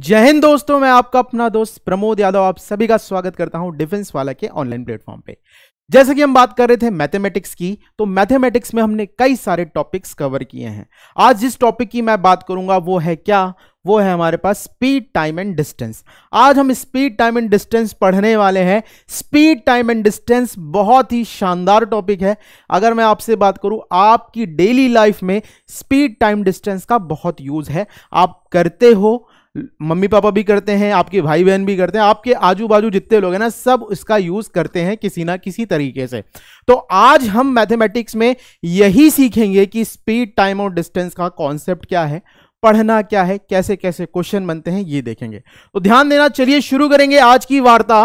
जय हिंद दोस्तों मैं आपका अपना दोस्त प्रमोद यादव आप सभी का स्वागत करता हूं डिफेंस वाला के ऑनलाइन प्लेटफॉर्म पे जैसे कि हम बात कर रहे थे मैथमेटिक्स की तो मैथमेटिक्स में हमने कई सारे टॉपिक्स कवर किए हैं आज जिस टॉपिक की मैं बात करूंगा वो है क्या वो है हमारे पास स्पीड टाइम एंड डिस्टेंस आज हम स्पीड टाइम एंड डिस्टेंस पढ़ने वाले हैं स्पीड टाइम एंड डिस्टेंस बहुत ही शानदार टॉपिक है अगर मैं आपसे बात करूं आपकी डेली लाइफ में स्पीड टाइम डिस्टेंस का बहुत यूज़ है आप करते हो मम्मी पापा भी करते हैं आपके भाई बहन भी करते हैं आपके आजू बाजू जितने लोग हैं ना सब इसका यूज करते हैं किसी ना किसी तरीके से तो आज हम मैथमेटिक्स में यही सीखेंगे कि स्पीड टाइम और डिस्टेंस का कॉन्सेप्ट क्या है पढ़ना क्या है कैसे कैसे क्वेश्चन बनते हैं ये देखेंगे तो ध्यान देना चलिए शुरू करेंगे आज की वार्ता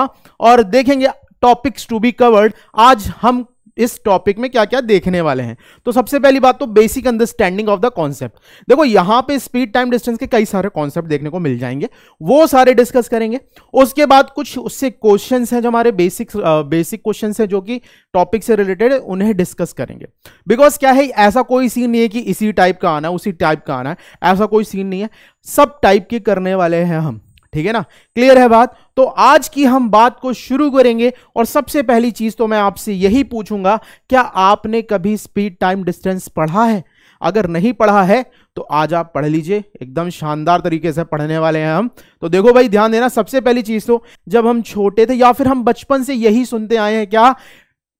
और देखेंगे टॉपिक्स टू बी कवर्ड आज हम इस टॉपिक में क्या क्या देखने वाले हैं तो सबसे पहली बात तो basic understanding of the concept देखो यहां पे स्पीड टाइम डिस्टेंस के कई सारे कॉन्सेप्ट देखने को मिल जाएंगे वो सारे डिस्कस करेंगे उसके बाद कुछ उससे क्वेश्चन हैं जो हमारे बेसिक बेसिक क्वेश्चन है जो कि टॉपिक से रिलेटेड उन्हें डिस्कस करेंगे बिकॉज क्या है ऐसा कोई सीन नहीं है कि इसी टाइप का आना उसी टाइप का आना ऐसा कोई सीन नहीं है सब टाइप के करने वाले हैं हम ठीक है ना क्लियर है बात तो आज की हम बात को शुरू करेंगे और सबसे पहली चीज तो मैं आपसे यही पूछूंगा क्या आपने कभी स्पीड टाइम डिस्टेंस पढ़ा है अगर नहीं पढ़ा है तो आज आप पढ़ लीजिए एकदम शानदार तरीके से पढ़ने वाले हैं हम तो देखो भाई ध्यान देना सबसे पहली चीज तो जब हम छोटे थे या फिर हम बचपन से यही सुनते आए हैं क्या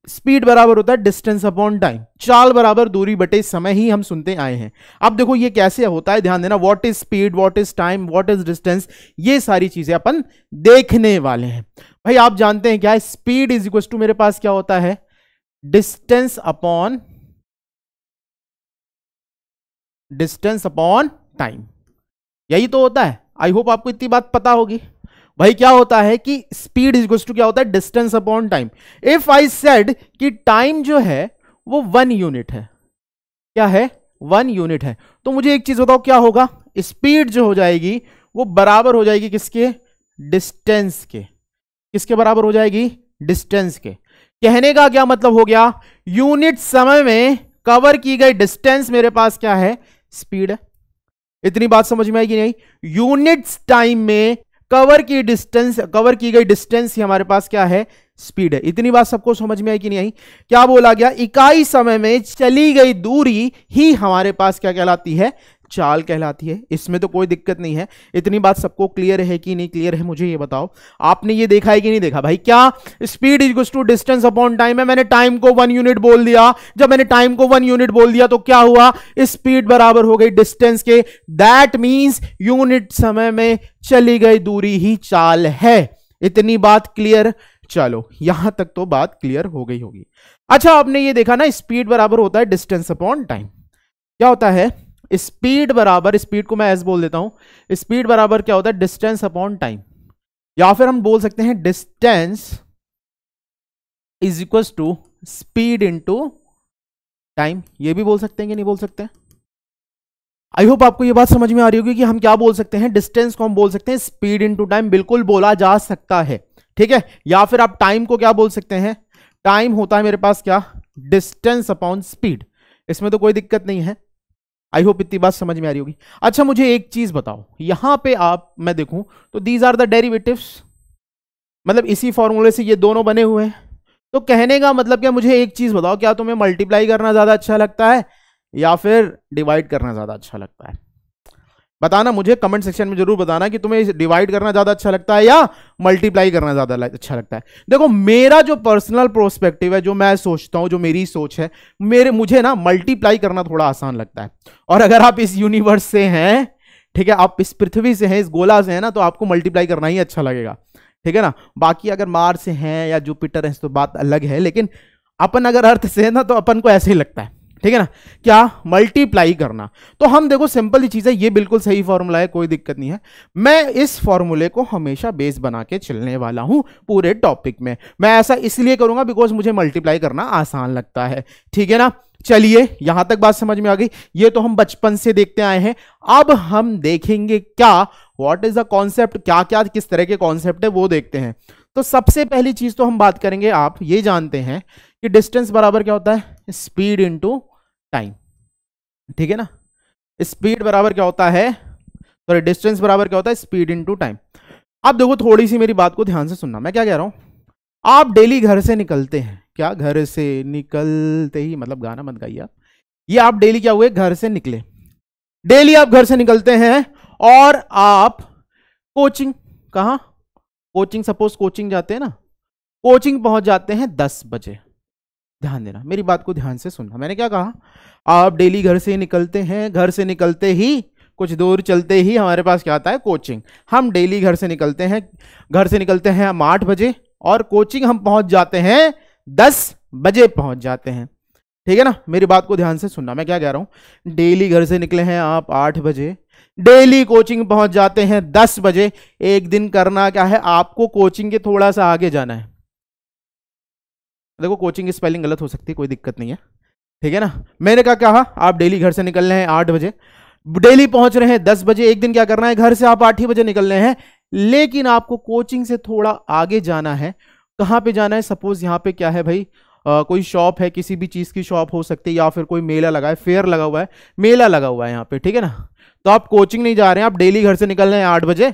स्पीड बराबर होता है डिस्टेंस अपॉन टाइम चाल बराबर दूरी बटे समय ही हम सुनते आए हैं अब देखो ये कैसे होता है ध्यान देना what is speed what is time what is distance ये सारी चीजें अपन देखने वाले हैं भाई आप जानते हैं क्या है स्पीड इज इक्वल टू मेरे पास क्या होता है distance upon distance upon time यही तो होता है आई होप आपको इतनी बात पता होगी भाई क्या होता है कि स्पीड इज टू क्या होता है distance upon time if I said कि टाइम जो है वो वन यूनिट है क्या है वन यूनिट है तो मुझे एक चीज बताओ क्या होगा स्पीड जो हो जाएगी वो बराबर हो जाएगी किसके डिस्टेंस के किसके बराबर हो जाएगी डिस्टेंस के कहने का क्या मतलब हो गया यूनिट समय में कवर की गई डिस्टेंस मेरे पास क्या है स्पीड इतनी बात समझ में आएगी नहीं यूनिट्स टाइम में कवर की डिस्टेंस कवर की गई डिस्टेंस ही हमारे पास क्या है स्पीड है इतनी बात सबको समझ में आई कि नहीं आई क्या बोला गया इकाई समय में चली गई दूरी ही हमारे पास क्या कहलाती है चाल कहलाती है इसमें तो कोई दिक्कत नहीं है इतनी बात सबको क्लियर है कि नहीं क्लियर है मुझे ये बताओ आपने ये देखा है कि नहीं देखा भाई क्या speed is to distance upon time है मैंने टाइम को वन यूनिट बोल दिया जब मैंने टाइम को वन यूनिट बोल दिया तो क्या हुआ स्पीड बराबर हो गई डिस्टेंस के दैट मीन्स यूनिट समय में चली गई दूरी ही चाल है इतनी बात क्लियर चलो यहां तक तो बात क्लियर हो गई होगी अच्छा आपने ये देखा ना स्पीड बराबर होता है डिस्टेंस अपॉन टाइम क्या होता है स्पीड बराबर स्पीड को मैं एस बोल देता हूं स्पीड बराबर क्या होता है डिस्टेंस अपॉन टाइम या फिर हम बोल सकते हैं distance is equal to speed to time ये भी बोल सकते हैं कि नहीं बोल सकते आई होप आपको ये बात समझ में आ रही होगी कि हम क्या बोल सकते हैं डिस्टेंस को हम बोल सकते हैं स्पीड टू टाइम बिल्कुल बोला जा सकता है ठीक है या फिर आप टाइम को क्या बोल सकते हैं टाइम होता है मेरे पास क्या डिस्टेंस अपॉन स्पीड इसमें तो कोई दिक्कत नहीं है आई होप इतनी बात समझ में आ रही होगी अच्छा मुझे एक चीज बताओ यहां पे आप मैं देखूं तो दीज आर द डेरिवेटिव्स मतलब इसी फॉर्मूले से ये दोनों बने हुए हैं तो कहने का मतलब क्या मुझे एक चीज बताओ क्या तुम्हें मल्टीप्लाई करना ज्यादा अच्छा लगता है या फिर डिवाइड करना ज्यादा अच्छा लगता है बताना मुझे कमेंट सेक्शन में जरूर बताना कि तुम्हें डिवाइड करना ज्यादा अच्छा लगता है या मल्टीप्लाई करना ज्यादा अच्छा लगता है देखो मेरा जो पर्सनल प्रोस्पेक्टिव है जो मैं सोचता हूँ जो मेरी सोच है मेरे मुझे ना मल्टीप्लाई करना थोड़ा आसान लगता है और अगर आप इस यूनिवर्स से हैं ठीक है आप इस पृथ्वी से हैं इस गोला से हैं ना तो आपको मल्टीप्लाई करना ही अच्छा लगेगा ठीक है ना बाकी अगर मार्स हैं या जुपिटर हैं तो बात अलग है लेकिन अपन अगर अर्थ से है ना तो अपन को ऐसे ही लगता है ठीक है ना क्या मल्टीप्लाई करना तो हम देखो सिंपल चीज़ है ये बिल्कुल सही फॉर्मूला है कोई दिक्कत नहीं है मैं इस फॉर्मूले को हमेशा बेस बना के चलने वाला हूं पूरे टॉपिक में मैं ऐसा इसलिए करूंगा बिकॉज मुझे मल्टीप्लाई करना आसान लगता है ठीक है ना चलिए यहां तक बात समझ में आ गई ये तो हम बचपन से देखते आए हैं अब हम देखेंगे क्या वॉट इज द कॉन्सेप्ट क्या क्या किस तरह के कॉन्सेप्ट है वो देखते हैं तो सबसे पहली चीज तो हम बात करेंगे आप ये जानते हैं कि डिस्टेंस बराबर क्या होता है स्पीड इंटू टाइम ठीक है ना स्पीड बराबर क्या होता है सॉरी डिस्टेंस बराबर क्या होता है स्पीड इन टाइम अब देखो थोड़ी सी मेरी बात को ध्यान से सुनना मैं क्या कह रहा हूँ आप डेली घर से निकलते हैं क्या घर से निकलते ही मतलब गाना मत गाइए आप ये आप डेली क्या हुए घर से निकले डेली आप घर से निकलते हैं और आप कोचिंग कहाँ कोचिंग सपोज कोचिंग जाते हैं ना कोचिंग पहुंच जाते हैं दस बजे ध्यान देना मेरी बात को ध्यान से सुनना मैंने क्या कहा आप डेली घर से निकलते हैं घर से निकलते ही कुछ दूर चलते ही हमारे पास क्या आता है कोचिंग हम डेली घर से निकलते हैं घर से निकलते हैं हम आठ बजे और कोचिंग हम पहुंच जाते हैं दस बजे पहुंच जाते हैं ठीक है ना मेरी बात को ध्यान से सुनना मैं क्या कह रहा हूँ डेली घर से निकले हैं आप आठ बजे डेली कोचिंग पहुंच जाते हैं दस बजे एक दिन करना क्या है आपको कोचिंग के थोड़ा सा आगे जाना है देखो कोचिंग की स्पेलिंग गलत हो सकती है कोई दिक्कत नहीं है ठीक है ना मैंने क्या कहा आप डेली घर से निकल रहे हैं आठ बजे डेली पहुंच रहे हैं दस बजे एक दिन क्या करना है घर से आप आठ ही बजे निकल रहे हैं लेकिन आपको कोचिंग से थोड़ा आगे जाना है कहाँ पे जाना है सपोज यहाँ पे क्या है भाई आ, कोई शॉप है किसी भी चीज़ की शॉप हो सकती है या फिर कोई मेला लगा है फेयर लगा हुआ है मेला लगा हुआ है यहाँ पे ठीक है ना तो आप कोचिंग नहीं जा रहे हैं आप डेली घर से निकल रहे हैं आठ बजे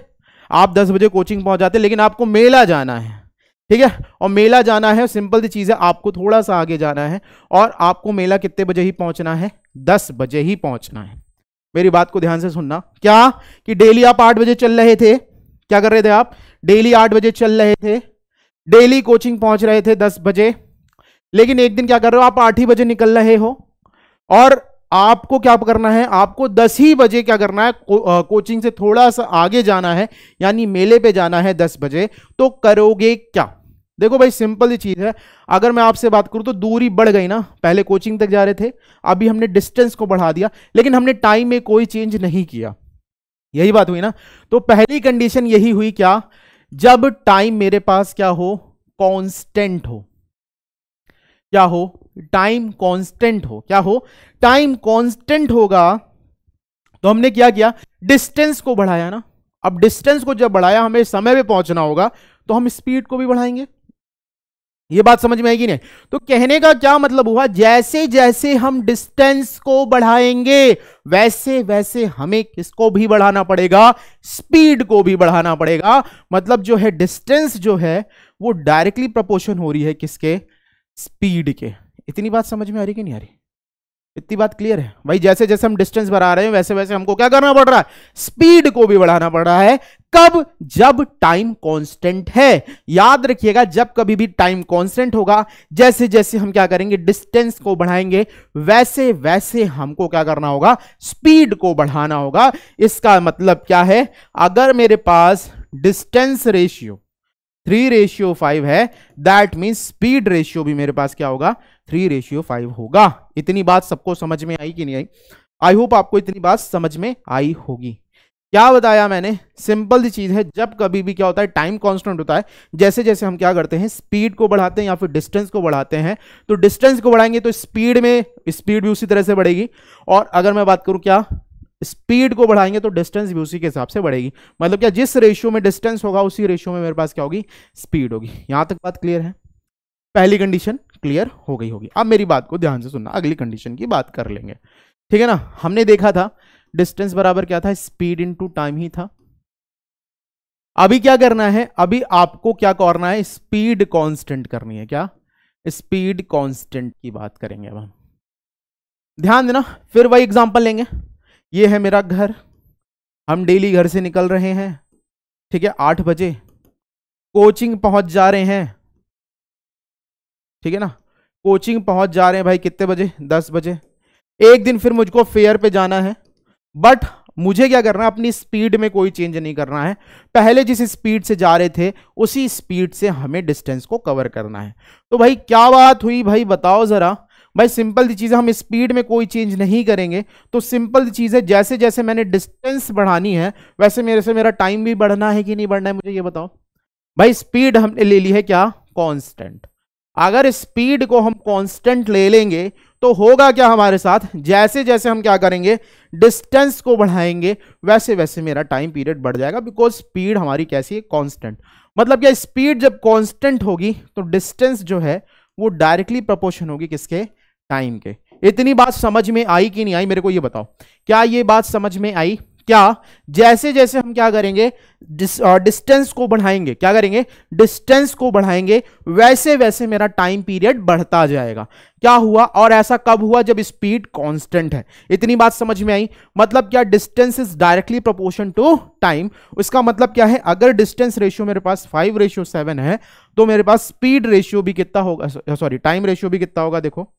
आप दस बजे कोचिंग पहुँच जाते लेकिन आपको मेला जाना है ठीक है और मेला जाना है सिंपल सी चीज़ है आपको थोड़ा सा आगे जाना है और आपको मेला कितने बजे ही पहुंचना है दस बजे ही पहुंचना है मेरी बात को ध्यान से सुनना क्या कि डेली आप आठ बजे चल रहे थे क्या कर रहे थे आप डेली आठ बजे चल रहे थे डेली कोचिंग पहुंच रहे थे दस बजे लेकिन एक दिन क्या कर रहे हो आप आठ ही बजे निकल रहे हो और आपको क्या करना है आपको दस ही बजे क्या करना है को, आ, कोचिंग से थोड़ा सा आगे जाना है यानी मेले पे जाना है दस बजे तो करोगे क्या देखो भाई सिंपल ही चीज़ है अगर मैं आपसे बात करूँ तो दूरी बढ़ गई ना पहले कोचिंग तक जा रहे थे अभी हमने डिस्टेंस को बढ़ा दिया लेकिन हमने टाइम में कोई चेंज नहीं किया यही बात हुई ना तो पहली कंडीशन यही हुई क्या जब टाइम मेरे पास क्या हो कॉन्स्टेंट हो क्या हो टाइम कांस्टेंट हो क्या हो टाइम कांस्टेंट होगा तो हमने क्या किया डिस्टेंस को बढ़ाया ना अब डिस्टेंस को जब बढ़ाया हमें समय पे पहुंचना होगा तो हम स्पीड को भी बढ़ाएंगे ये बात समझ में आएगी नहीं तो कहने का क्या मतलब हुआ जैसे जैसे हम डिस्टेंस को बढ़ाएंगे वैसे वैसे हमें किसको भी बढ़ाना पड़ेगा स्पीड को भी बढ़ाना पड़ेगा मतलब जो है डिस्टेंस जो है वो डायरेक्टली प्रपोर्शन हो रही है किसके स्पीड के इतनी बात समझ में आ रही कि नहीं आ रही इतनी बात क्लियर है भाई जैसे जैसे हम डिस्टेंस बढ़ा रहे हैं वैसे वैसे हमको क्या करना पड़ रहा है स्पीड को भी बढ़ाना पड़ रहा है कब जब टाइम कांस्टेंट है याद रखिएगा जब कभी भी टाइम कांस्टेंट होगा जैसे जैसे हम क्या करेंगे डिस्टेंस को बढ़ाएंगे वैसे वैसे हमको क्या करना होगा स्पीड को बढ़ाना होगा इसका मतलब क्या है अगर मेरे पास distance ratio three ratio five है दैट मीन्स स्पीड रेशियो भी मेरे पास क्या होगा थ्री रेशियो फाइव होगा इतनी बात सबको समझ में आई कि नहीं आई आई होप आपको इतनी बात समझ में आई होगी क्या बताया मैंने सिंपल सी चीज है जब कभी भी क्या होता है टाइम कांस्टेंट होता है जैसे जैसे हम क्या करते हैं स्पीड को बढ़ाते हैं या फिर डिस्टेंस को बढ़ाते हैं तो डिस्टेंस को बढ़ाएंगे तो स्पीड में स्पीड भी उसी तरह से बढ़ेगी और अगर मैं बात करूं क्या स्पीड को बढ़ाएंगे तो डिस्टेंस भी उसी के हिसाब से बढ़ेगी मतलब क्या जिस रेशियो में डिस्टेंस होगा उसी रेशियो में मेरे पास क्या होगी स्पीड होगी यहां तक बात क्लियर है पहली कंडीशन क्लियर हो गई होगी अब मेरी बात को ध्यान से सुनना अगली कंडीशन की बात कर लेंगे ठीक है ना हमने देखा था डिस्टेंस बराबर क्या था स्पीड टू टाइम ही था अभी क्या करना है अभी आपको क्या करना है स्पीड कांस्टेंट करनी है क्या स्पीड कांस्टेंट की बात करेंगे अब हम ध्यान देना फिर वही एग्जांपल लेंगे ये है मेरा घर हम डेली घर से निकल रहे हैं ठीक है आठ बजे कोचिंग पहुंच जा रहे हैं ठीक है ना कोचिंग पहुंच जा रहे हैं भाई कितने बजे दस बजे एक दिन फिर मुझको फेयर पे जाना है बट मुझे क्या करना है अपनी स्पीड में कोई चेंज नहीं करना है पहले जिस स्पीड से जा रहे थे उसी स्पीड से हमें डिस्टेंस को कवर करना है तो भाई क्या बात हुई भाई बताओ ज़रा भाई सिंपल चीज़ चीज़ें हम स्पीड में कोई चेंज नहीं करेंगे तो सिंपल चीज़ चीज़ें जैसे जैसे मैंने डिस्टेंस बढ़ानी है वैसे मेरे से मेरा टाइम भी बढ़ना है कि नहीं बढ़ना है मुझे ये बताओ भाई स्पीड हमने ले ली है क्या कॉन्स्टेंट अगर स्पीड को हम कॉन्स्टेंट ले लेंगे तो होगा क्या हमारे साथ जैसे जैसे हम क्या करेंगे डिस्टेंस को बढ़ाएंगे वैसे वैसे मेरा टाइम पीरियड बढ़ जाएगा बिकॉज स्पीड हमारी कैसी है कांस्टेंट मतलब क्या स्पीड जब कांस्टेंट होगी तो डिस्टेंस जो है वो डायरेक्टली प्रपोर्शन होगी किसके टाइम के इतनी बात समझ में आई कि नहीं आई मेरे को ये बताओ क्या ये बात समझ में आई क्या जैसे जैसे हम क्या करेंगे डिस, डिस्टेंस को बढ़ाएंगे क्या करेंगे डिस्टेंस को बढ़ाएंगे वैसे वैसे मेरा टाइम पीरियड बढ़ता जाएगा क्या हुआ और ऐसा कब हुआ जब स्पीड कांस्टेंट है इतनी बात समझ में आई मतलब क्या distance is directly proportion to time उसका मतलब क्या है अगर डिस्टेंस रेशियो मेरे पास फाइव रेशियो सेवन है तो मेरे पास स्पीड रेशियो भी कितना होगा सॉरी टाइम रेशियो भी कितना होगा देखो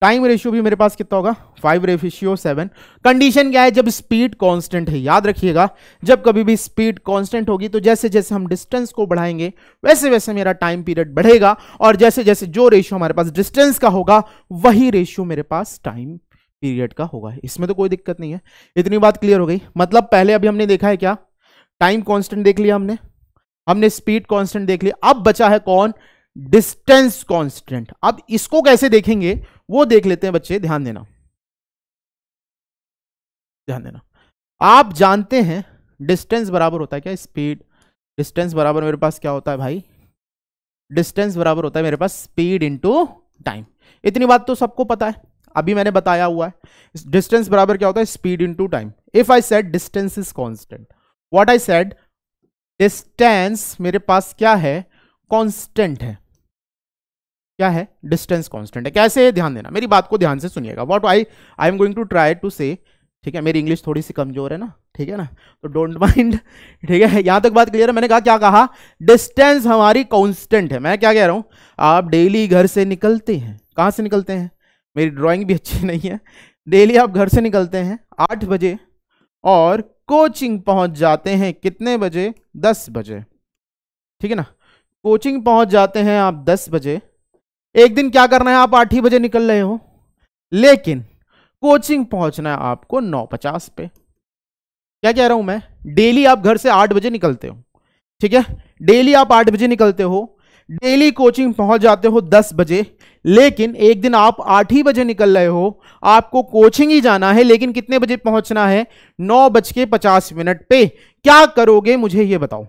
टाइम रेशियो भी मेरे पास कितना होगा फाइव रेफिशियो सेवन कंडीशन क्या है जब स्पीड कांस्टेंट है याद रखिएगा जब कभी भी स्पीड कांस्टेंट होगी तो जैसे जैसे हम डिस्टेंस को बढ़ाएंगे वैसे वैसे मेरा टाइम पीरियड बढ़ेगा और जैसे जैसे जो रेशियो हमारे पास डिस्टेंस का होगा वही रेशियो मेरे पास टाइम पीरियड का होगा इसमें तो कोई दिक्कत नहीं है इतनी बात क्लियर हो गई मतलब पहले अभी हमने देखा है क्या टाइम कॉन्स्टेंट देख लिया हमने हमने स्पीड कॉन्स्टेंट देख लिया अब बचा है कौन डिस्टेंस कॉन्स्टेंट अब इसको कैसे देखेंगे वो देख लेते हैं बच्चे ध्यान देना ध्यान देना आप जानते हैं डिस्टेंस बराबर होता है क्या स्पीड डिस्टेंस बराबर मेरे पास क्या होता है भाई डिस्टेंस बराबर होता है मेरे पास स्पीड इंटू टाइम इतनी बात तो सबको पता है अभी मैंने बताया हुआ है डिस्टेंस बराबर क्या होता है speed into time if I set distance is constant what I set distance मेरे पास क्या है कॉन्स्टेंट है क्या है डिस्टेंस कांस्टेंट है कैसे है ध्यान देना मेरी बात को ध्यान से सुनिएगा what I I am going to try to say ठीक है मेरी इंग्लिश थोड़ी सी कमजोर है ना ठीक है ना तो डोंट माइंड ठीक है यहां तक बात क्लियर है मैंने कहा क्या कहा डिस्टेंस हमारी कॉन्स्टेंट है मैं क्या कह रहा हूँ आप डेली घर से निकलते हैं कहाँ से निकलते हैं मेरी ड्राइंग भी अच्छी नहीं है डेली आप घर से निकलते हैं आठ बजे और कोचिंग पहुंच जाते हैं कितने बजे दस बजे ठीक है ना कोचिंग पहुंच जाते हैं आप दस बजे एक दिन क्या करना है आप आठ ही बजे निकल रहे हो लेकिन कोचिंग पहुंचना है आपको नौ पचास पे क्या कह रहा हूं मैं डेली आप घर से आठ बजे निकलते हो ठीक है डेली आप आठ बजे निकलते हो डेली कोचिंग पहुंच जाते हो दस बजे लेकिन एक दिन आप आठ ही बजे निकल रहे हो आपको कोचिंग ही जाना है लेकिन कितने बजे पहुंचना है नौ बज के पचास मिनट पे क्या करोगे मुझे ये बताओ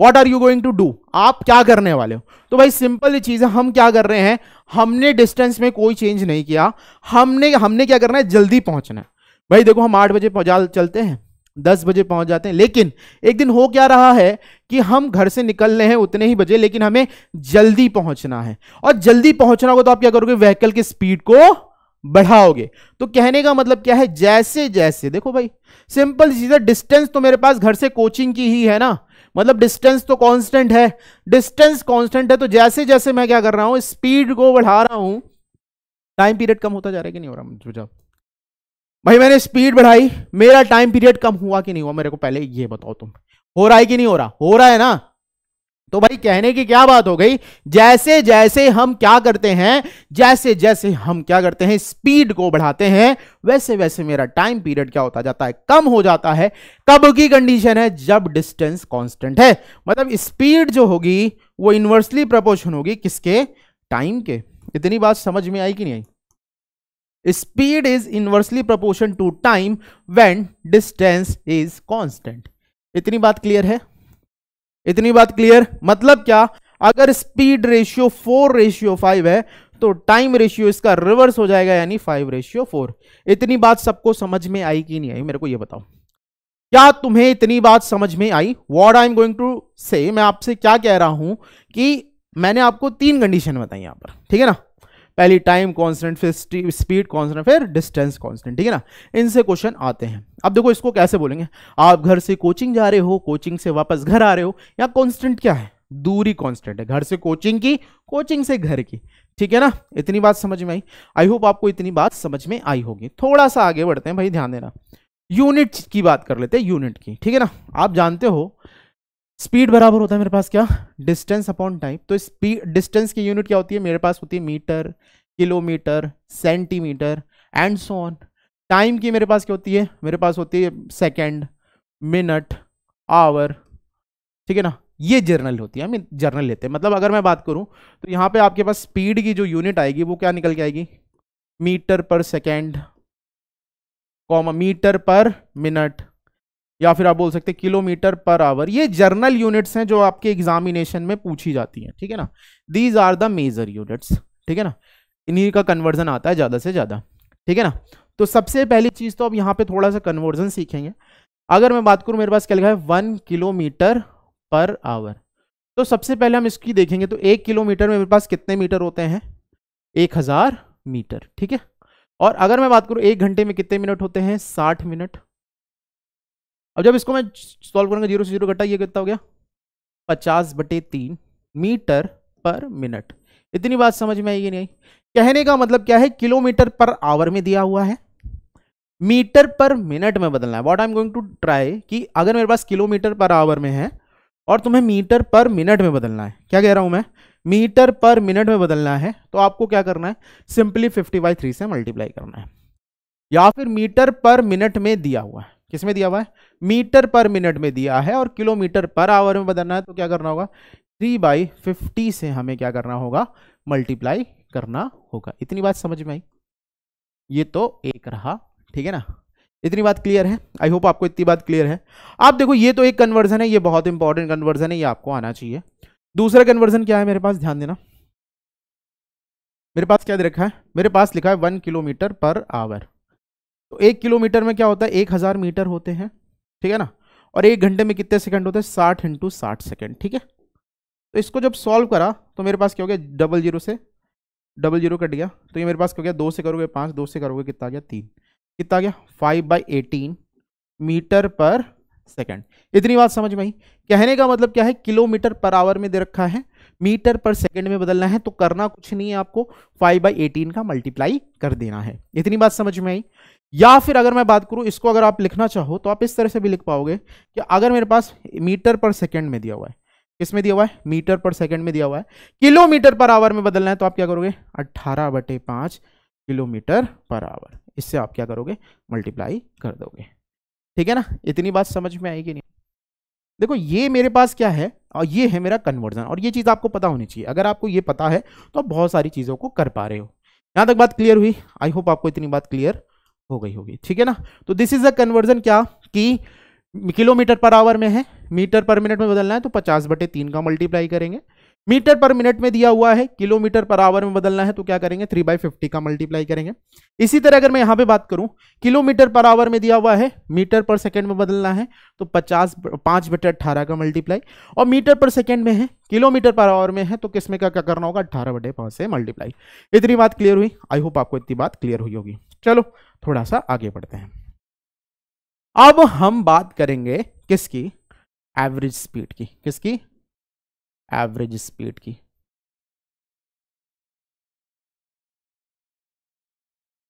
what are you going to do आप क्या करने वाले हो तो भाई सिंपल चीज़ है हम क्या कर रहे हैं हमने डिस्टेंस में कोई चेंज नहीं किया हमने हमने क्या करना है जल्दी पहुंचना है भाई देखो हम आठ बजे चलते हैं दस बजे पहुंच जाते हैं लेकिन एक दिन हो क्या रहा है कि हम घर से निकल रहे हैं उतने ही बजे लेकिन हमें जल्दी पहुंचना है और जल्दी पहुंचना होगा तो आप क्या करोगे व्हीकल की स्पीड को बढ़ाओगे तो कहने का मतलब क्या है जैसे जैसे देखो भाई सिंपल चीज है डिस्टेंस तो मेरे पास घर से कोचिंग की ही है ना मतलब डिस्टेंस तो कांस्टेंट है डिस्टेंस कांस्टेंट है तो जैसे जैसे मैं क्या कर रहा हूं स्पीड को बढ़ा रहा हूं टाइम पीरियड कम होता जा रहा है कि नहीं हो रहा मुझे भाई मैंने स्पीड बढ़ाई मेरा टाइम पीरियड कम हुआ कि नहीं हुआ मेरे को पहले ये बताओ तुम हो रहा है कि नहीं हो रहा हो रहा है ना तो भाई कहने की क्या बात हो गई जैसे जैसे हम क्या करते हैं जैसे जैसे हम क्या करते हैं स्पीड को बढ़ाते हैं वैसे वैसे मेरा टाइम पीरियड क्या होता जाता है कम हो जाता है कब की कंडीशन है जब डिस्टेंस कांस्टेंट है मतलब स्पीड जो होगी वो इन्वर्सली प्रपोर्शन होगी किसके टाइम के इतनी बात समझ में आई कि नहीं आई speed is inversely proportion to time when distance is constant इतनी बात क्लियर है इतनी बात क्लियर मतलब क्या अगर speed ratio four ratio five है तो टाइम रेशियो इसका रिवर्स हो जाएगा यानी फाइव रेशियो फोर इतनी बात सबको समझ में आई कि नहीं आई मेरे को यह बताओ क्या तुम्हें इतनी बात समझ में आई what I am going to say मैं आपसे क्या कह रहा हूं कि मैंने आपको तीन कंडीशन बताई यहां पर ठीक है ना पहली टाइम कांस्टेंट फिर स्पीड कांस्टेंट फिर डिस्टेंस कांस्टेंट ठीक है ना इनसे क्वेश्चन आते हैं अब देखो इसको कैसे बोलेंगे आप घर से कोचिंग जा रहे हो कोचिंग से वापस घर आ रहे हो या कॉन्स्टेंट क्या है दूरी कॉन्स्टेंट है घर से कोचिंग की कोचिंग से घर की ठीक है ना इतनी बात समझ में आई आई होप आपको इतनी बात समझ में आई होगी थोड़ा सा आगे बढ़ते हैं भाई ध्यान देना यूनिट की बात कर लेते हैं यूनिट की ठीक है ना आप जानते हो स्पीड बराबर होता है मेरे पास क्या डिस्टेंस अपॉन टाइम तो स्पीड डिस्टेंस की यूनिट क्या होती है मेरे पास होती है meter kilometer centimeter and so on time की मेरे पास क्या होती है मेरे पास होती है सेकेंड मिनट आवर ठीक है ना ये जर्नल होती है हम जर्नल लेते हैं मतलब अगर मैं बात करूं तो यहाँ पे आपके पास स्पीड की जो यूनिट आएगी वो क्या निकल के आएगी meter per second comma meter per minute या फिर आप बोल सकते हैं किलोमीटर पर आवर ये जर्नल यूनिट्स हैं जो आपके एग्जामिनेशन में पूछी जाती हैं ठीक है ना these are the major units ठीक है ना इन्हीं का कन्वर्जन आता है ज़्यादा से ज़्यादा ठीक है ना तो सबसे पहली चीज़ तो अब यहाँ पे थोड़ा सा कन्वर्जन सीखेंगे अगर मैं बात करूँ मेरे पास क्या लिखा है वन किलोमीटर पर आवर तो सबसे पहले हम इसकी देखेंगे तो एक किलोमीटर में मेरे पास कितने मीटर होते हैं एक हज़ार मीटर ठीक है और अगर मैं बात करूँ एक घंटे में कितने मिनट होते हैं साठ मिनट अब जब इसको मैं सॉल्व करूंगा जीरो से जीरो घटा ये कितना हो गया पचास बटे तीन मीटर पर मिनट इतनी बात समझ में आई कि नहीं कहने का मतलब क्या है किलोमीटर पर आवर में दिया हुआ है मीटर पर मिनट में बदलना है what I am going to try कि अगर मेरे पास किलोमीटर पर आवर में है और तुम्हें मीटर पर मिनट में बदलना है क्या कह रहा हूं मैं मीटर पर मिनट में बदलना है तो आपको क्या करना है सिंपली फिफ्टी बाई थ्री से मल्टीप्लाई करना है या फिर मीटर पर मिनट में दिया हुआ है किसमें दिया हुआ है मीटर पर मिनट में दिया है और किलोमीटर पर आवर में बदलना है तो क्या करना होगा थ्री बाई फिफ्टी से हमें क्या करना होगा मल्टीप्लाई करना होगा इतनी बात समझ में आई ये तो एक रहा ठीक है ना इतनी बात क्लियर है आई होप आपको इतनी बात क्लियर है आप देखो ये तो एक कन्वर्जन है ये बहुत इंपॉर्टेंट कन्वर्जन है ये आपको आना चाहिए दूसरा कन्वर्जन क्या है मेरे पास ध्यान देना मेरे पास क्या दे रखा है मेरे पास लिखा है वन किलोमीटर पर आवर तो एक किलोमीटर में क्या होता है एक हज़ार मीटर होते हैं ठीक है ना और एक घंटे में कितने सेकंड होते हैं साठ इंटू साठ सेकेंड ठीक है तो इसको जब सॉल्व करा तो मेरे पास क्या हो गया डबल जीरो से डबल जीरो कट गया तो ये मेरे पास क्या हो गया दो से करोगे पाँच दो से करोगे कितना आ गया तीन कितना आ गया five by eighteen meter per second इतनी बात समझ में आई कहने का मतलब क्या है किलोमीटर पर आवर में दे रखा है मीटर पर सेकेंड में बदलना है तो करना कुछ नहीं है आपको फाइव बाई एटीन का मल्टीप्लाई कर देना है इतनी बात समझ में आई या फिर अगर मैं बात करूँ इसको अगर आप लिखना चाहो तो आप इस तरह से भी लिख पाओगे कि अगर मेरे पास मीटर पर सेकेंड में दिया हुआ है किस में दिया हुआ है मीटर पर सेकेंड में दिया हुआ है किलोमीटर पर आवर में बदलना है तो आप क्या करोगे अट्ठारह बटे पाँच किलोमीटर पर आवर इससे आप क्या करोगे मल्टीप्लाई कर दोगे ठीक है ना इतनी बात समझ में आएगी नहीं देखो ये मेरे पास क्या है और ये है मेरा कन्वर्जन और ये चीज़ आपको पता होनी चाहिए अगर आपको ये पता है तो आप बहुत सारी चीज़ों को कर पा रहे हो यहाँ तक बात क्लियर हुई आई होप आपको इतनी बात क्लियर हो गई होगी ठीक है ना तो दिस इज अ कन्वर्जन क्या कि किलोमीटर पर आवर में है मीटर पर मिनट में बदलना है तो पचास बटे तीन का मल्टीप्लाई करेंगे मीटर पर मिनट में दिया हुआ है किलोमीटर पर आवर में बदलना है तो क्या करेंगे थ्री बाई फिफ्टी का मल्टीप्लाई करेंगे इसी तरह अगर मैं यहाँ पे बात करूँ किलोमीटर पर आवर में दिया हुआ है मीटर पर सेकंड में बदलना है तो पचास पाँच बटे अट्ठारह का मल्टीप्लाई और मीटर पर सेकंड में है किलोमीटर पर आवर में है तो किस में क्या क्या करना होगा अट्ठारह बटे पाँच से मल्टीप्लाई इतनी बात क्लियर हुई आई होप आपको इतनी बात क्लियर हुई होगी चलो थोड़ा सा आगे बढ़ते हैं अब हम बात करेंगे किसकी एवरेज स्पीड की किसकी एवरेज स्पीड की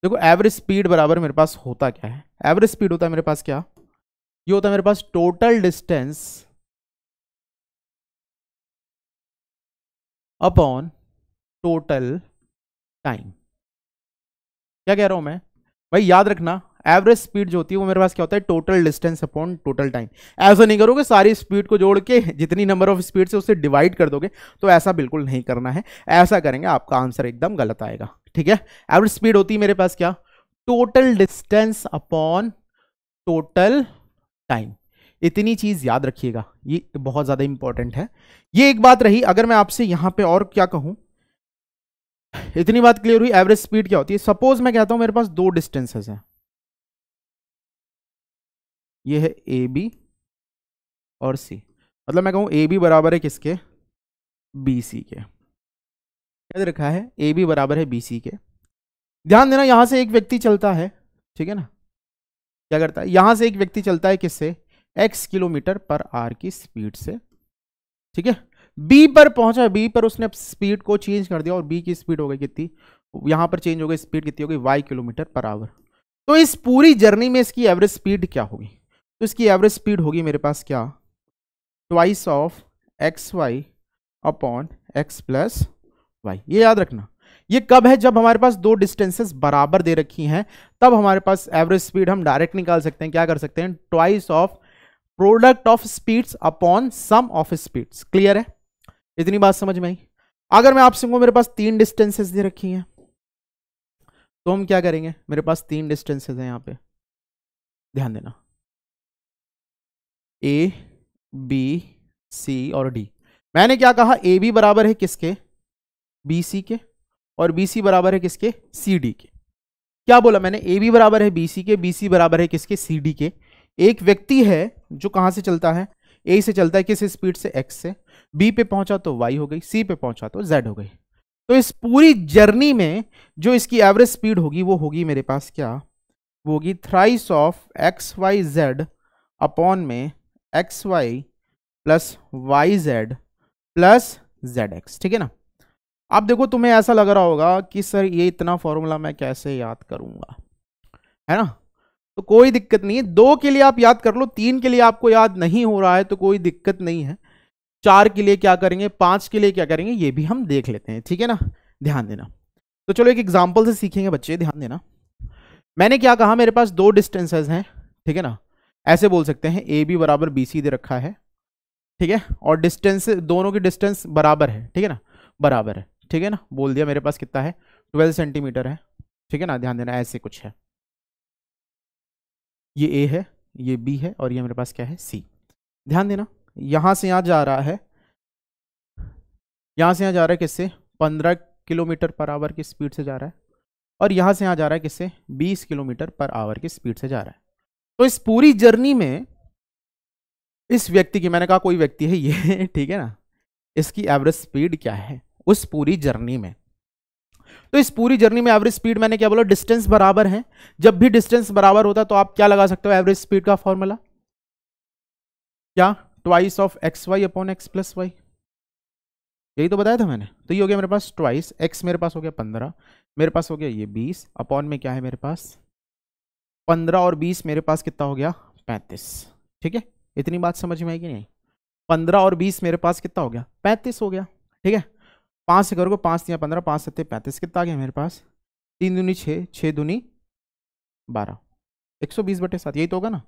देखो एवरेज स्पीड बराबर मेरे पास होता क्या है एवरेज स्पीड होता है मेरे पास क्या ये होता है मेरे पास total distance upon total time क्या कह रहा हूँ मैं भाई याद रखना एवरेज स्पीड जो होती है वो मेरे पास क्या होता है total distance upon total time ऐसा नहीं करोगे सारी स्पीड को जोड़ के जितनी नंबर ऑफ स्पीड से उसे डिवाइड कर दोगे तो ऐसा बिल्कुल नहीं करना है ऐसा करेंगे आपका आंसर एकदम गलत आएगा ठीक है एवरेज स्पीड होती है मेरे पास क्या total distance upon total time इतनी चीज़ याद रखिएगा ये बहुत ज़्यादा इंपॉर्टेंट है ये एक बात रही अगर मैं आपसे यहाँ पे और क्या कहूँ इतनी बात क्लियर हुई एवरेज स्पीड क्या होती है सपोज मैं कहता हूं मेरे पास दो डिस्टेंसेस हैं ये है ए बी और सी मतलब मैं कहूं ए बी बराबर है किसके बी सी के याद रखा है ए बी बराबर है बी सी के ध्यान देना यहां से एक व्यक्ति चलता है ठीक है ना क्या करता है यहां से एक व्यक्ति चलता है किससे एक्स किलोमीटर पर आर की स्पीड से ठीक है बी पर पहुंचा बी पर उसने स्पीड को चेंज कर दिया और बी की स्पीड हो गई कितनी यहां पर चेंज हो गई स्पीड कितनी हो गई वाई किलोमीटर पर आवर तो इस पूरी जर्नी में इसकी एवरेज स्पीड क्या होगी तो इसकी एवरेज स्पीड होगी मेरे पास क्या twice of X Y upon X plus Y ये याद रखना ये कब है जब हमारे पास दो डिस्टेंसेस बराबर दे रखी हैं तब हमारे पास एवरेज स्पीड हम डायरेक्ट निकाल सकते हैं क्या कर सकते हैं twice of product of speeds upon sum of speeds clear है इतनी बात समझ में आई अगर मैं आपसे कहूँ मेरे पास तीन डिस्टेंसेज दे रखी हैं तो हम क्या करेंगे मेरे पास तीन डिस्टेंसेज हैं यहाँ पे ध्यान देना ए बी सी और डी मैंने क्या कहा ए बी बराबर है किसके बी सी के और बी सी बराबर है किसके सी डी के क्या बोला मैंने ए बी बराबर है बी सी के बी सी बराबर है किसके सी डी के एक व्यक्ति है जो कहाँ से चलता है ए से चलता है किस स्पीड से एक्स से बी पे पहुंचा तो वाई हो गई सी पे पहुंचा तो जेड हो गई तो इस पूरी जर्नी में जो इसकी एवरेज स्पीड होगी वो होगी मेरे पास क्या वो होगी thrice of X Y Z upon में X Y plus Y Z plus Z X ठीक है ना आप देखो तुम्हें ऐसा लग रहा होगा कि सर ये इतना फॉर्मूला मैं कैसे याद करूंगा है ना तो कोई दिक्कत नहीं है दो के लिए आप याद कर लो तीन के लिए आपको याद नहीं हो रहा है तो कोई दिक्कत नहीं है चार के लिए क्या करेंगे पाँच के लिए क्या करेंगे ये भी हम देख लेते हैं ठीक है ना ध्यान देना तो चलो एक एग्जाम्पल से सीखेंगे बच्चे ध्यान देना मैंने क्या कहा मेरे पास दो डिस्टेंसेज हैं ठीक है ना ऐसे बोल सकते हैं ए बी बराबर बी सी दे रखा है ठीक है और डिस्टेंस दोनों की डिस्टेंस बराबर है ठीक है ना बराबर है ठीक है ना बोल दिया मेरे पास कितना है ट्वेल्व सेंटीमीटर है ठीक है ना ध्यान देना ऐसे कुछ है ये ए है ये बी है और ये मेरे पास क्या है सी ध्यान देना यहाँ से यहाँ जा रहा है यहाँ से यहाँ जा रहा है किससे पंद्रह किलोमीटर पर आवर की स्पीड से जा रहा है और यहाँ से यहाँ जा रहा है किससे बीस किलोमीटर पर आवर की स्पीड से जा रहा है तो इस पूरी जर्नी में इस व्यक्ति की मैंने कहा कोई व्यक्ति है ये ठीक है ना इसकी एवरेज स्पीड क्या है उस पूरी जर्नी में तो इस पूरी जर्नी में एवरेज स्पीड मैंने क्या बोला डिस्टेंस बराबर है जब भी डिस्टेंस बराबर होता है तो आप क्या लगा सकते हो एवरेज स्पीड का फॉर्मूला क्या twice of X Y upon X plus Y यही तो बताया था मैंने तो ये हो गया मेरे पास ट्वाइस एक्स मेरे पास हो गया पंद्रह मेरे पास हो गया ये बीस अपॉन में क्या है मेरे पास पंद्रह और बीस मेरे पास कितना हो गया पैंतीस ठीक है इतनी बात समझ में आएगी नहीं पंद्रह और बीस मेरे पास कितना हो गया पैंतीस हो गया ठीक है पाँच से करोगे पाँच तीन पंद्रह पाँच सत्ते पैंतीस कितना आ गया मेरे पास तीन दूनी छः छः दूनी बारह एक सौ बीस बटे सात यही तो होगा ना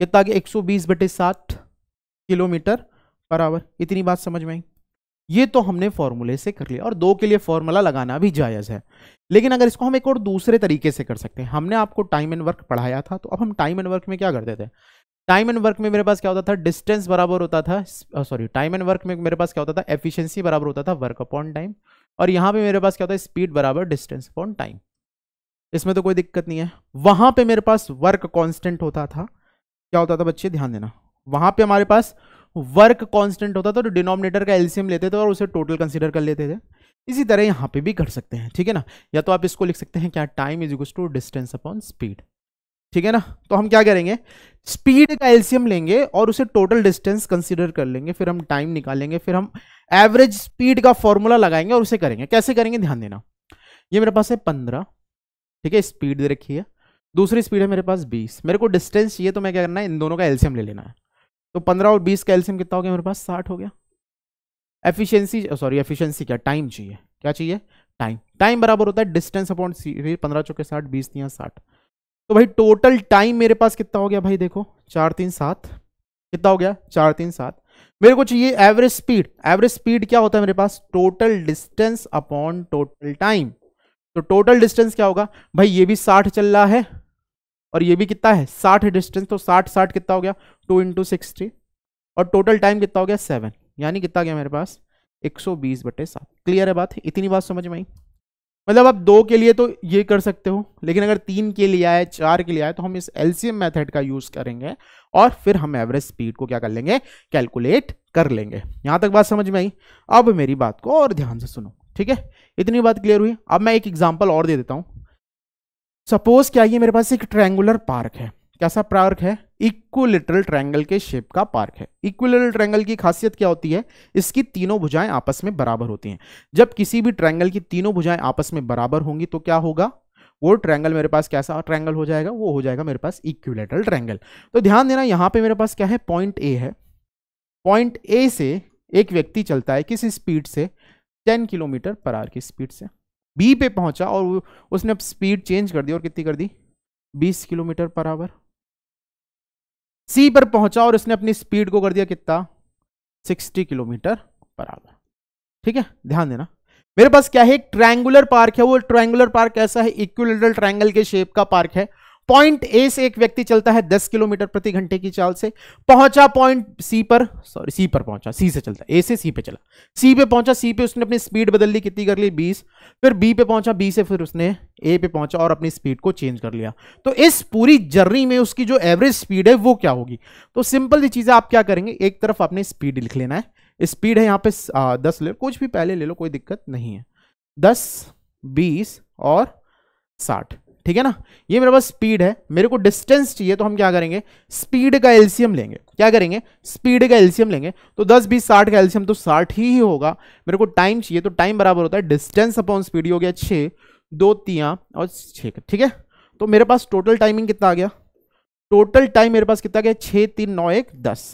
कितना आ गया एक सौ बीस बटे सात किलोमीटर पर आवर इतनी बात समझ में आई ये तो हमने फॉर्मूले से कर लिया और दो के लिए फॉर्मूला लगाना भी जायज़ है लेकिन अगर इसको हम एक और दूसरे तरीके से कर सकते हैं हमने आपको टाइम एंड वर्क पढ़ाया था तो अब हम टाइम एंड वर्क में क्या करते थे टाइम एंड वर्क में मेरे पास क्या होता था डिस्टेंस बराबर होता था सॉरी टाइम एंड वर्क में मेरे पास क्या होता था एफिशिएंसी बराबर होता था वर्क अपॉन टाइम और यहाँ पे मेरे पास क्या होता है स्पीड बराबर डिस्टेंस अपॉन टाइम इसमें तो कोई दिक्कत नहीं है वहाँ पे मेरे पास वर्क कांस्टेंट होता था क्या होता था बच्चे ध्यान देना वहाँ पे हमारे पास वर्क कांस्टेंट होता था तो डिनोमिनेटर का एलसीएम लेते थे और उसे टोटल कंसिडर कर लेते थे इसी तरह यहाँ पे भी कर सकते हैं ठीक है ना या तो आप इसको लिख सकते हैं क्या time is equal to distance upon speed ठीक है ना तो हम क्या करेंगे स्पीड का एल्सियम लेंगे और उसे टोटल डिस्टेंस कंसिडर कर लेंगे फिर हम टाइम निकालेंगे फिर हम एवरेज स्पीड का फॉर्मूला लगाएंगे और उसे करेंगे कैसे करेंगे ध्यान देना ये मेरे पास है पंद्रह ठीक है स्पीड दे रखी है दूसरी स्पीड है मेरे पास बीस मेरे को डिस्टेंस चाहिए तो मैं क्या करना है इन दोनों का एल्सियम ले लेना है तो पंद्रह और बीस का एल्सियम कितना हो गया मेरे पास साठ हो गया एफिशिएंसी सॉरी एफिशिएंसी क्या टाइम चाहिए क्या चाहिए टाइम टाइम बराबर होता है डिस्टेंस अपॉन सी पंद्रह चौके साठ बीस या साठ तो भाई टोटल टाइम मेरे पास कितना हो गया भाई देखो चार तीन सात कितना हो गया चार तीन सात मेरे को चाहिए एवरेज स्पीड एवरेज स्पीड क्या होता है मेरे पास total distance upon total time तो टोटल डिस्टेंस क्या होगा भाई ये भी साठ चल रहा है और ये भी कितना है साठ डिस्टेंस तो साठ साठ कितना हो गया टू इंटू सिक्सटी और टोटल टाइम कितना हो गया सेवन यानी कितना गया मेरे पास एक सौ बीस बटे सात क्लियर है बात इतनी बात समझ में आई मतलब आप दो के लिए तो ये कर सकते हो लेकिन अगर तीन के लिए आए चार के लिए आए तो हम इस एलसीएम मेथड का यूज करेंगे और फिर हम एवरेज स्पीड को क्या कर लेंगे कैलकुलेट कर लेंगे यहां तक बात समझ में आई अब मेरी बात को और ध्यान से सुनो ठीक है इतनी बात क्लियर हुई अब मैं एक एग्जाम्पल और दे देता हूँ सपोज क्या ये मेरे पास एक ट्रैंगुलर पार्क है कैसा पार्क है इक्वलेटरल ट्रायंगल के शेप का पार्क है इक्वलेटरल ट्रायंगल की खासियत क्या होती है इसकी तीनों भुजाएं आपस में बराबर होती हैं जब किसी भी ट्रायंगल की तीनों भुजाएं आपस में बराबर होंगी तो क्या होगा वो ट्रायंगल मेरे पास कैसा ट्रायंगल हो जाएगा वो हो जाएगा मेरे पास इक्वलेटरल ट्रायंगल तो ध्यान देना यहाँ पे मेरे पास क्या है पॉइंट ए है पॉइंट ए से एक व्यक्ति चलता है किस स्पीड से टेन किलोमीटर पर आर की स्पीड से बी पे पहुंचा और उसने अब स्पीड चेंज कर दी और कितनी कर दी 20 किलोमीटर पर आवर सी पर पहुंचा और इसने अपनी स्पीड को कर दिया कितना 60 किलोमीटर पर आवर ठीक है ध्यान देना मेरे पास क्या है एक ट्रायंगुलर पार्क है वो ट्रायंगुलर पार्क ऐसा है इक्विलेटरल ट्रायंगल के शेप का पार्क है पॉइंट ए से एक व्यक्ति चलता है दस किलोमीटर प्रति घंटे की चाल से पहुंचा पॉइंट सी पर सॉरी सी पर पहुंचा सी से चलता ए से सी पे चला सी पे पहुंचा सी पे उसने अपनी स्पीड बदल ली कितनी कर ली बीस फिर बी पे पहुंचा बी से फिर उसने ए पे पहुंचा और अपनी स्पीड को चेंज कर लिया तो इस पूरी जर्नी में उसकी जो एवरेज स्पीड है वो क्या होगी तो सिंपल सी चीजें आप क्या करेंगे एक तरफ आपने स्पीड लिख लेना है स्पीड है यहाँ पे दस ले लो कुछ भी पहले ले लो कोई दिक्कत नहीं है दस बीस और साठ ठीक है ना ये मेरे पास स्पीड है मेरे को डिस्टेंस चाहिए तो हम क्या करेंगे स्पीड का एल्सियम लेंगे क्या करेंगे स्पीड का एल्सियम लेंगे तो 10 बीस साठ का एल्सियम तो 60 ही, ही होगा मेरे को टाइम चाहिए तो टाइम बराबर होता है डिस्टेंस अपॉन स्पीड हो गया छः दो तिया और छः ठीक है तो मेरे पास टोटल टाइमिंग कितना आ गया टोटल टाइम मेरे पास कितना गया छः तीन नौ एक दस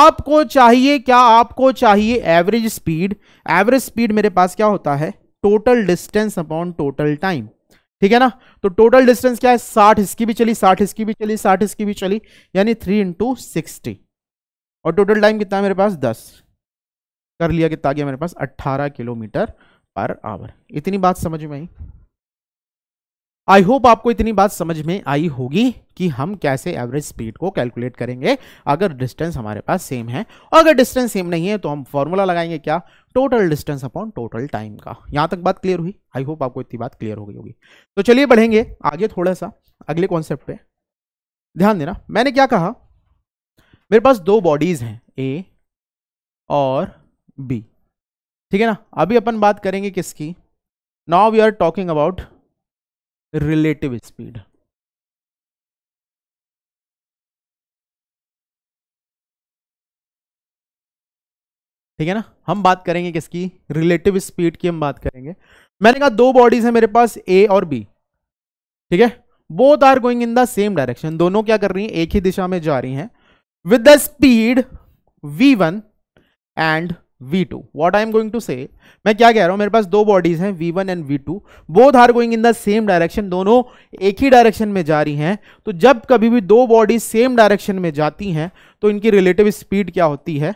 आपको चाहिए क्या आपको चाहिए एवरेज स्पीड एवरेज स्पीड मेरे पास क्या होता है total distance upon total time ठीक है ना तो टोटल डिस्टेंस क्या है साठ इसकी भी चली साठ इसकी भी चली साठ इसकी भी चली यानी थ्री इंटू सिक्सटी और टोटल टाइम कितना है मेरे पास दस कर लिया कितना गया मेरे पास अट्ठारह किलोमीटर पर आवर इतनी बात समझ में आई आई होप आपको इतनी बात समझ में आई होगी कि हम कैसे एवरेज स्पीड को कैलकुलेट करेंगे अगर डिस्टेंस हमारे पास सेम है और अगर डिस्टेंस सेम नहीं है तो हम फॉर्मूला लगाएंगे क्या total distance upon total time का यहाँ तक बात क्लियर हुई आई होप आपको इतनी बात क्लियर हो गई होगी तो चलिए बढ़ेंगे आगे थोड़ा सा अगले कॉन्सेप्ट पे ध्यान देना मैंने क्या कहा मेरे पास दो बॉडीज हैं ए और बी ठीक है ना अभी अपन बात करेंगे किसकी now we are talking about relative speed ठीक है ना हम बात करेंगे किसकी रिलेटिव स्पीड की हम बात करेंगे मैंने कहा दो बॉडीज हैं मेरे पास ए और बी ठीक है both are going in the same direction दोनों क्या कर रही हैं एक ही दिशा में जा रही हैं with the speed V one and V two what I am going to say मैं क्या कह रहा हूं मेरे पास दो बॉडीज हैं V one and V two both are going in the same direction दोनों एक ही डायरेक्शन में जा रही हैं तो जब कभी भी दो बॉडीज सेम डायरेक्शन में जाती हैं तो इनकी रिलेटिव स्पीड क्या होती है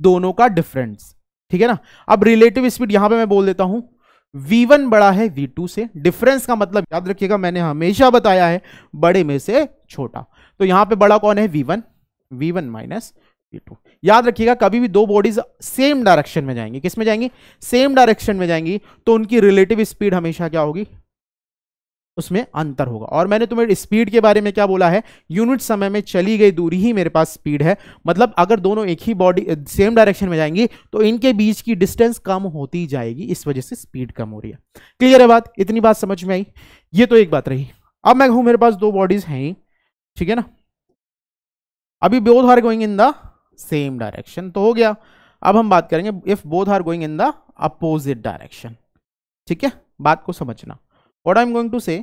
दोनों का डिफरेंस ठीक है ना अब रिलेटिव स्पीड यहां पे मैं बोल देता हूं v1 बड़ा है v2 से डिफरेंस का मतलब याद रखिएगा मैंने हमेशा बताया है बड़े में से छोटा तो यहां पे बड़ा कौन है v1 v1 माइनस टू याद रखिएगा कभी भी दो बॉडीज सेम डायरेक्शन में जाएंगी किस में जाएंगी सेम डायरेक्शन में जाएंगी तो उनकी रिलेटिव स्पीड हमेशा क्या होगी उसमें अंतर होगा और मैंने तुम्हें स्पीड के बारे में क्या बोला है यूनिट समय में चली गई दूरी ही मेरे पास स्पीड है मतलब अगर दोनों एक ही बॉडी सेम डायरेक्शन में जाएंगी तो इनके बीच की डिस्टेंस कम होती जाएगी इस वजह से स्पीड कम हो रही है क्लियर है बात इतनी बात समझ में आई ये तो एक बात रही अब मैं कहूँ मेरे पास दो बॉडीज हैं ही ठीक है ना अभी both are going in the same direction तो हो गया अब हम बात करेंगे if both are going in the opposite direction ठीक है बात को समझना what I am going to say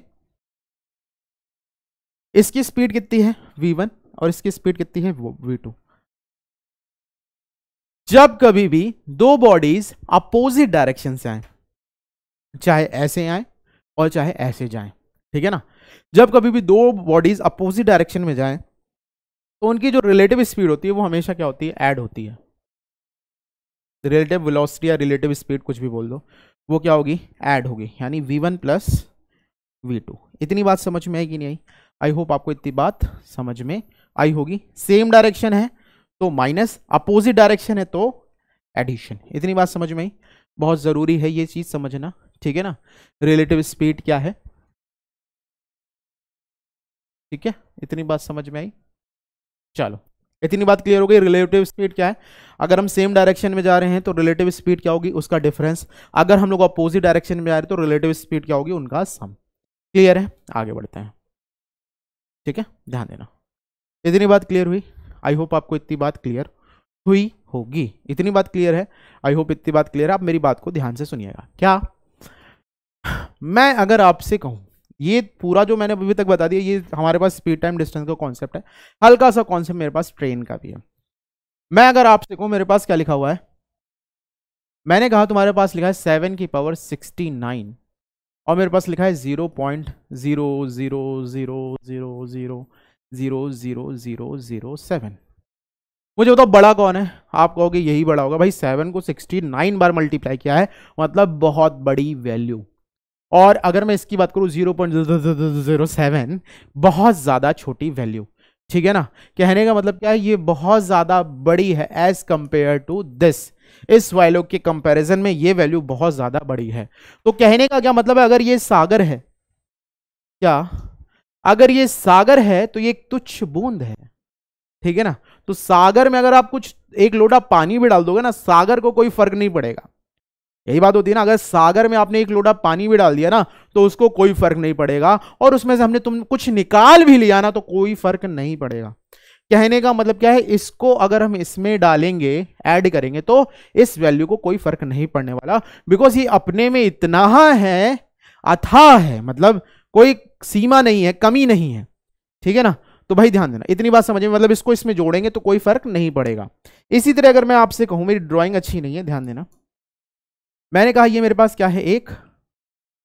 इसकी स्पीड कितनी है v1 और इसकी स्पीड कितनी है v2 जब कभी भी दो बॉडीज अपोजिट डायरेक्शन से आए चाहे ऐसे आए और चाहे ऐसे जाएं ठीक है ना जब कभी भी दो बॉडीज अपोजिट डायरेक्शन में जाएं तो उनकी जो रिलेटिव स्पीड होती है वो हमेशा क्या होती है ऐड होती है रिलेटिव वेलोसिटी या रिलेटिव स्पीड कुछ भी बोल दो वो क्या होगी ऐड होगी यानी v1 one plus we to इतनी बात समझ में आई कि नहीं आई आई होप आपको इतनी बात समझ में आई होगी सेम डायरेक्शन है तो माइनस अपोजिट डायरेक्शन है तो एडिशन इतनी बात समझ में आई बहुत ज़रूरी है ये चीज़ समझना ठीक है ना रिलेटिव स्पीड क्या है ठीक है इतनी बात समझ में आई चलो इतनी बात क्लियर हो गई रिलेटिव स्पीड क्या है अगर हम सेम डायरेक्शन में जा रहे हैं तो रिलेटिव स्पीड क्या होगी उसका डिफरेंस अगर हम लोग अपोजिट डायरेक्शन में जा रहे हैं तो रिलेटिव स्पीड क्या होगी उनका सम क्लियर है आगे बढ़ते हैं ठीक है ध्यान देना इतनी बात क्लियर हुई आई होप आपको इतनी बात क्लियर हुई होगी इतनी बात क्लियर है आई होप इतनी बात क्लियर है आप मेरी बात को ध्यान से सुनिएगा क्या मैं अगर आपसे कहूँ ये पूरा जो मैंने अभी तक बता दिया ये हमारे पास स्पीड टाइम डिस्टेंस का कॉन्सेप्ट है हल्का सा कॉन्सेप्ट मेरे पास ट्रेन का भी है मैं अगर आपसे कहूँ मेरे पास क्या लिखा हुआ है मैंने कहा तुम्हारे पास लिखा है सेवन की पावर सिक्सटी नाइन और मेरे पास लिखा है zero point zero zero zero zero zero zero zero zero zero seven मुझे बताओ बड़ा कौन है आप कहोगे यही बड़ा होगा भाई सेवन को सिक्सटी नाइन बार मल्टीप्लाई किया है मतलब बहुत बड़ी वैल्यू और अगर मैं इसकी बात करूँ जीरो पॉइंट जीरो सेवन बहुत ज़्यादा छोटी वैल्यू ठीक है ना कहने का मतलब क्या है ये बहुत ज़्यादा बड़ी है एज कंपेयर टू दिस इस वैल्यू के कंपैरिजन में ये वैल्यू बहुत ज़्यादा बड़ी है तो कहने का क्या मतलब है अगर ये सागर है क्या अगर ये सागर है तो ये तुच्छ बूंद है ठीक है ना तो सागर में अगर आप कुछ एक लोटा पानी भी डाल दोगे ना सागर को कोई फर्क नहीं पड़ेगा यही बात होती है ना अगर सागर में आपने एक लोटा पानी भी डाल दिया ना तो उसको कोई फर्क नहीं पड़ेगा और उसमें से हमने तुम कुछ निकाल भी लिया ना तो कोई फर्क नहीं पड़ेगा कहने का मतलब क्या है इसको अगर हम इसमें डालेंगे ऐड करेंगे तो इस वैल्यू को कोई फर्क नहीं पड़ने वाला बिकॉज ये अपने में इतना है अथाह है मतलब कोई सीमा नहीं है कमी नहीं है ठीक है ना तो भाई ध्यान देना इतनी बात समझ में मतलब इसको इसमें जोड़ेंगे तो कोई फर्क नहीं पड़ेगा इसी तरह अगर मैं आपसे कहूं मेरी ड्राइंग अच्छी नहीं है ध्यान देना मैंने कहा ये मेरे पास क्या है एक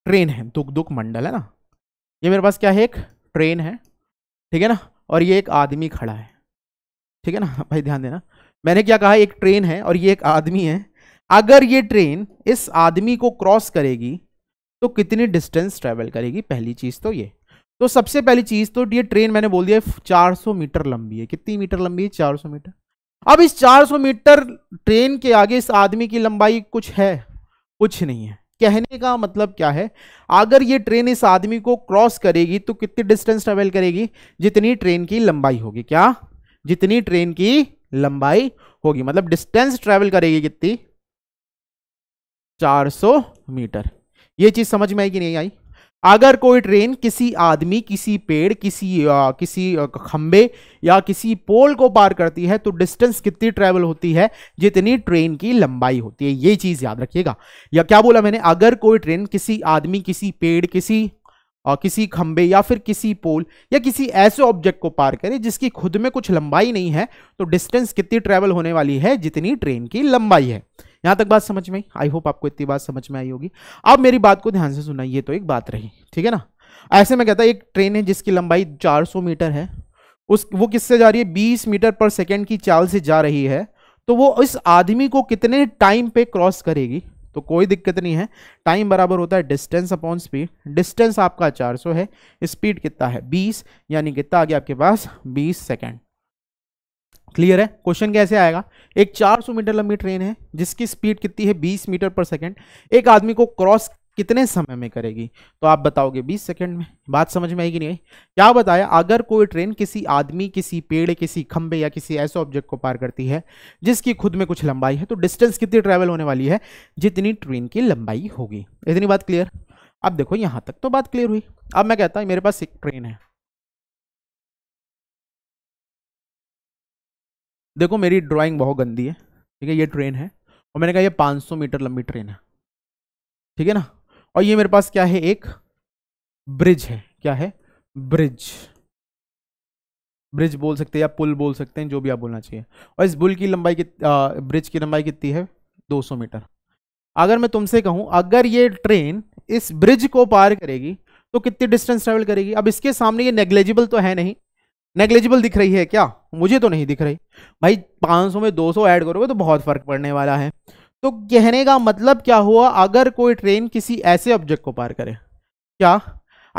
ट्रेन है दुख दुख मंडल है ना ये मेरे पास क्या है एक ट्रेन है ठीक है ना और ये एक आदमी खड़ा है ठीक है ना भाई ध्यान देना मैंने क्या कहा एक ट्रेन है और ये एक आदमी है अगर ये ट्रेन इस आदमी को क्रॉस करेगी तो कितनी डिस्टेंस ट्रेवल करेगी पहली चीज़ तो ये तो सबसे पहली चीज़ तो ये ट्रेन मैंने बोल दिया 400 मीटर लंबी है कितनी मीटर लंबी है 400 मीटर अब इस 400 मीटर ट्रेन के आगे इस आदमी की लंबाई कुछ है कुछ नहीं है कहने का मतलब क्या है अगर ये ट्रेन इस आदमी को क्रॉस करेगी तो कितनी डिस्टेंस ट्रेवल करेगी जितनी ट्रेन की लंबाई होगी क्या जितनी ट्रेन की लंबाई होगी मतलब डिस्टेंस ट्रेवल करेगी कितनी 400 मीटर ये चीज समझ में आई कि नहीं आई अगर कोई ट्रेन किसी आदमी किसी पेड़ किसी आ, किसी खंबे या किसी पोल को पार करती है तो डिस्टेंस कितनी ट्रेवल होती है जितनी ट्रेन की लंबाई होती है ये चीज़ याद रखिएगा या क्या बोला मैंने अगर कोई ट्रेन किसी आदमी किसी पेड़ किसी और किसी खंबे या फिर किसी पोल या किसी ऐसे ऑब्जेक्ट को पार करे जिसकी खुद में कुछ लंबाई नहीं है तो डिस्टेंस कितनी ट्रैवल होने वाली है जितनी ट्रेन की लंबाई है यहाँ तक बात समझ में आई होप आपको इतनी बात समझ में आई होगी अब मेरी बात को ध्यान से सुना ये तो एक बात रही ठीक है ना ऐसे में कहता है एक ट्रेन है जिसकी लंबाई चार मीटर है उस वो किससे जा रही है बीस मीटर पर सेकेंड की चाल से जा रही है तो वो इस आदमी को कितने टाइम पे क्रॉस करेगी तो कोई दिक्कत नहीं है टाइम बराबर होता है डिस्टेंस अपॉन स्पीड डिस्टेंस आपका 400 है स्पीड कितना है 20 यानी कितना आ गया आपके पास 20 सेकेंड क्लियर है क्वेश्चन कैसे आएगा एक 400 मीटर लंबी ट्रेन है जिसकी स्पीड कितनी है 20 मीटर पर सेकंड एक आदमी को क्रॉस कितने समय में करेगी तो आप बताओगे 20 सेकंड में बात समझ में आएगी नहीं क्या बताया अगर कोई ट्रेन किसी आदमी किसी पेड़ किसी खंबे या किसी ऐसे ऑब्जेक्ट को पार करती है जिसकी खुद में कुछ लंबाई है तो डिस्टेंस कितनी ट्रैवल होने वाली है जितनी ट्रेन की लंबाई होगी इतनी बात क्लियर अब देखो यहाँ तक तो बात क्लियर हुई अब मैं कहता हूँ मेरे पास एक ट्रेन है देखो मेरी ड्राइंग बहुत गंदी है ठीक है ये ट्रेन है और मैंने कहा ये 500 मीटर लंबी ट्रेन है ठीक है ना और ये मेरे पास क्या है एक ब्रिज है क्या है ब्रिज ब्रिज बोल सकते हैं या पुल बोल सकते हैं जो भी आप बोलना चाहिए और इस पुल की लंबाई कित ब्रिज की लंबाई कितनी है 200 मीटर अगर मैं तुमसे कहूं अगर ये ट्रेन इस ब्रिज को पार करेगी तो कितनी डिस्टेंस ट्रेवल करेगी अब इसके सामने ये नेग्लेजिबल तो है नहीं नेग्लिजिबल दिख रही है क्या मुझे तो नहीं दिख रही भाई 500 में 200 ऐड करोगे तो बहुत फर्क पड़ने वाला है तो कहने का मतलब क्या हुआ अगर कोई ट्रेन किसी ऐसे ऑब्जेक्ट को पार करे क्या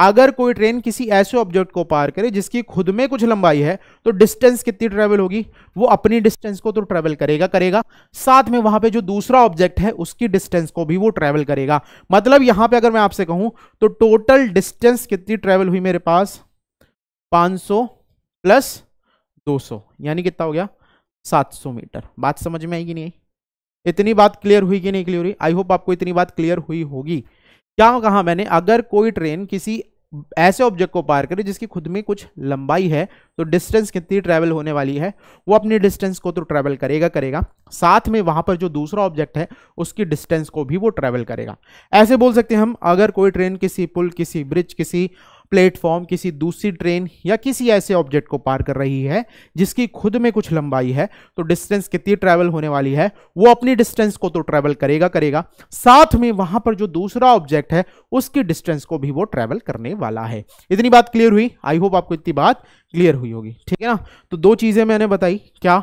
अगर कोई ट्रेन किसी ऐसे ऑब्जेक्ट को पार करे जिसकी खुद में कुछ लंबाई है तो डिस्टेंस कितनी ट्रेवल होगी वो अपनी डिस्टेंस को तो ट्रेवल करेगा करेगा साथ में वहां पे जो दूसरा ऑब्जेक्ट है उसकी डिस्टेंस को भी वो ट्रेवल करेगा मतलब यहां पे अगर मैं आपसे कहूं तो टोटल डिस्टेंस कितनी ट्रेवल हुई मेरे पास पांच प्लस 200 यानी कितना हो गया 700 मीटर बात समझ में आएगी नहीं इतनी बात क्लियर हुई कि नहीं क्लियर हुई आई होप आपको इतनी बात क्लियर हुई होगी क्या कहा मैंने अगर कोई ट्रेन किसी ऐसे ऑब्जेक्ट को पार करे जिसकी खुद में कुछ लंबाई है तो डिस्टेंस कितनी ट्रैवल होने वाली है वो अपनी डिस्टेंस को तो ट्रैवल करेगा करेगा साथ में वहां पर जो दूसरा ऑब्जेक्ट है उसकी डिस्टेंस को भी वो ट्रैवल करेगा ऐसे बोल सकते हैं हम अगर कोई ट्रेन किसी पुल किसी ब्रिज किसी प्लेटफॉर्म किसी दूसरी ट्रेन या किसी ऐसे ऑब्जेक्ट को पार कर रही है जिसकी खुद में कुछ लंबाई है तो डिस्टेंस कितनी ट्रैवल होने वाली है वो अपनी डिस्टेंस को तो ट्रैवल करेगा करेगा साथ में वहां पर जो दूसरा ऑब्जेक्ट है उसकी डिस्टेंस को भी वो ट्रैवल करने वाला है इतनी बात क्लियर हुई आई होप आपको इतनी बात क्लियर हुई होगी ठीक है ना तो दो चीजें मैंने बताई क्या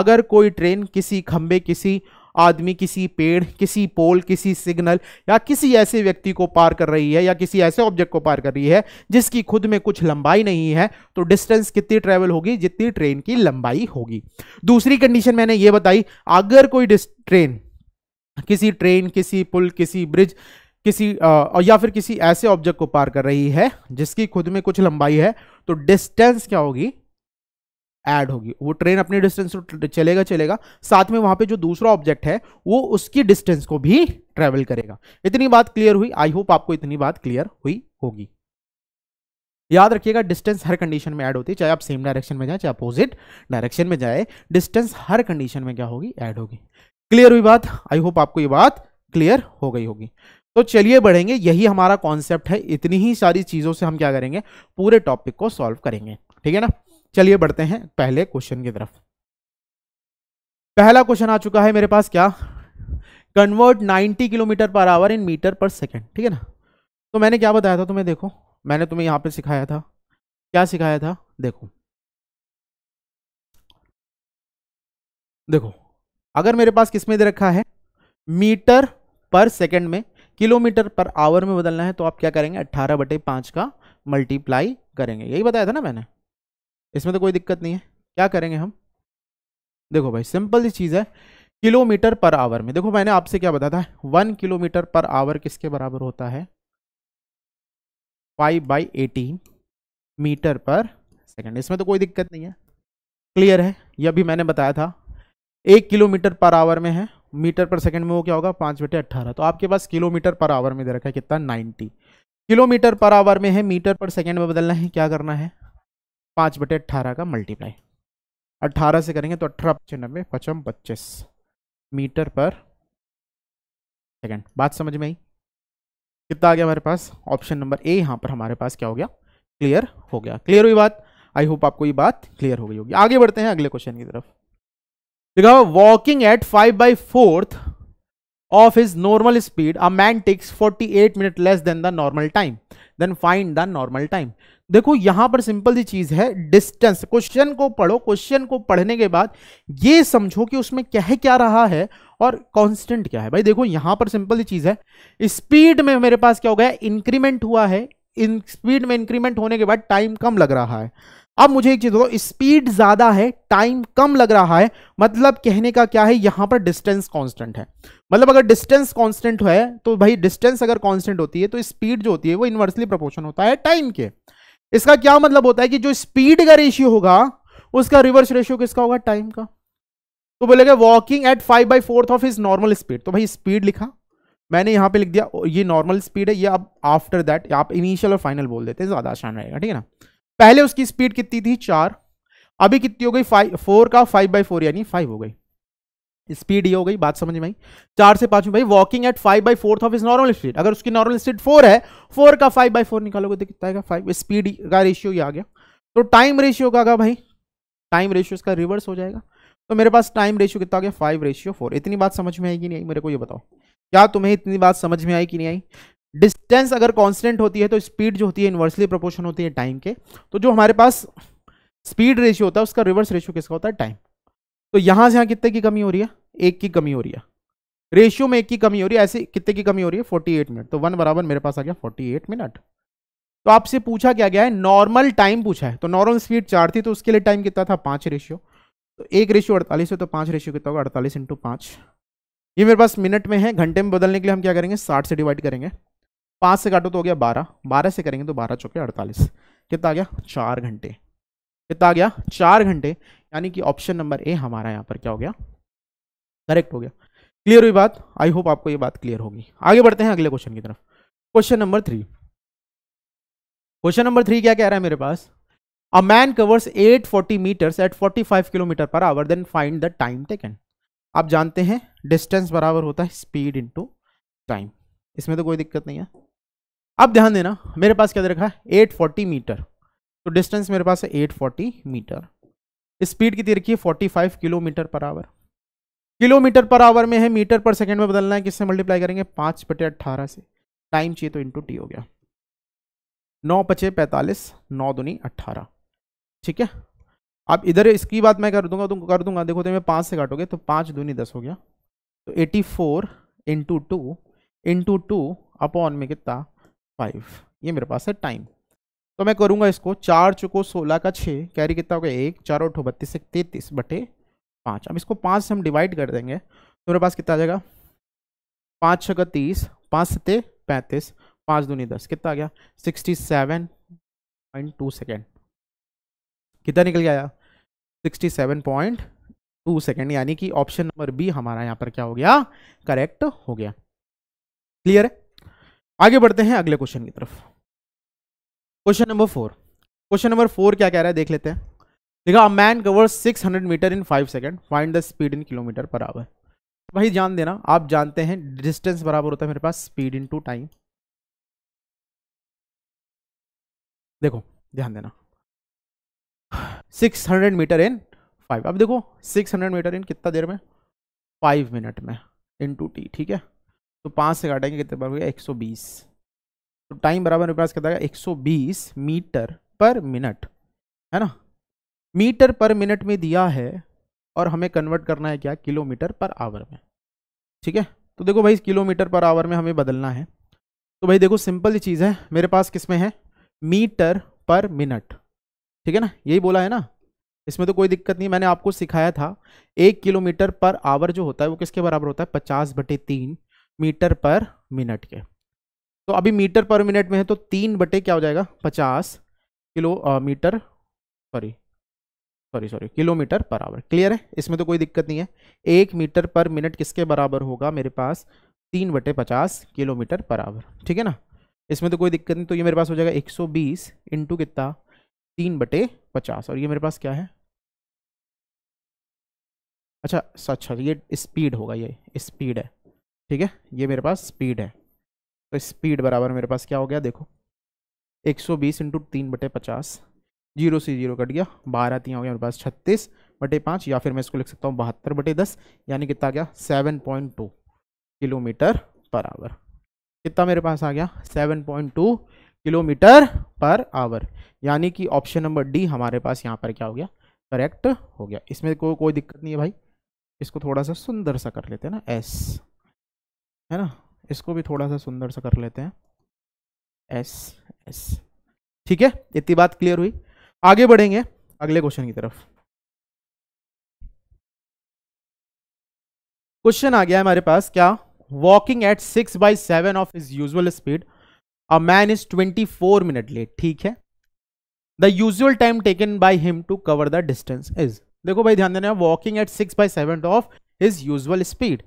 अगर कोई ट्रेन किसी खंबे किसी आदमी किसी पेड़ किसी पोल किसी सिग्नल या किसी ऐसे व्यक्ति को पार कर रही है या किसी ऐसे ऑब्जेक्ट को पार कर रही है जिसकी खुद में कुछ लंबाई नहीं है तो डिस्टेंस कितनी ट्रेवल होगी जितनी ट्रेन की लंबाई होगी दूसरी कंडीशन मैंने ये बताई अगर कोई ट्रेन किसी ट्रेन किसी पुल किसी ब्रिज किसी आ, या फिर किसी ऐसे ऑब्जेक्ट को पार कर रही है जिसकी खुद में कुछ लंबाई है तो डिस्टेंस क्या होगी ऐड होगी वो ट्रेन अपने डिस्टेंस चलेगा चलेगा साथ में वहां पे जो दूसरा ऑब्जेक्ट है वो उसकी डिस्टेंस को भी ट्रेवल करेगा इतनी बात क्लियर हुई आई होप आपको इतनी बात क्लियर हुई होगी याद रखिएगा डिस्टेंस हर कंडीशन में ऐड होती है चाहे आप सेम डायरेक्शन में जाए चाहे अपोजिट डायरेक्शन में जाए डिस्टेंस हर कंडीशन में क्या होगी ऐड होगी क्लियर हुई बात आई होप आपको ये बात क्लियर हो गई होगी तो चलिए बढ़ेंगे यही हमारा कॉन्सेप्ट है इतनी ही सारी चीज़ों से हम क्या करेंगे पूरे टॉपिक को सॉल्व करेंगे ठीक है ना चलिए बढ़ते हैं पहले क्वेश्चन की तरफ पहला क्वेश्चन आ चुका है मेरे पास क्या convert 90 kilometer per hour in meter per second ठीक है ना तो मैंने क्या बताया था तुम्हें देखो मैंने तुम्हें यहां पे सिखाया था क्या सिखाया था देखो देखो अगर मेरे पास किसमें दे रखा है मीटर पर सेकेंड में किलोमीटर पर आवर में बदलना है तो आप क्या करेंगे अट्ठारह बटे पाँच का मल्टीप्लाई करेंगे यही बताया था ना मैंने इसमें तो कोई दिक्कत नहीं है क्या करेंगे हम देखो भाई सिंपल सी चीज़ है किलोमीटर पर आवर में देखो मैंने आपसे क्या बताया था वन किलोमीटर पर आवर किसके बराबर होता है five by eighteen meter per second इसमें तो कोई दिक्कत नहीं है क्लियर है यह भी मैंने बताया था एक किलोमीटर पर आवर में है मीटर पर सेकंड में वो क्या होगा पाँच बटे अट्ठारह तो आपके पास किलोमीटर पर आवर में दे रखा है कितना नाइन्टी किलोमीटर पर आवर में है मीटर पर सेकंड में बदलना है क्या करना है पाँच बटे अट्ठारह का मल्टीप्लाई अट्ठारह से करेंगे तो अठारह पचानबे पचम पच्चीस मीटर पर सेकेंड बात समझ में आई कितना आ गया हमारे पास ऑप्शन नंबर ए यहाँ पर हमारे पास क्या हो गया क्लियर हो गया क्लियर हुई बात आई होप आपको ये बात क्लियर हो गई होगी आगे बढ़ते हैं अगले क्वेश्चन की तरफ देखा walking at five by fourth of is normal speed a man takes 48 minute less than the normal time then find the normal time देखो यहां पर सिंपल सी चीज है डिस्टेंस क्वेश्चन को पढ़ो क्वेश्चन को पढ़ने के बाद ये समझो कि उसमें क्या है क्या रहा है और कांस्टेंट क्या है भाई देखो यहां पर सिंपल सी चीज है स्पीड में मेरे पास क्या हो गया इंक्रीमेंट हुआ है इन स्पीड में इंक्रीमेंट होने के बाद टाइम कम लग रहा है अब मुझे एक चीज बताओ स्पीड ज्यादा है टाइम कम लग रहा है मतलब कहने का क्या है यहां पर डिस्टेंस कांस्टेंट है मतलब अगर डिस्टेंस कांस्टेंट है तो भाई डिस्टेंस अगर कांस्टेंट होती है तो स्पीड जो होती है वो इन्वर्सली प्रोपोर्शन होता है टाइम के इसका क्या मतलब होता है कि जो स्पीड का रेशियो होगा उसका रिवर्स रेशियो किसका होगा टाइम का तो बोलेगा walking at five by fourth of is normal speed तो भाई स्पीड लिखा मैंने यहां पे लिख दिया ये नॉर्मल स्पीड है ये अब आफ्टर दैट आप इनिशियल और फाइनल बोल देते हैं ज़्यादा आसान रहेगा ठीक है ना पहले उसकी स्पीड कितनी थी चार अभी कितनी हो गई फाइव फोर का फाइव बाई फोर यानी फाइव हो गई स्पीड ये हो गई बात समझ में आई चार से पांच में भाई walking at five by fourth of is normal speed अगर उसकी नॉर्मल स्पीड फोर है फोर का फाइव बाई फोर निकालोगे तो कितना आएगा फाइव स्पीड का रेशियो ये आ गया तो टाइम रेशियो का आगा भाई टाइम रेशियो इसका रिवर्स हो जाएगा तो मेरे पास टाइम रेशियो कितना आ गया फाइव रेशियो फोर इतनी बात समझ में आई कि नहीं आई मेरे को ये बताओ क्या तुम्हें इतनी बात समझ में आई कि नहीं आई डिस्टेंस अगर कॉन्स्टेंट होती है तो स्पीड जो होती है इन्वर्सली प्रोपोर्शन होती है टाइम के तो जो हमारे पास स्पीड रेशियो होता है उसका रिवर्स रेशियो किसका होता है टाइम तो यहां से यहां कितने की कमी हो रही है एक की कमी हो रही है रेशियो में एक की कमी हो रही है ऐसे कितने की कमी हो रही है फोर्टी एट मिनट तो वन बराबर मेरे पास आ गया फोर्टी एट मिनट तो आपसे पूछा क्या गया है नॉर्मल टाइम पूछा है तो नॉर्मल स्पीड चार थी तो उसके लिए टाइम कितना था पांच रेशियो तो एक रेशियो अड़तालीस है तो पांच रेशियो कितना होगा अड़तालीस इंटू पांच ये मेरे पास मिनट में है घंटे में बदलने के लिए हम क्या करेंगे साठ से डिवाइड करेंगे पांच से काटो तो हो गया बारह बारह से करेंगे तो बारह चौके अड़तालीस कितना आ गया चार घंटे कितना आ गया चार घंटे यानी कि ऑप्शन नंबर ए हमारा यहाँ पर क्या हो गया करेक्ट हो गया क्लियर हुई बात आई होप आपको ये बात क्लियर होगी आगे बढ़ते हैं अगले क्वेश्चन की तरफ question number three question number three क्या कह रहा है मेरे पास a man covers 840 meters at 45 kilometer per hour then find the time taken आप जानते हैं डिस्टेंस बराबर होता है स्पीड टू टाइम इसमें तो कोई दिक्कत नहीं है अब ध्यान देना मेरे पास क्या दे रखा है 840 मीटर तो डिस्टेंस मेरे पास है 840 मीटर स्पीड कितनी रखी है 45 kilometer per our kilometre per our में है मीटर पर सेकंड में बदलना है किससे मल्टीप्लाई करेंगे पाँच बटे अट्ठारह से टाइम चाहिए तो इंटू टी हो गया नौ पचे पैंतालीस नौ दूनी अट्ठारह ठीक है अब इधर इसकी बात मैं कर दूंगा तुमको कर दूंगा देखो तुम्हें तो पाँच से काटोगे तो पाँच दूनी दस हो गया तो eighty four into two into two upon में कितना फाइव ये मेरे पास है टाइम तो मैं करूंगा इसको चार चुको सोलह का छः कैरी कितना हो गया एक चार और बत्तीस एक तैतीस बटे पाँच अब इसको पाँच से हम डिवाइड कर देंगे तो मेरे पास कितना आ जाएगा पाँच छः का तीस पाँच सत्ते पैंतीस पाँच दूनी दस कितना आ गया sixty seven point two second कितना निकल गया sixty seven point two second यानी कि ऑप्शन नंबर बी हमारा यहाँ पर क्या हो गया करेक्ट हो गया क्लियर है आगे बढ़ते हैं अगले क्वेश्चन की तरफ question number four question number four क्या कह रहा है देख लेते हैं देखा man cover 600 meter in five second find the speed in kilometer per hour भाई जान देना आप जानते हैं डिस्टेंस बराबर होता है मेरे पास स्पीड इन टू टाइम देखो ध्यान देना 600 मीटर इन फाइव अब देखो 600 मीटर इन कितना देर में फाइव मिनट में इन टू टी ठीक है तो पाँच से काटेंगे कितने बार हो गया एक सौ बीस तो टाइम बराबर मेरे पास कहता है 120 मीटर पर मिनट है ना मीटर पर मिनट में दिया है और हमें कन्वर्ट करना है क्या किलोमीटर पर आवर में ठीक है तो देखो भाई किलोमीटर पर आवर में हमें बदलना है तो भाई देखो सिंपल चीज़ है मेरे पास किस में है मीटर पर मिनट ठीक है ना यही बोला है ना इसमें तो कोई दिक्कत नहीं मैंने आपको सिखाया था एक किलोमीटर पर आवर जो होता है वो किसके बराबर होता है पचास बटे तीन मीटर पर मिनट के तो अभी मीटर पर मिनट में है तो तीन बटे क्या हो जाएगा पचास kilometer sorry sorry sorry kilometer per hour clear है इसमें तो कोई दिक्कत नहीं है एक मीटर पर मिनट किसके बराबर होगा मेरे पास तीन बटे पचास किलोमीटर पर आवर ठीक है ना इसमें तो कोई दिक्कत नहीं तो ये मेरे पास हो जाएगा एक सौ बीस इंटू कितना तीन बटे पचास और ये मेरे पास क्या है अच्छा अच्छा ये स्पीड होगा ये स्पीड है ठीक है ये मेरे पास स्पीड है तो स्पीड बराबर मेरे पास क्या हो गया देखो 120 सौ बीस इंटू तीन बटे पचास जीरो से जीरो कट गया बारह तीन हो गया मेरे पास छत्तीस बटे पाँच या फिर मैं इसको लिख सकता हूँ बहत्तर बटे दस यानी कितना आ गया seven point two kilometer per hour कितना मेरे पास आ गया seven point two kilometer per hour यानी कि ऑप्शन नंबर डी हमारे पास यहाँ पर क्या हो गया करेक्ट हो गया इसमें को, कोई दिक्कत नहीं है भाई इसको थोड़ा सा सुंदर सा कर लेते हैं ना एस है ना इसको भी थोड़ा सा सुंदर सा कर लेते हैं एस एस ठीक है इतनी बात क्लियर हुई आगे बढ़ेंगे अगले क्वेश्चन की तरफ क्वेश्चन आ गया है हमारे पास क्या walking at six by seven of his usual speed a man is twenty four minute late ठीक है the usual time taken by him to cover the distance is देखो भाई ध्यान देना walking at six by seven of his usual speed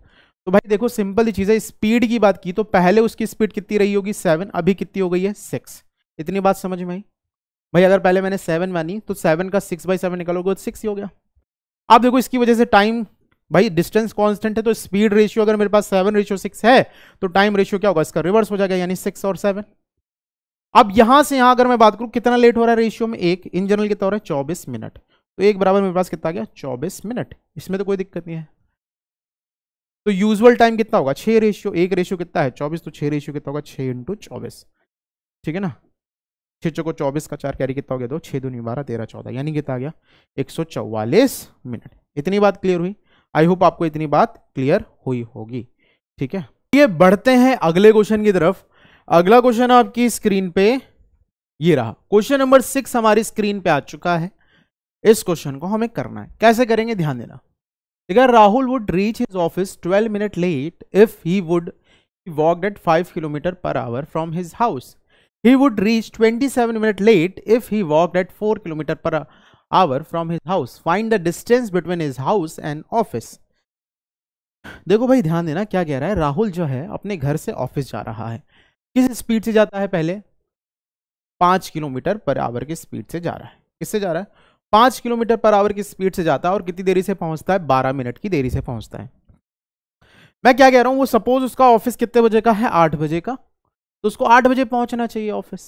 तो भाई देखो simple चीज़ है स्पीड की बात की तो पहले उसकी स्पीड कितनी रही होगी सेवन अभी कितनी हो गई है सिक्स इतनी बात समझ में आई भाई अगर पहले मैंने सेवन मानी तो सेवन का सिक्स बाई सेवन निकालोगे तो सिक्स ही हो गया आप देखो इसकी वजह से टाइम भाई डिस्टेंस कांस्टेंट है तो स्पीड रेशियो अगर मेरे पास सेवन रेशियो सिक्स है तो टाइम रेशियो क्या होगा इसका रिवर्स हो जाएगा यानी सिक्स और सेवन अब यहां से यहां अगर मैं बात करूं कितना लेट हो रहा है रेशियो में एक इन जनरल के तौर है चौबीस मिनट तो एक बराबर मेरे पास कितना गया चौबीस मिनट इसमें तो कोई दिक्कत नहीं है तो यूजुअल टाइम कितना होगा छह रेशियो एक रेशियो कितना है चौबीस तो छह रेशियो कितना होगा छह इंटू चौबीस ठीक है ना छो चौको चौबीस का चार कैरी कितना हो गया दो छह दूनी बारह तेरह चौदह यानी कितना गया एक सौ चौवालीस मिनट इतनी बात क्लियर हुई आई होप आपको इतनी बात क्लियर हुई होगी ठीक है ये बढ़ते हैं अगले क्वेश्चन की तरफ अगला क्वेश्चन आपकी स्क्रीन पे ये रहा क्वेश्चन नंबर सिक्स हमारी स्क्रीन पे आ चुका है इस क्वेश्चन को हमें करना है कैसे करेंगे ध्यान देना Again, Rahul would reach his office 12 minutes late if he would he walked at 5 km per hour from his house. He would reach 27 minutes late if he walked at 4 km per hour from his house. Find the distance between his house and office. देखो भाई ध्यान देना क्या कह रहा है राहुल जो है अपने घर से ऑफिस जा रहा है किस स्पीड से जाता है पहले पाँच किलोमीटर पर आवर की स्पीड से जा रहा है किससे जा रहा है पांच किलोमीटर पर आवर की स्पीड से जाता है और कितनी देरी से पहुंचता है बारह मिनट की देरी से पहुंचता है मैं क्या कह रहा हूं वो सपोज उसका ऑफिस कितने बजे का है आठ बजे का तो उसको आठ बजे पहुंचना चाहिए ऑफिस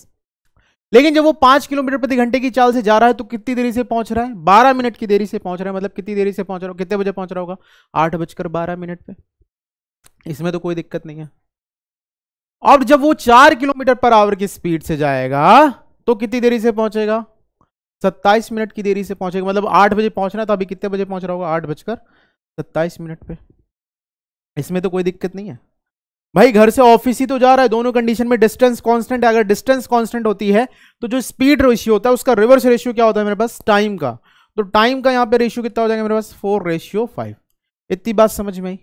लेकिन जब वो पांच किलोमीटर प्रति घंटे की चाल से जा रहा है तो कितनी देरी से पहुंच रहा है बारह मिनट की देरी से पहुंच रहा है मतलब कितनी देरी से पहुंच रहा होगा कितने बजे पहुंच रहा होगा आठ बजकर बारह मिनट पे इसमें तो कोई दिक्कत नहीं है और जब वो चार किलोमीटर पर आवर की स्पीड से जाएगा तो कितनी देरी से पहुंचेगा सत्ताईस मिनट की देरी से पहुंचेगा मतलब आठ बजे पहुंचना तो अभी कितने बजे पहुंच रहा होगा आठ बजकर सत्ताईस मिनट पे इसमें तो कोई दिक्कत नहीं है भाई घर से ऑफिस ही तो जा रहा है दोनों कंडीशन में डिस्टेंस कांस्टेंट है अगर डिस्टेंस कांस्टेंट होती है तो जो स्पीड रेशियो होता है उसका रिवर्स रेशियो क्या होता है मेरे पास टाइम का तो टाइम का यहाँ पे रेशियो कितना हो जाएगा मेरे पास फोर रेशियो फाइव इतनी बात समझ में आई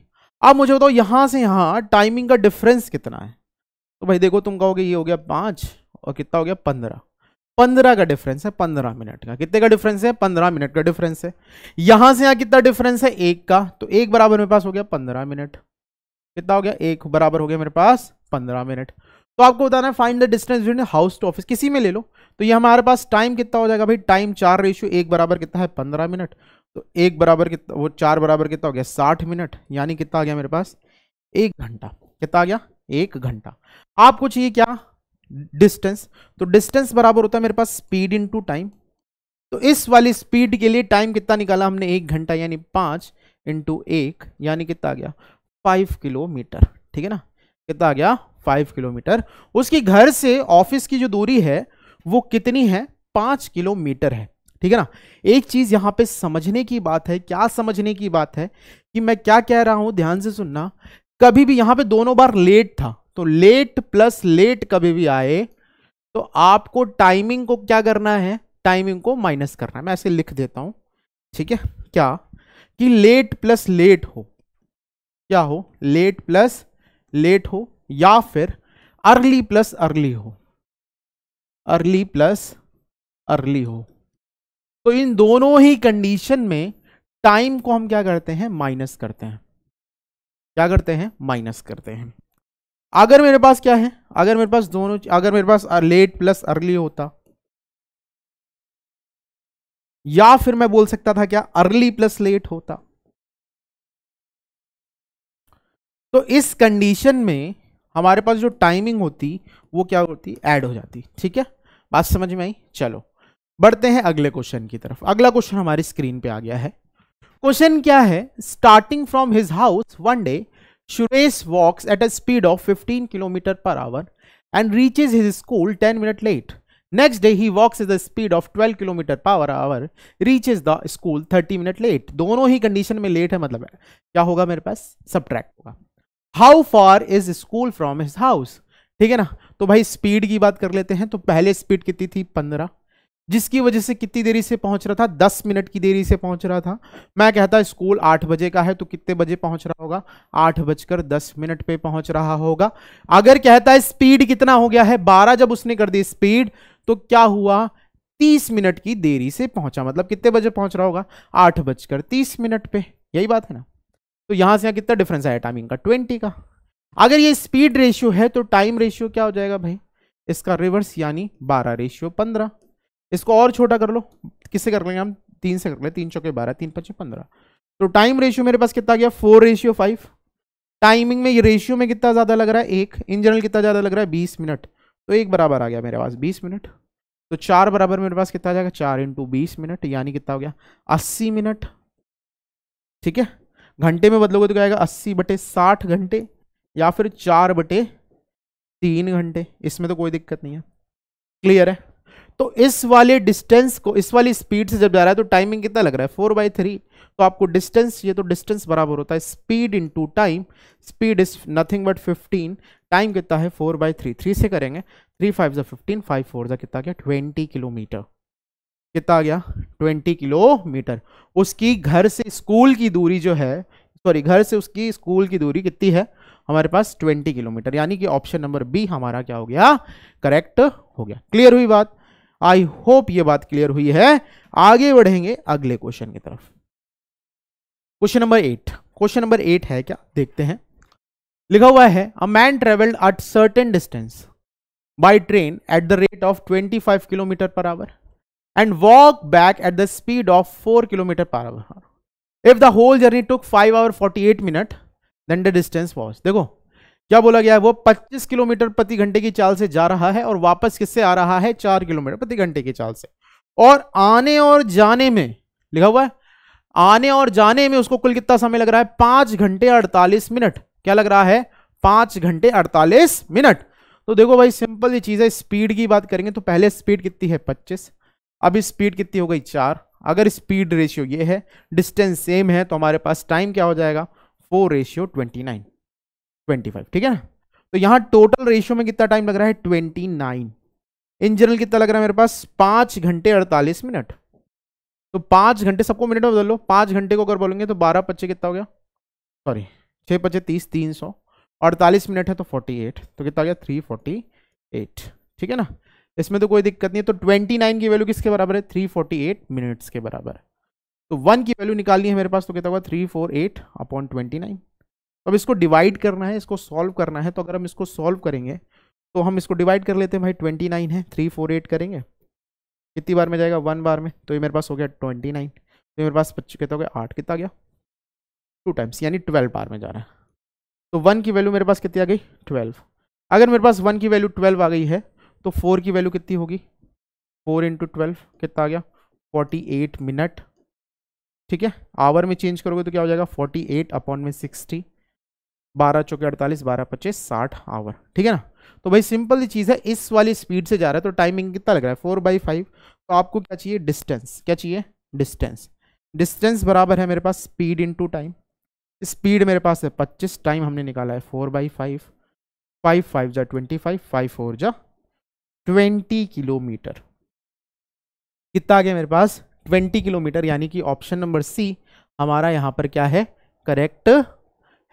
अब मुझे बताओ यहाँ से यहाँ टाइमिंग का डिफरेंस कितना है तो भाई देखो तुम कहोगे ये हो गया पाँच और कितना हो गया पंद्रह पंद्रह का डिफरेंस है पंद्रह मिनट का कितने का डिफरेंस है पंद्रह मिनट का डिफरेंस है यहां से यहां कितना डिफरेंस है एक का तो एक बराबर मेरे पास हो गया पंद्रह मिनट कितना हो गया एक बराबर हो गया मेरे पास पंद्रह मिनट तो आपको बताना है find the distance between house to office किसी में ले लो तो ये हमारे पास टाइम कितना हो जाएगा भाई टाइम चार रेशियो एक बराबर कितना है पंद्रह मिनट तो एक बराबर कितना वो चार बराबर कितना हो गया साठ मिनट यानी कितना आ गया मेरे पास एक घंटा कितना आ गया एक घंटा आपको चाहिए क्या डिस्टेंस तो डिस्टेंस बराबर होता है मेरे पास स्पीड टू टाइम तो इस वाली स्पीड के लिए टाइम कितना निकाला हमने एक घंटा यानी पाँच इंटू एक यानी कितना आ गया फाइव किलोमीटर ठीक है ना कितना आ गया फाइव किलोमीटर उसकी घर से ऑफिस की जो दूरी है वो कितनी है पाँच किलोमीटर है ठीक है ना एक चीज़ यहाँ पे समझने की बात है क्या समझने की बात है कि मैं क्या कह रहा हूँ ध्यान से सुनना कभी भी यहाँ पे दोनों बार लेट था तो लेट प्लस लेट कभी भी आए तो आपको टाइमिंग को क्या करना है टाइमिंग को माइनस करना है मैं ऐसे लिख देता हूं ठीक है क्या कि लेट प्लस लेट हो क्या हो लेट प्लस लेट हो या फिर अर्ली प्लस अर्ली हो अर्ली प्लस अर्ली हो तो इन दोनों ही कंडीशन में टाइम को हम क्या करते हैं माइनस करते हैं क्या करते हैं माइनस करते हैं अगर मेरे पास क्या है अगर मेरे पास दोनों अगर मेरे पास लेट प्लस अर्ली होता या फिर मैं बोल सकता था क्या अर्ली प्लस लेट होता तो इस कंडीशन में हमारे पास जो टाइमिंग होती वो क्या होती ऐड हो जाती ठीक है बात समझ में आई चलो बढ़ते हैं अगले क्वेश्चन की तरफ अगला क्वेश्चन हमारी स्क्रीन पे आ गया है क्वेश्चन क्या है starting from his house one day Suresh walks at a speed of 15 km per hour and reaches his school 10 minutes late. Next day he walks at the speed of 12 km per hour, reaches the school 30 minutes late. दोनों ही condition में late है मतलब है क्या होगा मेरे पास subtract होगा how far is school from his house ठीक है ना तो भाई स्पीड की बात कर लेते हैं तो पहले स्पीड कितनी थी पंद्रह जिसकी वजह से कितनी देरी से पहुंच रहा था दस मिनट की देरी से पहुंच रहा था मैं कहता स्कूल आठ बजे का है तो कितने बजे पहुंच रहा होगा आठ बजकर दस मिनट पे पहुंच रहा होगा अगर कहता है स्पीड कितना हो गया है बारह जब उसने कर दी स्पीड तो क्या हुआ तीस मिनट की देरी से पहुंचा मतलब कितने बजे पहुंच रहा होगा आठ बजकर तीस मिनट पे यही बात है ना तो यहां से यहां कितना डिफरेंस आया टाइमिंग का ट्वेंटी का अगर ये स्पीड रेशियो है तो टाइम रेशियो क्या हो जाएगा भाई इसका रिवर्स यानी बारह रेशियो पंद्रह इसको और छोटा कर लो किससे कर लेंगे हम तीन से कर लेंगे तीन चौके बारह तीन पच्चीस पंद्रह तो टाइम रेशियो मेरे पास कितना गया फोर रेशियो फाइव टाइमिंग में ये रेशियो में कितना ज़्यादा लग रहा है एक इन जनरल कितना ज़्यादा लग रहा है बीस मिनट तो एक बराबर आ गया मेरे पास बीस मिनट तो चार बराबर मेरे पास कितना आ जाएगा चार इंटू बीस मिनट यानी कितना हो गया अस्सी मिनट ठीक है घंटे में बदलोगे तो क्या आएगा अस्सी बटे साठ घंटे या फिर चार बटे तीन घंटे इसमें तो कोई दिक्कत नहीं है क्लियर है तो इस वाले डिस्टेंस को इस वाली स्पीड से जब जा रहा है तो टाइमिंग कितना लग रहा है फोर बाई थ्री तो आपको डिस्टेंस ये तो डिस्टेंस बराबर होता है speed to time speed is nothing but fifteen time कितना है फोर बाई थ्री थ्री से करेंगे थ्री फाइव जो फिफ्टीन फाइव फोर जो कितना गया ट्वेंटी किलोमीटर कितना आ गया ट्वेंटी किलोमीटर उसकी घर से स्कूल की दूरी जो है सॉरी घर से उसकी स्कूल की दूरी कितनी है हमारे पास ट्वेंटी किलोमीटर यानी कि ऑप्शन नंबर बी हमारा क्या हो गया करेक्ट हो गया क्लियर हुई बात आई होप ये बात क्लियर हुई है आगे बढ़ेंगे अगले क्वेश्चन की तरफ question number eight question number eight है क्या देखते हैं लिखा हुआ है a man travelled at certain distance by train at the rate of 25 kilometre per hour and walk back at the speed of 4 kilometre per hour if the whole journey took 5 hour 48 minute then the distance was देखो क्या बोला गया है वो 25 kilometre प्रति घंटे की चाल से जा रहा है और वापस किससे आ रहा है चार किलोमीटर प्रति घंटे की चाल से और आने और जाने में लिखा हुआ है आने और जाने में उसको कुल कितना समय लग रहा है पांच घंटे अड़तालीस मिनट क्या लग रहा है पांच घंटे अड़तालीस मिनट तो देखो भाई सिंपल ये चीज है स्पीड की बात करेंगे तो पहले स्पीड कितनी है पच्चीस अब स्पीड कितनी हो गई चार अगर स्पीड रेशियो ये है डिस्टेंस सेम है तो हमारे पास टाइम क्या हो जाएगा four ratio twenty nine twenty five ठीक है तो यहाँ टोटल रेशियो में कितना टाइम लग रहा है ट्वेंटी नाइन इन जनरल कितना लग रहा है मेरे पास पाँच घंटे अड़तालीस मिनट तो पाँच घंटे सबको मिनट में बदल लो पाँच घंटे को अगर बोलेंगे तो बारह पच्चे कितना हो गया सॉरी छः पच्चे तीस तीन सौ अड़तालीस मिनट है तो फोर्टी एट तो कितना हो गया थ्री फोर्टी एट ठीक है ना इसमें तो कोई दिक्कत नहीं है तो ट्वेंटी नाइन की वैल्यू किसके बराबर है थ्री फोर्टी एट मिनट्स के बराबर तो वन की वैल्यू निकालनी है मेरे पास तो कितना होगा three four eight upon twenty nine तो अब इसको डिवाइड करना है इसको सॉल्व करना है तो अगर हम इसको सॉल्व करेंगे तो हम इसको डिवाइड कर लेते हैं भाई ट्वेंटी नाइन है थ्री फोर एट करेंगे कितनी बार में जाएगा वन बार में तो ये मेरे पास हो गया ट्वेंटी नाइन तो मेरे पास पच्चीस कहते हो गया आठ कितना गया टू टाइम्स यानी ट्वेल्व बार में जा रहा है तो वन की वैल्यू मेरे पास कितनी आ गई ट्वेल्व अगर मेरे पास वन की वैल्यू ट्वेल्व आ गई है तो फोर की वैल्यू कितनी होगी फोर इंटू ट्वेल्व कितना आ गया फोर्टी एट मिनट ठीक है आवर में चेंज करोगे तो क्या हो जाएगा फोर्टी एट अपॉन में सिक्सटी बारह चौके अड़तालीस बारह पच्चीस साठ आवर ठीक है ना तो भाई सिंपल ही चीज़ है इस वाली स्पीड से जा रहा है तो टाइमिंग कितना लग रहा है फोर बाई फाइव तो आपको क्या चाहिए डिस्टेंस क्या चाहिए डिस्टेंस डिस्टेंस बराबर है मेरे पास स्पीड टू टाइम स्पीड मेरे पास है पच्चीस टाइम हमने निकाला है four by five five five जा ट्वेंटी फाइव फाइव फोर जा ट्वेंटी किलोमीटर कितना आ गया मेरे पास ट्वेंटी किलोमीटर यानी कि ऑप्शन नंबर सी हमारा यहाँ पर क्या है करेक्ट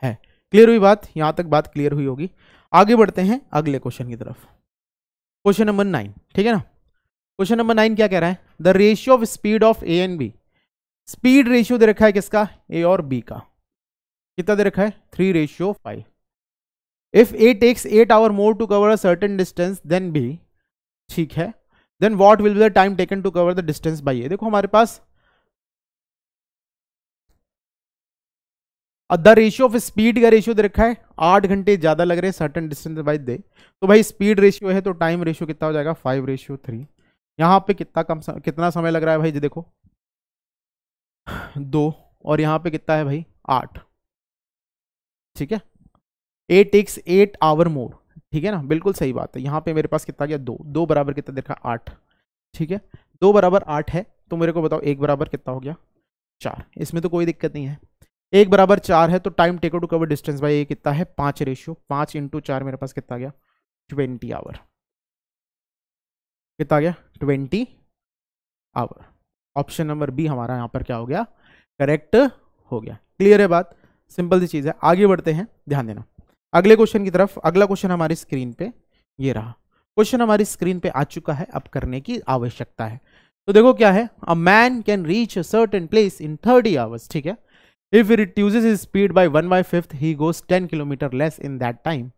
है क्लियर हुई बात यहां तक बात क्लियर हुई होगी आगे बढ़ते हैं अगले क्वेश्चन की तरफ क्वेश्चन नंबर नाइन ठीक है ना क्वेश्चन नंबर नाइन क्या कह रहा है the ratio of speed of A and B speed ratio दे रखा है किसका ए और बी का कितना दे रखा है three ratio five if A takes eight hour more to cover a certain distance then B ठीक है then what will be the time taken to cover the distance by A देखो हमारे पास द रेशियो ऑफ स्पीड का ratio दे रखा है आठ घंटे ज़्यादा लग रहे हैं सर्टन डिस्टेंस बाइज दे तो भाई स्पीड रेशियो है तो टाइम रेशियो कितना हो जाएगा फाइव रेशियो थ्री यहाँ पे कितना कम सम, कितना समय लग रहा है भाई जी देखो दो और यहाँ पे कितना है भाई आठ ठीक है eight X eight hour more ठीक है ना बिल्कुल सही बात है यहाँ पे मेरे पास कितना गया दो दो बराबर कितना देखा आठ ठीक है दो बराबर आठ है तो मेरे को बताओ एक बराबर कितना हो गया चार इसमें तो कोई दिक्कत नहीं है एक बराबर चार है तो time taken to cover distance भाई ये कितना है पाँच रेशियो पाँच इंटू चार मेरे पास कितना गया ट्वेंटी आवर कितना गया twenty hour option number B हमारा यहाँ पर क्या हो गया करेक्ट हो गया क्लियर है बात सिंपल सी चीज़ है आगे बढ़ते हैं ध्यान देना अगले क्वेश्चन की तरफ अगला क्वेश्चन हमारी स्क्रीन पे ये रहा क्वेश्चन हमारी स्क्रीन पे आ चुका है अब करने की आवश्यकता है तो देखो क्या है a man can reach a certain place in thirty hours ठीक है if reduces his speed by one by fifth he goes ten kilometre less in that time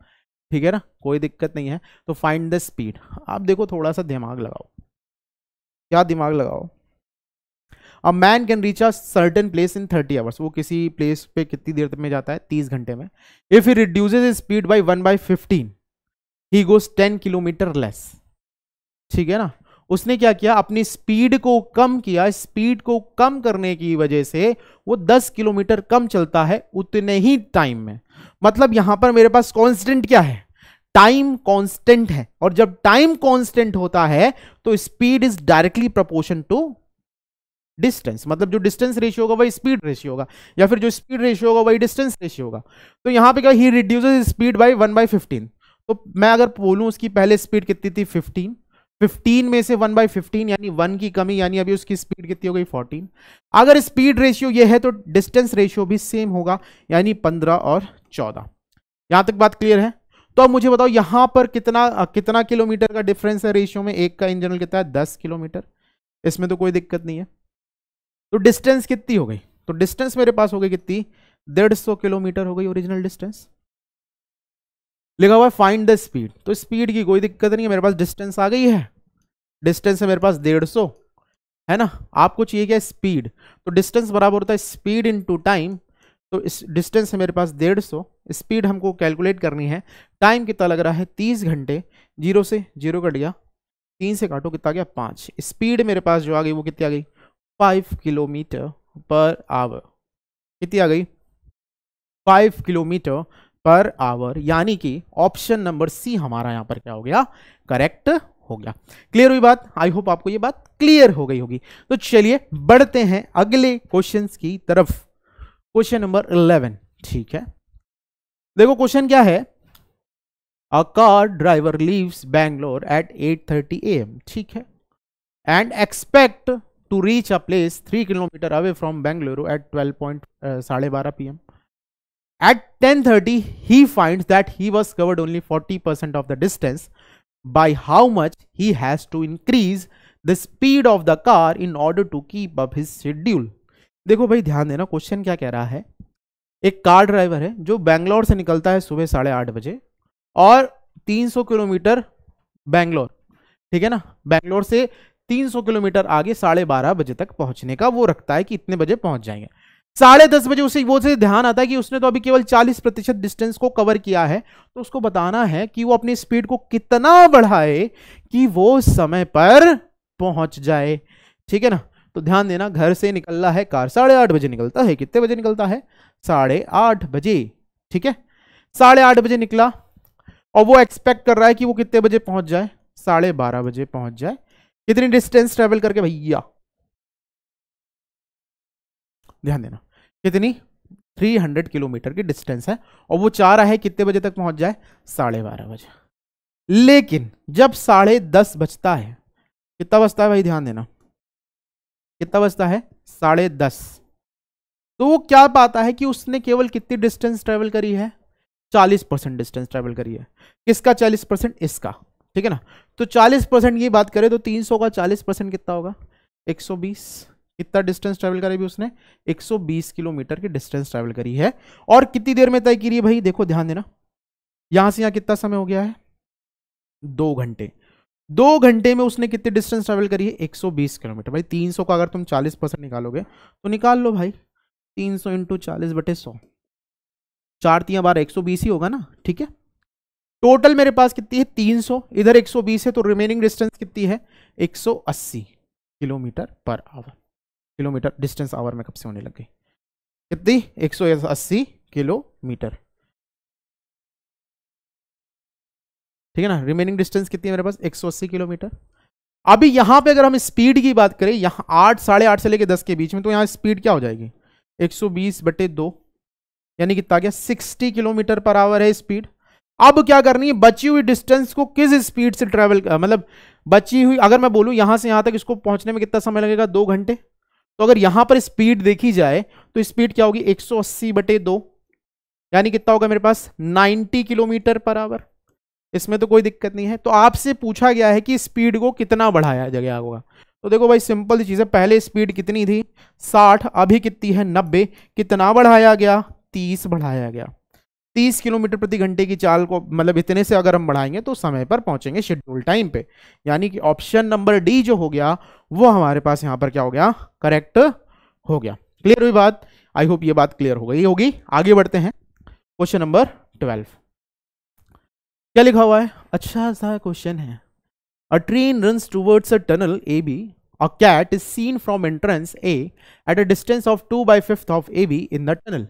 ठीक है ना कोई दिक्कत नहीं है तो फाइंड द स्पीड आप देखो थोड़ा सा दिमाग लगाओ क्या दिमाग लगाओ a man can reach a certain place in thirty hours वो किसी प्लेस पे कितनी देर में जाता है तीस घंटे में if he reduces speed by one by fifteen he goes ten kilometre less ठीक है ना उसने क्या किया अपनी स्पीड को कम किया स्पीड को कम करने की वजह से वो 10 किलोमीटर कम चलता है उतने ही टाइम में मतलब यहां पर मेरे पास कांस्टेंट क्या है टाइम कांस्टेंट है और जब टाइम कांस्टेंट होता है तो speed is directly proportion to distance मतलब जो डिस्टेंस रेशियो होगा वही स्पीड रेशियो होगा या फिर जो स्पीड रेशियो होगा वही डिस्टेंस रेशियो होगा तो यहां पर क्या he reduce speed by one by fifteen तो मैं अगर बोलूँ उसकी पहले स्पीड कितनी थी फिफ्टीन फिफ्टीन में से वन बाई फिफ्टीन यानी वन की कमी यानी अभी उसकी स्पीड कितनी हो गई फोर्टीन अगर स्पीड रेशियो ये है तो डिस्टेंस रेशियो भी सेम होगा यानी पंद्रह और चौदह यहां तक बात क्लियर है तो अब मुझे बताओ यहां पर कितना कितना किलोमीटर का डिफरेंस है रेशियो में एक का इन जनरल कितना है दस किलोमीटर इसमें तो कोई दिक्कत नहीं है तो डिस्टेंस कितनी हो गई तो डिस्टेंस मेरे पास हो गई कितनी डेढ़ सौ किलोमीटर हो गई ओरिजिनल डिस्टेंस लिखा हुआ है फाइंड द स्पीड तो स्पीड की कोई दिक्कत नहीं है मेरे पास डिस्टेंस आ गई है डिस्टेंस है मेरे पास डेढ़ सौ है ना आपको चाहिए क्या स्पीड तो डिस्टेंस बराबर होता है स्पीड टू टाइम तो इस डिस्टेंस है मेरे पास डेढ़ सौ स्पीड हमको कैलकुलेट करनी है टाइम कितना लग रहा है तीस घंटे जीरो से जीरो कट गया तीन से काटो कितना गया पाँच स्पीड मेरे पास जो आ गई वो कितनी आ गई फाइव किलोमीटर पर आवर कितनी आ गई फाइव किलोमीटर पर आवर यानी कि ऑप्शन नंबर सी हमारा यहाँ पर क्या हो गया करेक्ट हो गया क्लियर हुई बात आई होप आपको ये बात क्लियर हो गई होगी तो चलिए बढ़ते हैं अगले क्वेश्चन की तरफ क्वेश्चन नंबर इलेवन ठीक है देखो क्वेश्चन क्या है a car driver leaves Bangalore at 8:30 thirty AM ठीक है and expect to reach a place three kilometre away from Bengaluru at twelve point साढ़े बारह PM At 10:30, he finds that he was covered only 40% of the distance by how much he has to increase the speed of the car in order to keep up his schedule देखो भाई ध्यान देना question क्या कह रहा है एक car driver है जो बैंगलोर से निकलता है सुबह साढ़े आठ बजे और 300 किलोमीटर बैंगलोर ठीक है ना बैंगलोर से 300 किलोमीटर आगे साढ़े बारह बजे तक पहुंचने का वो रखता है कि इतने बजे पहुंच जाएंगे साढ़े दस बजे उसे वो से ध्यान आता है कि उसने तो अभी केवल चालीस प्रतिशत डिस्टेंस को कवर किया है तो उसको बताना है कि वो अपनी स्पीड को कितना बढ़ाए कि वो समय पर पहुंच जाए ठीक है ना तो ध्यान देना घर से निकलना है कार साढ़े आठ बजे निकलता है कितने बजे निकलता है साढ़े आठ बजे ठीक है साढ़े आठ बजे निकला और वो एक्सपेक्ट कर रहा है कि वो कितने बजे पहुंच जाए साढ़े बारह बजे पहुंच जाए कितनी डिस्टेंस ट्रेवल करके भैया ध्यान देना कितनी 300 किलोमीटर की डिस्टेंस है और वो चाह रहा है कितने बजे तक पहुंच जाए साढ़े बारह बजे लेकिन जब साढ़े दस बजता है कितना बजता है भाई ध्यान देना कितना बजता है साढ़े दस तो वो क्या पाता है कि उसने केवल कितनी डिस्टेंस ट्रेवल करी है चालीस परसेंट डिस्टेंस ट्रेवल करी है किसका चालीस परसेंट इसका ठीक है ना तो चालीस परसेंट की बात करें तो तीन सौ का चालीस परसेंट कितना होगा एक सौ बीस कितना डिस्टेंस ट्रैवल करा भी उसने 120 किलोमीटर की डिस्टेंस ट्रैवल करी है और कितनी देर में तय की है भाई देखो ध्यान देना यहां से यहां कितना समय हो गया है दो घंटे दो घंटे में उसने कितने डिस्टेंस ट्रेवल करी है 120 किलोमीटर भाई 300 का अगर तुम 40 परसेंट निकालोगे तो निकाल लो भाई 300 सौ इंटू चालीस बटे सौ चार तीन बार 120 ही होगा ना ठीक है टोटल मेरे पास कितनी है 300 इधर 120 है तो रिमेनिंग डिस्टेंस कितनी है 180 kilometre per our kilometre distance our में कब से होने लग गई कितनी एक सौ अस्सी किलोमीटर ठीक है ना रिमेनिंग डिस्टेंस कितनी है मेरे पास 180 किलोमीटर अभी यहां पे अगर हम स्पीड की बात करें यहां आठ साढ़े आठ से लेकर दस के बीच में तो यहां स्पीड क्या हो जाएगी 120 बटे दो यानी कितना गया 60 किलोमीटर पर आवर है स्पीड अब क्या करनी है बची हुई डिस्टेंस को किस स्पीड से ट्रेवल मतलब बची हुई अगर मैं बोलूं यहां से यहां तक इसको पहुंचने में कितना समय लगेगा दो घंटे तो अगर यहां पर स्पीड देखी जाए तो स्पीड क्या होगी 180 सौ अस्सी बटे दो यानी कितना होगा मेरे पास 90 किलोमीटर पर आवर इसमें तो कोई दिक्कत नहीं है तो आपसे पूछा गया है कि स्पीड को कितना बढ़ाया गया होगा तो देखो भाई सिंपल सी चीज़ है पहले स्पीड कितनी थी 60 अभी कितनी है 90 कितना बढ़ाया गया 30 बढ़ाया गया तीस किलोमीटर प्रति घंटे की चाल को मतलब इतने से अगर हम बढ़ाएंगे तो समय पर पहुंचेंगे शेड्यूल टाइम पे यानी कि ऑप्शन नंबर डी जो हो गया वो हमारे पास यहाँ पर क्या हो गया करेक्ट हो गया क्लियर हुई बात आई होप ये बात क्लियर हो गई होगी आगे बढ़ते हैं क्वेश्चन नंबर ट्वेल्व क्या लिखा हुआ है अच्छा सा क्वेश्चन है a train runs towards a tunnel A B cat is seen from entrance A at a distance of two by fifth of A B in the tunnel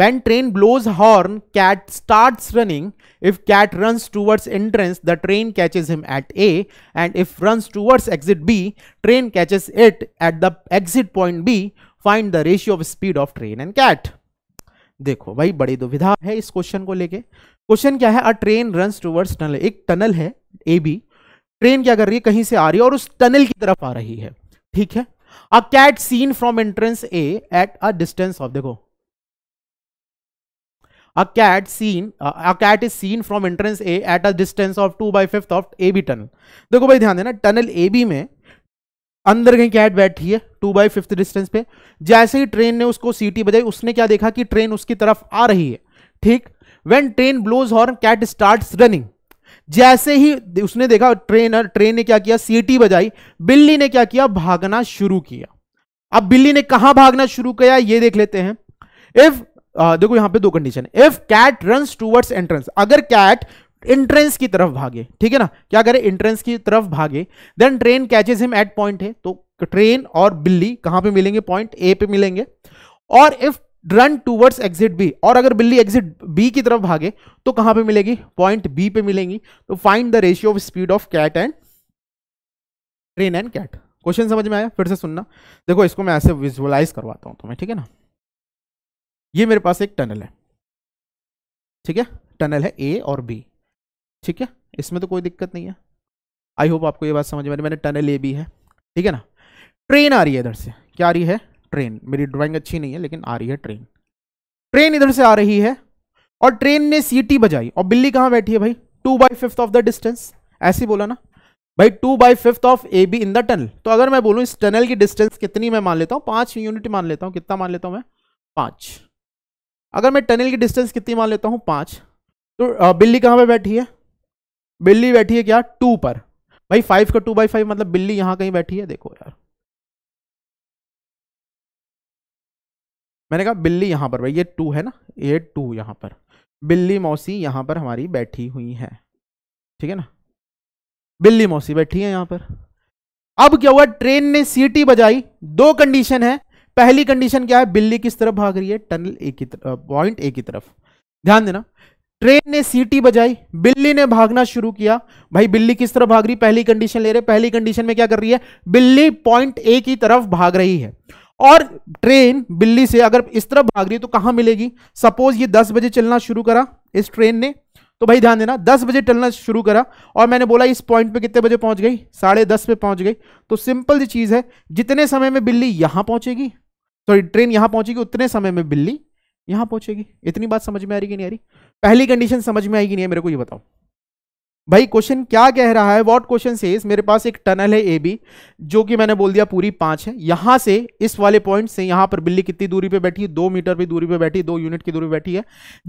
when train blows horn cat starts running if cat runs towards entrance the train catches him at a and if runs towards exit b train catches it at the exit point b find the ratio of speed of train and cat देखो भाई बड़ी दुविधा है इस question को लेके question क्या है a train run towards tunnel एक टनल है ए बी ट्रेन क्या कर रही है कहीं से आ रही है और उस टनल की तरफ आ रही है ठीक है a cat seen from entrance A at a distance of देखो a cat seen uh, a cat is seen from entrance A at a distance of 2 by 5th of ab tunnel देखो भाई ध्यान देना tunnel ab बी में अंदर कहीं cat बैठी है टू बाई फिफ्थ डिस्टेंस पे जैसे ही ट्रेन ने उसको सीटी बजाई उसने क्या देखा कि ट्रेन उसकी तरफ आ रही है ठीक when train blows horn cat start running जैसे ही उसने देखा ट्रेनर ट्रेन ने क्या किया सीटी बजाई बिल्ली ने क्या किया भागना शुरू किया अब बिल्ली ने कहा भागना शुरू किया ये देख लेते हैं इफ आ, देखो यहां पे दो condition if cat run towards entrance अगर कैट एंट्रेंस की तरफ भागे ठीक है ना क्या करे एंट्रेंस की तरफ भागे then train catches him at point है तो ट्रेन और बिल्ली कहां पे मिलेंगे पॉइंट ए पे मिलेंगे और if run towards exit B और अगर बिल्ली एग्जिट बी की तरफ भागे तो कहां पे मिलेगी पॉइंट बी पे मिलेंगी तो find the ratio of speed of cat and train and cat question समझ में आया फिर से सुनना देखो इसको मैं ऐसे विजुअलाइज करवाता हूं तुम्हें ठीक है ना ये मेरे पास एक टनल है ठीक है टनल है ए और बी ठीक है इसमें तो कोई दिक्कत नहीं है आई होप आपको ये बात समझ में मैंने टनल ए बी है ठीक है ना ट्रेन आ रही है इधर से क्या आ रही है ट्रेन मेरी ड्राइंग अच्छी नहीं है लेकिन आ रही है ट्रेन ट्रेन इधर से आ रही है और ट्रेन ने सीटी बजाई और बिल्ली कहाँ बैठी है भाई two by fifth of the distance ऐसी बोला ना भाई two by fifth of A B in the tunnel तो अगर मैं बोलूँ इस टनल की डिस्टेंस कितनी मैं मान लेता हूँ पाँच यूनिट मान लेता हूँ कितना मान लेता हूँ मैं पाँच अगर मैं टनल की डिस्टेंस कितनी मान लेता हूँ पाँच तो बिल्ली कहाँ पर बैठी है बिल्ली बैठी है क्या टू पर भाई फाइव का टू बाई फाइव मतलब बिल्ली यहाँ कहीं बैठी है देखो यार मैंने कहा बिल्ली यहाँ पर भाई ये टू है ना ये टू यहाँ पर बिल्ली मौसी यहाँ पर हमारी बैठी हुई है ठीक है ना बिल्ली मौसी बैठी है यहाँ पर अब क्या हुआ ट्रेन ने सीटी बजाई दो कंडीशन है पहली कंडीशन क्या है बिल्ली किस तरफ भाग रही है टनल ए की पॉइंट ए uh, की तरफ ध्यान देना ट्रेन ने सीटी बजाई बिल्ली ने भागना शुरू किया भाई बिल्ली किस तरफ भाग रही पहली कंडीशन ले रहे पहली कंडीशन में क्या कर रही है बिल्ली पॉइंट ए की तरफ भाग रही है और ट्रेन बिल्ली से अगर इस तरफ भाग रही है तो कहां मिलेगी सपोज ये दस बजे चलना शुरू करा इस ट्रेन ने तो भाई ध्यान देना दस बजे चलना शुरू करा और मैंने बोला इस पॉइंट पे कितने बजे पहुंच गई साढ़े दस पे पहुंच गई तो सिंपल चीज़ है जितने समय में बिल्ली यहां पहुंचेगी सॉरी ट्रेन यहां पहुंचेगी उतने समय में बिल्ली यहां पहुंचेगी इतनी बात समझ में आ रही कि नहीं आ रही पहली कंडीशन समझ में आएगी नहीं मेरे को ये बताओ भाई क्वेश्चन क्या कह रहा है वॉट क्वेश्चन सेज मेरे पास एक टनल है ए बी जो कि मैंने बोल दिया पूरी पांच है यहां से इस वाले पॉइंट से यहां पर बिल्ली कितनी दूरी पे बैठी है दो मीटर भी दूरी पे बैठी दो यूनिट की दूरी पे बैठी है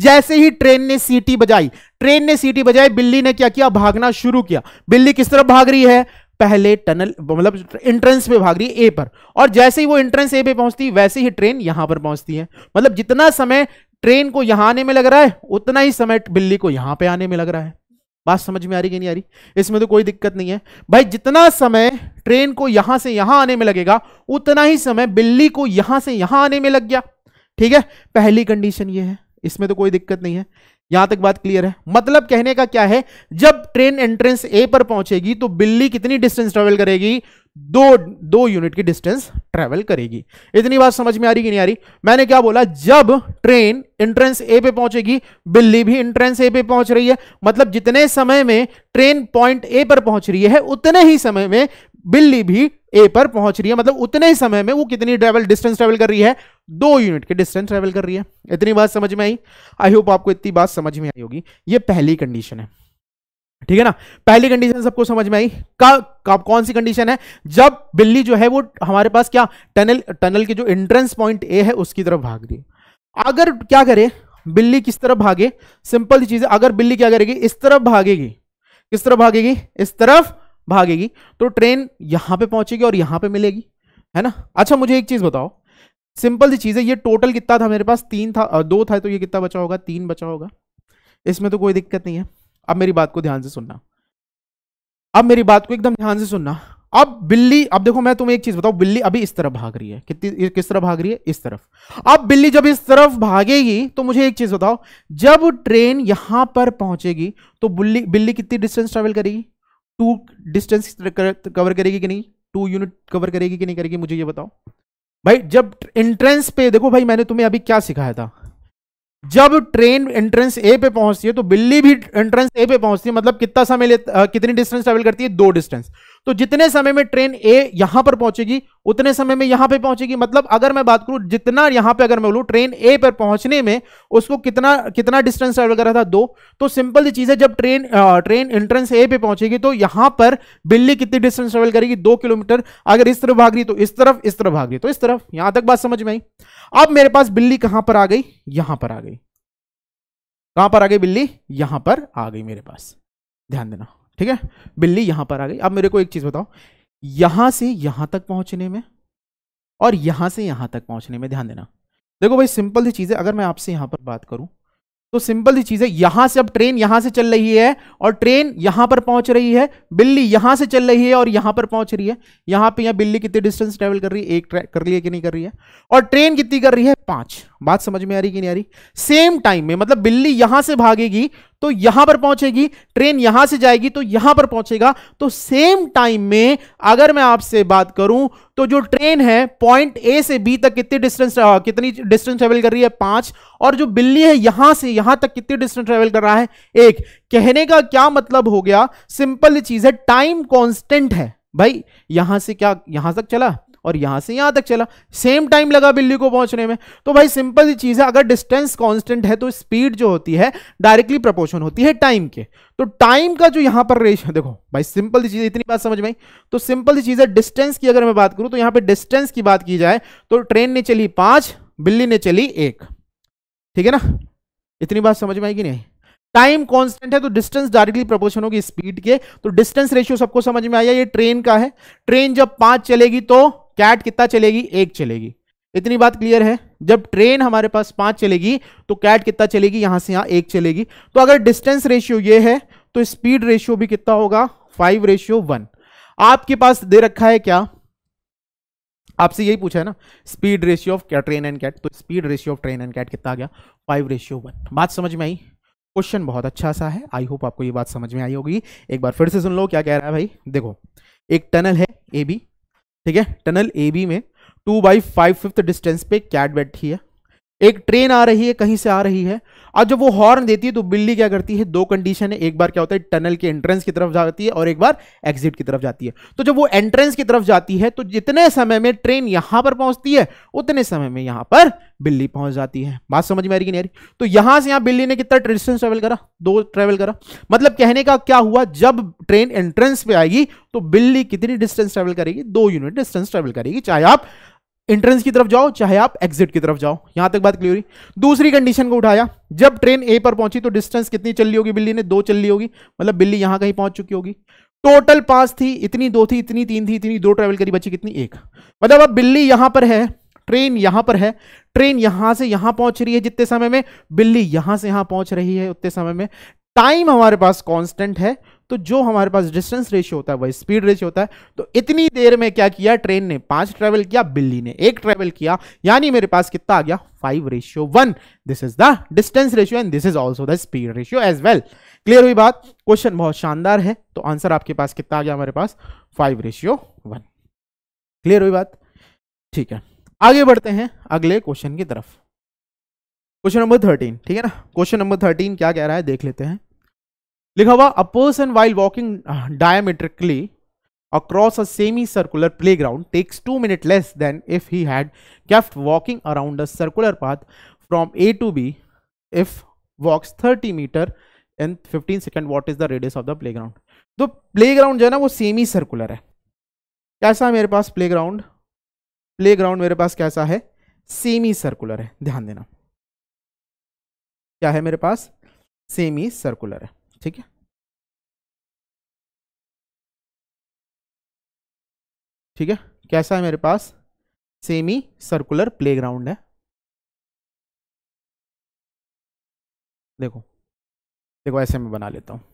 जैसे ही ट्रेन ने सीटी बजाई ट्रेन ने सीटी बजाई बिल्ली ने क्या किया भागना शुरू किया बिल्ली किस तरफ भाग रही है पहले टनल मतलब इंट्रेंस पे भाग रही है ए पर और जैसे ही वो इंट्रेंस ए पे पहुंचती है वैसे ही ट्रेन यहां पर पहुंचती है मतलब जितना समय ट्रेन को यहां आने में लग रहा है उतना ही समय बिल्ली को यहां पे आने में लग रहा है बात समझ में आ रही कि नहीं आ रही इसमें तो कोई दिक्कत नहीं है भाई जितना समय ट्रेन को यहां से यहां आने में लगेगा उतना ही समय बिल्ली को यहां से यहां आने में लग गया ठीक है पहली कंडीशन ये है इसमें तो कोई दिक्कत नहीं है यहां तक बात क्लियर है मतलब कहने का क्या है जब ट्रेन एंट्रेंस ए पर पहुंचेगी तो बिल्ली कितनी डिस्टेंस ट्रेवल करेगी दो दो यूनिट की डिस्टेंस ट्रेवल करेगी इतनी बात समझ में आ रही कि नहीं आ रही मैंने क्या बोला जब ट्रेन एंट्रेंस ए पे पहुंचेगी बिल्ली भी एंट्रेंस ए पे पहुंच रही है मतलब जितने समय में ट्रेन पॉइंट ए पर पहुंच रही है उतने ही समय में बिल्ली भी ए पर पहुंच रही है मतलब उतने ही समय में वो कितनी ट्रेवल डिस्टेंस ट्रेवल कर रही है दो यूनिट की डिस्टेंस ट्रेवल कर रही है इतनी बात समझ में आई आई होप आपको इतनी बात समझ में आई होगी ये पहली कंडीशन है ठीक है ना पहली कंडीशन सबको समझ में आई का, का कौन सी कंडीशन है जब बिल्ली जो है वो हमारे पास क्या टनल टनल के जो एंट्रेंस पॉइंट ए है उसकी तरफ भाग रही अगर क्या करे बिल्ली किस तरफ भागे सिंपल चीज है अगर बिल्ली क्या करेगी इस तरफ भागेगी किस तरफ भागेगी इस तरफ भागेगी तो ट्रेन यहां पे पहुंचेगी और यहां पे मिलेगी है ना अच्छा मुझे एक चीज़ बताओ सिंपल सी चीज़ है ये टोटल कितना था मेरे पास तीन था दो था तो ये कितना बचा होगा तीन बचा होगा इसमें तो कोई दिक्कत नहीं है अब मेरी बात को ध्यान से सुनना अब मेरी बात को एकदम ध्यान से सुनना अब बिल्ली अब देखो मैं तुम्हें एक चीज बताऊ बिल्ली अभी इस तरफ भाग रही है कितनी किस तरफ भाग रही है इस तरफ अब बिल्ली जब इस तरफ भागेगी तो मुझे एक चीज बताओ जब ट्रेन यहां पर पहुंचेगी तो बिल्ली बिल्ली कितनी डिस्टेंस ट्रेवल करेगी टू डिस्टेंस कवर करेगी कि नहीं टू यूनिट कवर करेगी कि नहीं करेगी मुझे ये बताओ भाई जब एंट्रेंस पे देखो भाई मैंने तुम्हें अभी क्या सिखाया था जब ट्रेन एंट्रेंस ए पे पहुंचती है तो बिल्ली भी एंट्रेंस ए पे पहुंचती है मतलब कितना समय लेता कितनी डिस्टेंस ट्रेवल करती है दो डिस्टेंस तो जितने समय में ट्रेन ए यहां पर पहुंचेगी उतने समय में यहां पे पहुंचेगी मतलब अगर मैं बात करूं जितना यहां पे अगर मैं बोलूं ट्रेन ए पर पहुंचने में उसको कितना कितना डिस्टेंस ट्रेवल कर रहा था दो तो सिंपल सी चीज है जब ट्रेन ट्रेन एंट्रेंस ए पे पहुंचेगी तो यहां पर बिल्ली कितनी डिस्टेंस ट्रेवल करेगी दो किलोमीटर अगर इस तरफ भाग रही तो इस तरफ इस तरफ भाग रही तो इस तरफ यहां तक बात समझ में आई अब मेरे पास बिल्ली कहां पर आ गई यहां पर आ गई कहां पर आ गई बिल्ली यहां पर आ गई मेरे पास ध्यान देना ठीक है बिल्ली यहां पर आ गई अब मेरे को एक चीज बताओ यहां से यहां तक पहुंचने में और यहां से यहां तक पहुंचने में ध्यान देना देखो भाई सिंपल सी चीजें अगर मैं आपसे यहां पर बात करूं तो सिंपल सी चीज है यहां से अब ट्रेन यहां से चल रही है और ट्रेन यहां पर पहुंच रही है बिल्ली यहां से चल रही है और यहां पर पहुंच रही है यहां पे यहां बिल्ली कितनी डिस्टेंस ट्रेवल कर रही है एक ट्रैक कर रही है कि नहीं कर रही है और ट्रेन कितनी कर रही है पांच बात समझ में आ रही कि नहीं आ रही सेम टाइम में मतलब बिल्ली यहां से भागेगी तो यहां पर पहुंचेगी ट्रेन यहां से जाएगी तो यहां पर पहुंचेगा तो सेम टाइम में अगर मैं आपसे बात करूं तो जो ट्रेन है पॉइंट ए से बी तक कितनी डिस्टेंस कितनी डिस्टेंस ट्रेवल कर रही है पांच और जो बिल्ली है यहां से यहां तक कितनी डिस्टेंस ट्रेवल कर रहा है एक कहने का क्या मतलब हो गया सिंपल चीज है टाइम कॉन्स्टेंट है भाई यहां से क्या यहां तक चला और यहां से यहां तक चला सेम टाइम लगा बिल्ली को पहुंचने में तो भाई सिंपल सी चीज़ है अगर डिस्टेंस कॉन्स्टेंट है तो स्पीड जो होती है डायरेक्टली प्रपोर्शन होती है टाइम के तो टाइम का जो यहां पर रेश देखो भाई सिंपल सी चीज़ इतनी बात समझ में आई तो सिंपल सी चीज़ है डिस्टेंस की अगर मैं बात करूं तो यहां पर डिस्टेंस की बात की जाए तो ट्रेन ने चली पांच बिल्ली ने चली एक ठीक है ना इतनी बात समझ में आई कि नहीं टाइम कांस्टेंट है तो डिस्टेंस डायरेक्टली प्रोपोर्शन होगी स्पीड के तो डिस्टेंस रेशियो सबको समझ में आया ये ट्रेन का है ट्रेन जब पांच चलेगी तो कैट कितना चलेगी एक चलेगी इतनी बात क्लियर है जब ट्रेन हमारे पास पांच चलेगी तो कैट कितना चलेगी यहां से यहां एक चलेगी तो अगर डिस्टेंस रेशियो ये है तो स्पीड रेशियो भी कितना होगा फाइव रेशियो वन आपके पास दे रखा है क्या आपसे यही पूछा है ना speed ratio of train and cat तो speed ratio of train and cat कितना आ गया फाइव रेशियो वन बात समझ में आई क्वेश्चन बहुत अच्छा सा है आई होप आपको ये बात समझ में आई होगी एक बार फिर से सुन लो क्या कह रहा है भाई देखो एक टनल है ए बी ठीक है टनल ए बी में two by five fifth distance पे कैट बैठी है एक ट्रेन आ रही है कहीं से आ रही है अब जब वो हॉर्न देती है तो बिल्ली क्या करती है दो कंडीशन है एक बार क्या होता है टनल के एंट्रेंस की तरफ जाती है और एक बार एग्जिट की तरफ जाती है तो जब वो एंट्रेंस की तरफ जाती है तो जितने समय में ट्रेन यहां पर पहुंचती है उतने समय में यहां पर बिल्ली पहुंच जाती है बात समझ में आ रही नहीं तो यहां से यहां बिल्ली ने कितना डिस्टेंस ट्रेवल करा दो ट्रेवल करा मतलब कहने का क्या हुआ जब ट्रेन एंट्रेंस पे आएगी तो बिल्ली कितनी डिस्टेंस ट्रेवल करेगी दो यूनिट डिस्टेंस ट्रेवल करेगी चाहे आप एंट्रेंस की तरफ जाओ चाहे आप एग्जिट की तरफ जाओ यहां तक बात क्लियर हुई दूसरी कंडीशन को उठाया जब ट्रेन ए पर पहुंची तो डिस्टेंस कितनी चल ली होगी बिल्ली ने दो चल ली होगी मतलब बिल्ली यहां कहीं पहुंच चुकी होगी टोटल पास थी इतनी दो थी इतनी तीन थी इतनी दो ट्रेवल करी बची कितनी एक मतलब अब बिल्ली यहां पर है ट्रेन यहां पर है ट्रेन यहां से यहां पहुंच रही है जितने समय में बिल्ली यहां से यहां पहुंच रही है उतने समय में टाइम हमारे पास कॉन्स्टेंट है तो जो हमारे पास डिस्टेंस रेशियो होता है वही स्पीड रेशियो होता है तो इतनी देर में क्या किया ट्रेन ने पांच ट्रेवल किया बिल्ली ने एक ट्रेवल किया यानी मेरे पास कितना आ गया five ratio one this is the distance ratio and this is also the speed ratio as well clear हुई बात क्वेश्चन बहुत शानदार है तो आंसर आपके पास कितना आ गया हमारे पास फाइव रेशियो वन क्लियर हुई बात ठीक है आगे बढ़ते हैं अगले क्वेश्चन की तरफ क्वेश्चन नंबर थर्टीन ठीक है ना क्वेश्चन नंबर थर्टीन क्या कह रहा है देख लेते हैं लिखा हुआ a person while walking diametrically across a semi circular playground takes two minute less than if he had kept walking around a circular path from A to B if walks thirty metre in fifteen second what is the radius of the playground तो playground जो है ना वो semi circular है कैसा है मेरे पास प्ले ग्राउंड प्ले ग्राउंड मेरे पास कैसा है सेमी सर्कुलर है ध्यान देना क्या है मेरे पास सेमी सर्कुलर है ठीक है ठीक है कैसा है मेरे पास सेमी सर्कुलर प्लेग्राउंड है देखो देखो ऐसे मैं बना लेता हूं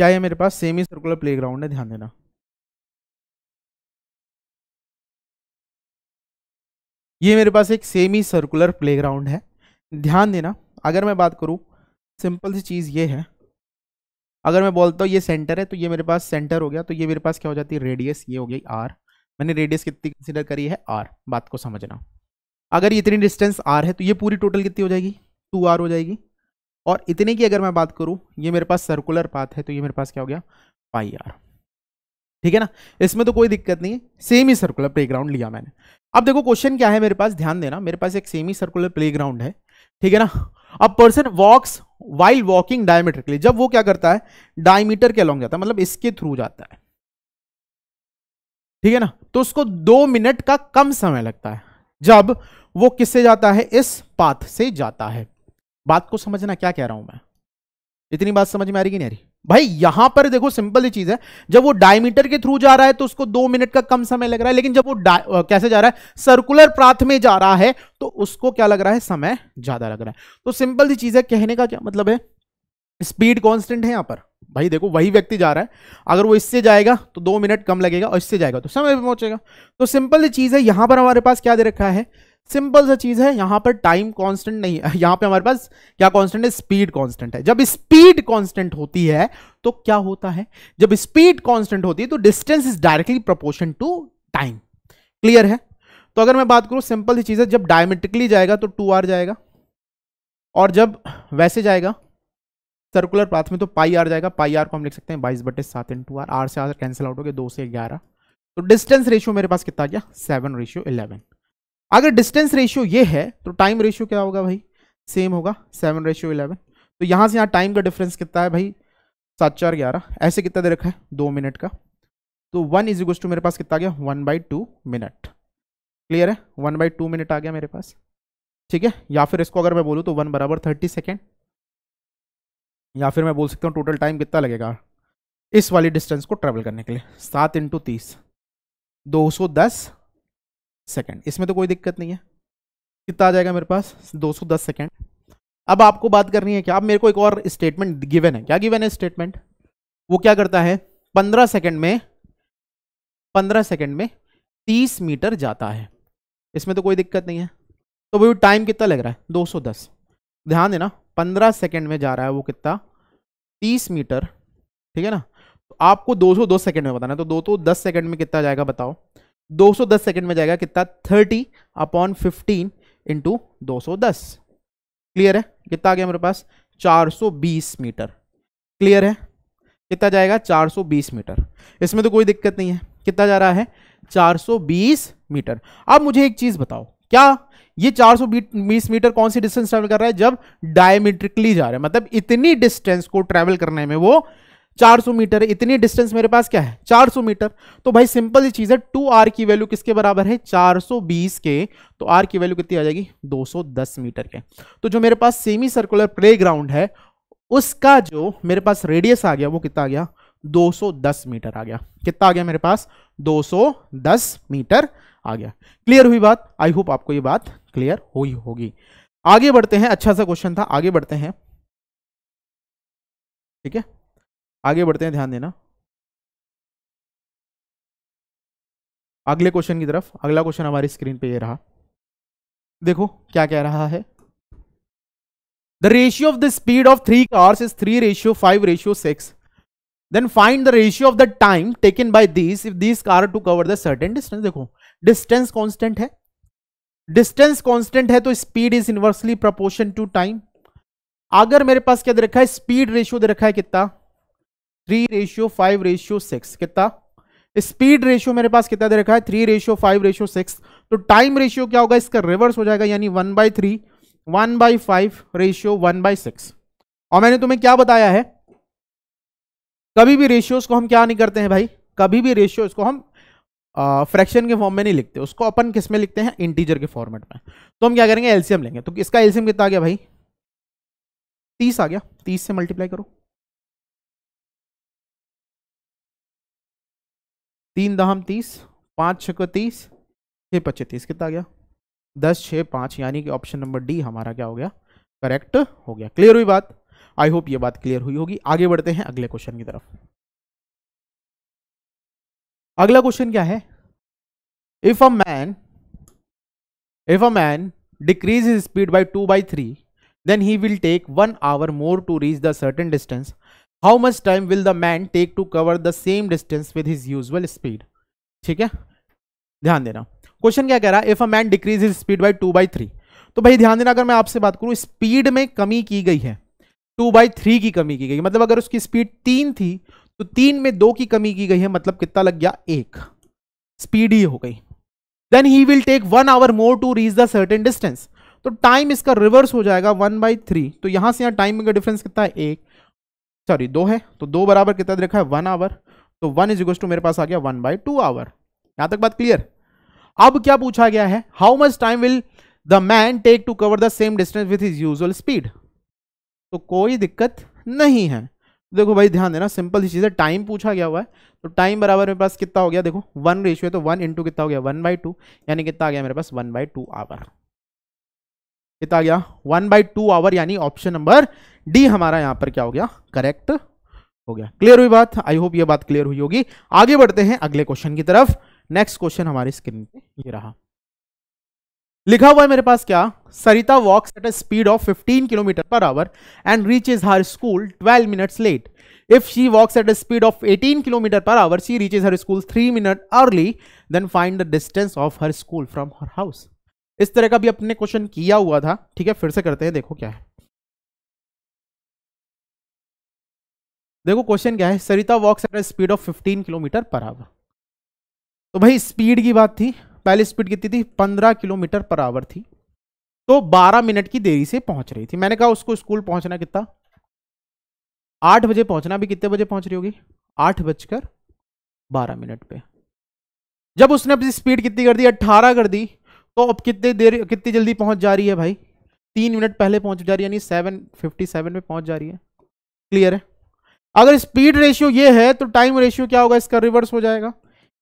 क्या है मेरे पास सेमी सर्कुलर प्ले ग्राउंड है ध्यान देना ये मेरे पास एक सेमी सर्कुलर प्ले ग्राउंड है ध्यान देना अगर मैं बात करूँ सिंपल सी चीज़ ये है अगर मैं बोलता हूँ ये सेंटर है तो ये मेरे पास सेंटर हो गया तो ये मेरे पास क्या हो जाती है रेडियस ये हो गई आर मैंने रेडियस कितनी कंसिडर करी है आर बात को समझना अगर इतनी डिस्टेंस आर है तो ये पूरी टोटल कितनी हो जाएगी टू आर हो जाएगी और इतने की अगर मैं बात करूं ये मेरे पास सर्कुलर पाथ है तो ये मेरे पास क्या हो गया पाई आर ठीक है ना इसमें तो कोई दिक्कत नहीं है सेम ही सर्कुलर प्लेग्राउंड लिया मैंने अब देखो क्वेश्चन क्या है मेरे पास ध्यान देना मेरे पास एक सेमी सर्कुलर प्लेग्राउंड है ठीक है ना अब person walks while walking diametrically जब वो क्या करता है डायमीटर के अलॉन्ग जाता है मतलब इसके थ्रू जाता है ठीक है ना तो उसको दो मिनट का कम समय लगता है जब वो किससे जाता है इस पाथ से जाता है बात को समझना क्या कह रहा हूं मैं इतनी बात समझ में आ रही कि नहीं आ रही भाई यहां पर देखो सिंपल ही चीज है जब वो डायमीटर के थ्रू जा रहा है तो उसको दो मिनट का कम समय लग रहा है लेकिन जब वो कैसे जा रहा है सर्कुलर प्राथ में जा रहा है तो उसको क्या लग रहा है समय ज्यादा लग रहा है तो सिंपल सी चीज है कहने का क्या मतलब है स्पीड कांस्टेंट है यहां पर भाई देखो वही व्यक्ति जा रहा है अगर वो इससे जाएगा तो दो मिनट कम लगेगा और इससे जाएगा तो समय भी पहुंचेगा तो सिंपल चीज है यहां पर हमारे पास क्या दे रखा है सिंपल सा चीज है यहां पर टाइम कांस्टेंट नहीं है यहां पे हमारे पास क्या कांस्टेंट है स्पीड कांस्टेंट है जब स्पीड कांस्टेंट होती है तो क्या होता है जब स्पीड कांस्टेंट होती है तो distance is directly proportion to time clear है तो अगर मैं बात करूं सिंपल सी चीज़ है जब डायमेट्रिकली जाएगा तो टू आर जाएगा और जब वैसे जाएगा सर्कुलर पाथ में तो पाई आर जाएगा पाई आर को हम लिख सकते हैं बाईस बटे सात इन टू आर आर से आर कैंसिल आउट हो गया दो से ग्यारह तो डिस्टेंस रेशियो मेरे पास कितना आ गया सेवन रेशियो इलेवन अगर डिस्टेंस रेशियो ये है तो टाइम रेशियो क्या होगा भाई सेम होगा सेवन रेशियो इलेवन तो यहाँ से यहाँ टाइम का डिफरेंस कितना है भाई सात चार ग्यारह ऐसे कितना दे रखा है दो मिनट का तो वन इज इक्वस टू मेरे पास कितना आ गया one by two minute clear है वन बाई टू मिनट आ गया मेरे पास ठीक है या फिर इसको अगर मैं बोलूँ तो वन बराबर थर्टी सेकेंड या फिर मैं बोल सकता हूँ टोटल टाइम कितना लगेगा इस वाली डिस्टेंस को ट्रेवल करने के लिए सात इंटू तीस दो सौ दस सेकेंड इसमें तो कोई दिक्कत नहीं है कितना आ जाएगा मेरे पास 210 सेकेंड अब आपको बात करनी है क्या अब मेरे को एक और स्टेटमेंट गिवन है क्या गिवन है स्टेटमेंट वो क्या करता है 15 सेकेंड में 15 सेकेंड में 30 मीटर जाता है इसमें तो कोई दिक्कत नहीं है तो भाई टाइम कितना लग रहा है 210 ध्यान देना 15 सेकेंड में जा रहा है वो कितना तीस मीटर ठीक है ना तो आपको दो सेकेंड में बताना तो दो तो दस सेकंड में कितना जाएगा बताओ 210 सेकंड में जाएगा कितना 30 अपॉन 15 इंटू दो क्लियर है कितना आ गया मेरे पास 420 मीटर क्लियर है कितना जाएगा 420 मीटर इसमें तो कोई दिक्कत नहीं है कितना जा रहा है 420 मीटर अब मुझे एक चीज बताओ क्या ये 420 मीटर कौन सी डिस्टेंस ट्रेवल कर रहा है जब डायमेट्रिकली जा रहा है मतलब इतनी डिस्टेंस को ट्रेवल करने में वो 400 मीटर है इतनी डिस्टेंस मेरे पास क्या है 400 मीटर तो भाई सिंपल ये चीज़ है टू आर की वैल्यू किसके बराबर है 420 के तो आर की वैल्यू कितनी आ जाएगी 210 मीटर के तो जो मेरे पास सेमी सर्कुलर प्ले है उसका जो मेरे पास रेडियस आ गया वो कितना आ गया 210 मीटर आ गया कितना आ गया मेरे पास 210 मीटर आ गया क्लियर हुई बात आई होप आपको ये बात क्लियर हुई होगी आगे बढ़ते हैं अच्छा सा क्वेश्चन था आगे बढ़ते हैं ठीक है आगे बढ़ते हैं ध्यान देना अगले क्वेश्चन की तरफ अगला क्वेश्चन हमारी स्क्रीन पे ये रहा देखो क्या कह रहा है the ratio of the speed of three cars is three ratio five ratio six then find the ratio of the time taken by this if these car to cover the certain distance देखो distance constant है distance constant है तो speed is inversely proportion to time अगर मेरे पास क्या दे रखा है स्पीड रेशियो दे रखा है कितना three ratio five ratio six कितना स्पीड रेशियो मेरे पास कितना दे रखा है three ratio five ratio six तो टाइम रेशियो क्या होगा इसका रिवर्स हो जाएगा यानी one by three one by five ratio one by six और मैंने तुम्हें क्या बताया है कभी भी रेशियोज को हम क्या नहीं करते हैं भाई कभी भी रेशियो इसको हम फ्रैक्शन के फॉर्म में नहीं लिखते उसको अपन किस में लिखते हैं इंटीजर के फॉर्मेट में तो हम क्या करेंगे एलसीएम लेंगे तो इसका एलसीएम कितना आ गया भाई तीस आ गया तीस से मल्टीप्लाई करो तीन दहम तीस पाँच छको तीस छः पच्चे तीस कितना आ गया दस छः पाँच यानी कि ऑप्शन नंबर डी हमारा क्या हो गया करेक्ट हो गया क्लियर हुई बात आई होप ये बात क्लियर हुई होगी आगे बढ़ते हैं अगले क्वेश्चन की तरफ अगला क्वेश्चन क्या है if a man if a man decrease his speed by two by three then he will take one hour more to reach the certain distance how much time will the man take to cover the same distance with his usual speed ठीक है ध्यान देना question क्या कह रहा है if a man decrease his speed by two by three तो भाई ध्यान देना अगर मैं आपसे बात करूं स्पीड में कमी की गई है टू बाई थ्री की कमी की गई मतलब अगर उसकी स्पीड तीन थी तो तीन में दो की कमी की गई है मतलब कितना लग गया एक स्पीड ही हो गई then he will take one hour more to reach the certain distance तो टाइम इसका रिवर्स हो जाएगा वन बाई थ्री तो यहां से यहाँ टाइम का डिफरेंस कितना है एक सॉरी दो है तो दो बराबर कितना देखा है वन आवर तो वन इज टू मेरे पास आ गया वन बाई टू आवर यहां तक बात क्लियर अब क्या पूछा गया है how much time will the man take to cover the same distance with is usual speed तो कोई दिक्कत नहीं है देखो भाई ध्यान देना सिंपल सी चीज़ है टाइम पूछा गया हुआ है तो टाइम बराबर मेरे पास कितना हो गया देखो वन रेशियो है तो वन इंटू कितना हो गया वन बाई टू यानी कितना आ गया मेरे पास वन बाई टू आवर कितना आ गया वन बाई टू आवर यानी ऑप्शन नंबर डी हमारा यहां पर क्या हो गया करेक्ट हो गया क्लियर हुई बात आई होप ये बात क्लियर हुई होगी आगे बढ़ते हैं अगले क्वेश्चन की तरफ नेक्स्ट क्वेश्चन हमारी स्क्रीन पे ये रहा लिखा हुआ है मेरे पास क्या Sarita walks at a speed of 15 kilometre per hour and reaches her school 12 minutes late if she walks at a speed of 18 kilometre per hour she reaches her school 3 minute early then find the distance of her school from her house इस तरह का भी अपने question किया हुआ था ठीक है फिर से करते हैं देखो क्या है देखो क्वेश्चन क्या है Sarita walks at speed of 15 kilometre per hour तो भाई स्पीड की बात थी पहले स्पीड कितनी थी 15 किलोमीटर पर आवर थी तो 12 मिनट की देरी से पहुंच रही थी मैंने कहा उसको स्कूल पहुंचना कितना आठ बजे पहुंचना भी कितने बजे पहुंच रही होगी आठ बजकर बारह मिनट पे जब उसने अपनी स्पीड कितनी कर दी अट्ठारह कर दी तो अब कितने देर कितनी जल्दी पहुंच जा रही है भाई तीन मिनट पहले पहुंच जा रही है यानी सेवन फिफ्टी सेवन में पहुंच जा रही है क्लियर है अगर स्पीड रेशियो ये है तो टाइम रेशियो क्या होगा इसका रिवर्स हो जाएगा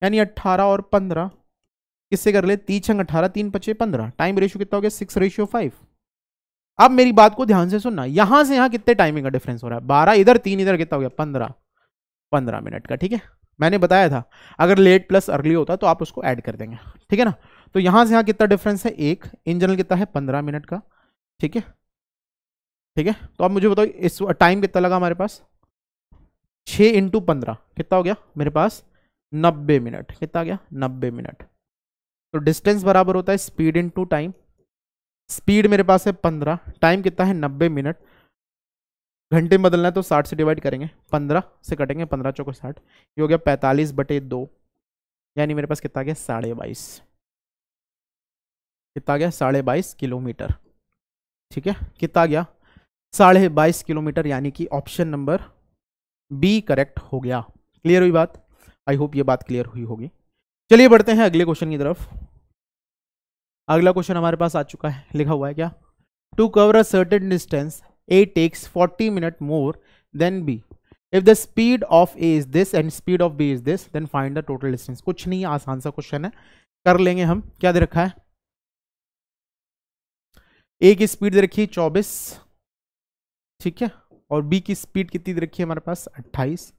यानी 18 और 15 किससे कर ले तीस छंग अट्ठारह तीन पच्चे पंद्रह टाइम रेशियो कितना हो गया सिक्स रेशियो फाइव अब मेरी बात को ध्यान से सुनना यहां से यहां कितने टाइमिंग का डिफरेंस हो रहा है बारह इधर तीन इधर कितना हो गया पंद्रह पंद्रह मिनट का ठीक है मैंने बताया था अगर लेट प्लस अर्ली होता तो आप उसको ऐड कर देंगे ठीक है ना तो यहां से यहां कितना डिफरेंस है एक इन जनरल कितना है पंद्रह मिनट का ठीक है ठीक है तो आप मुझे बताओ इस टाइम कितना लगा हमारे पास छः इंटू पंद्रह कितना हो गया मेरे पास नब्बे मिनट कितना गया नब्बे मिनट तो डिस्टेंस बराबर होता है स्पीड इंटू टाइम स्पीड मेरे पास है पंद्रह टाइम कितना है नब्बे मिनट घंटे में बदलना है तो साठ से डिवाइड करेंगे पंद्रह से कटेंगे पंद्रह चौको साठ ये हो गया पैंतालीस बटे दो यानी मेरे पास कितना गया साढ़े बाईस कितना गया साढ़े बाईस किलोमीटर ठीक है कितना गया साढ़े बाईस किलोमीटर यानी कि ऑप्शन नंबर बी करेक्ट हो गया क्लियर हुई बात आई होप ये बात क्लियर हुई होगी चलिए बढ़ते हैं अगले क्वेश्चन की तरफ अगला क्वेश्चन हमारे पास आ चुका है लिखा हुआ है क्या to cover a certain distance A takes 40 minute more than B if the speed of A is this and speed of B is this then find the total distance कुछ नहीं आसान सा क्वेश्चन है कर लेंगे हम क्या दे रखा है ए की स्पीड दे रखी है चौबीस ठीक है और बी की स्पीड कितनी रखी है हमारे पास 28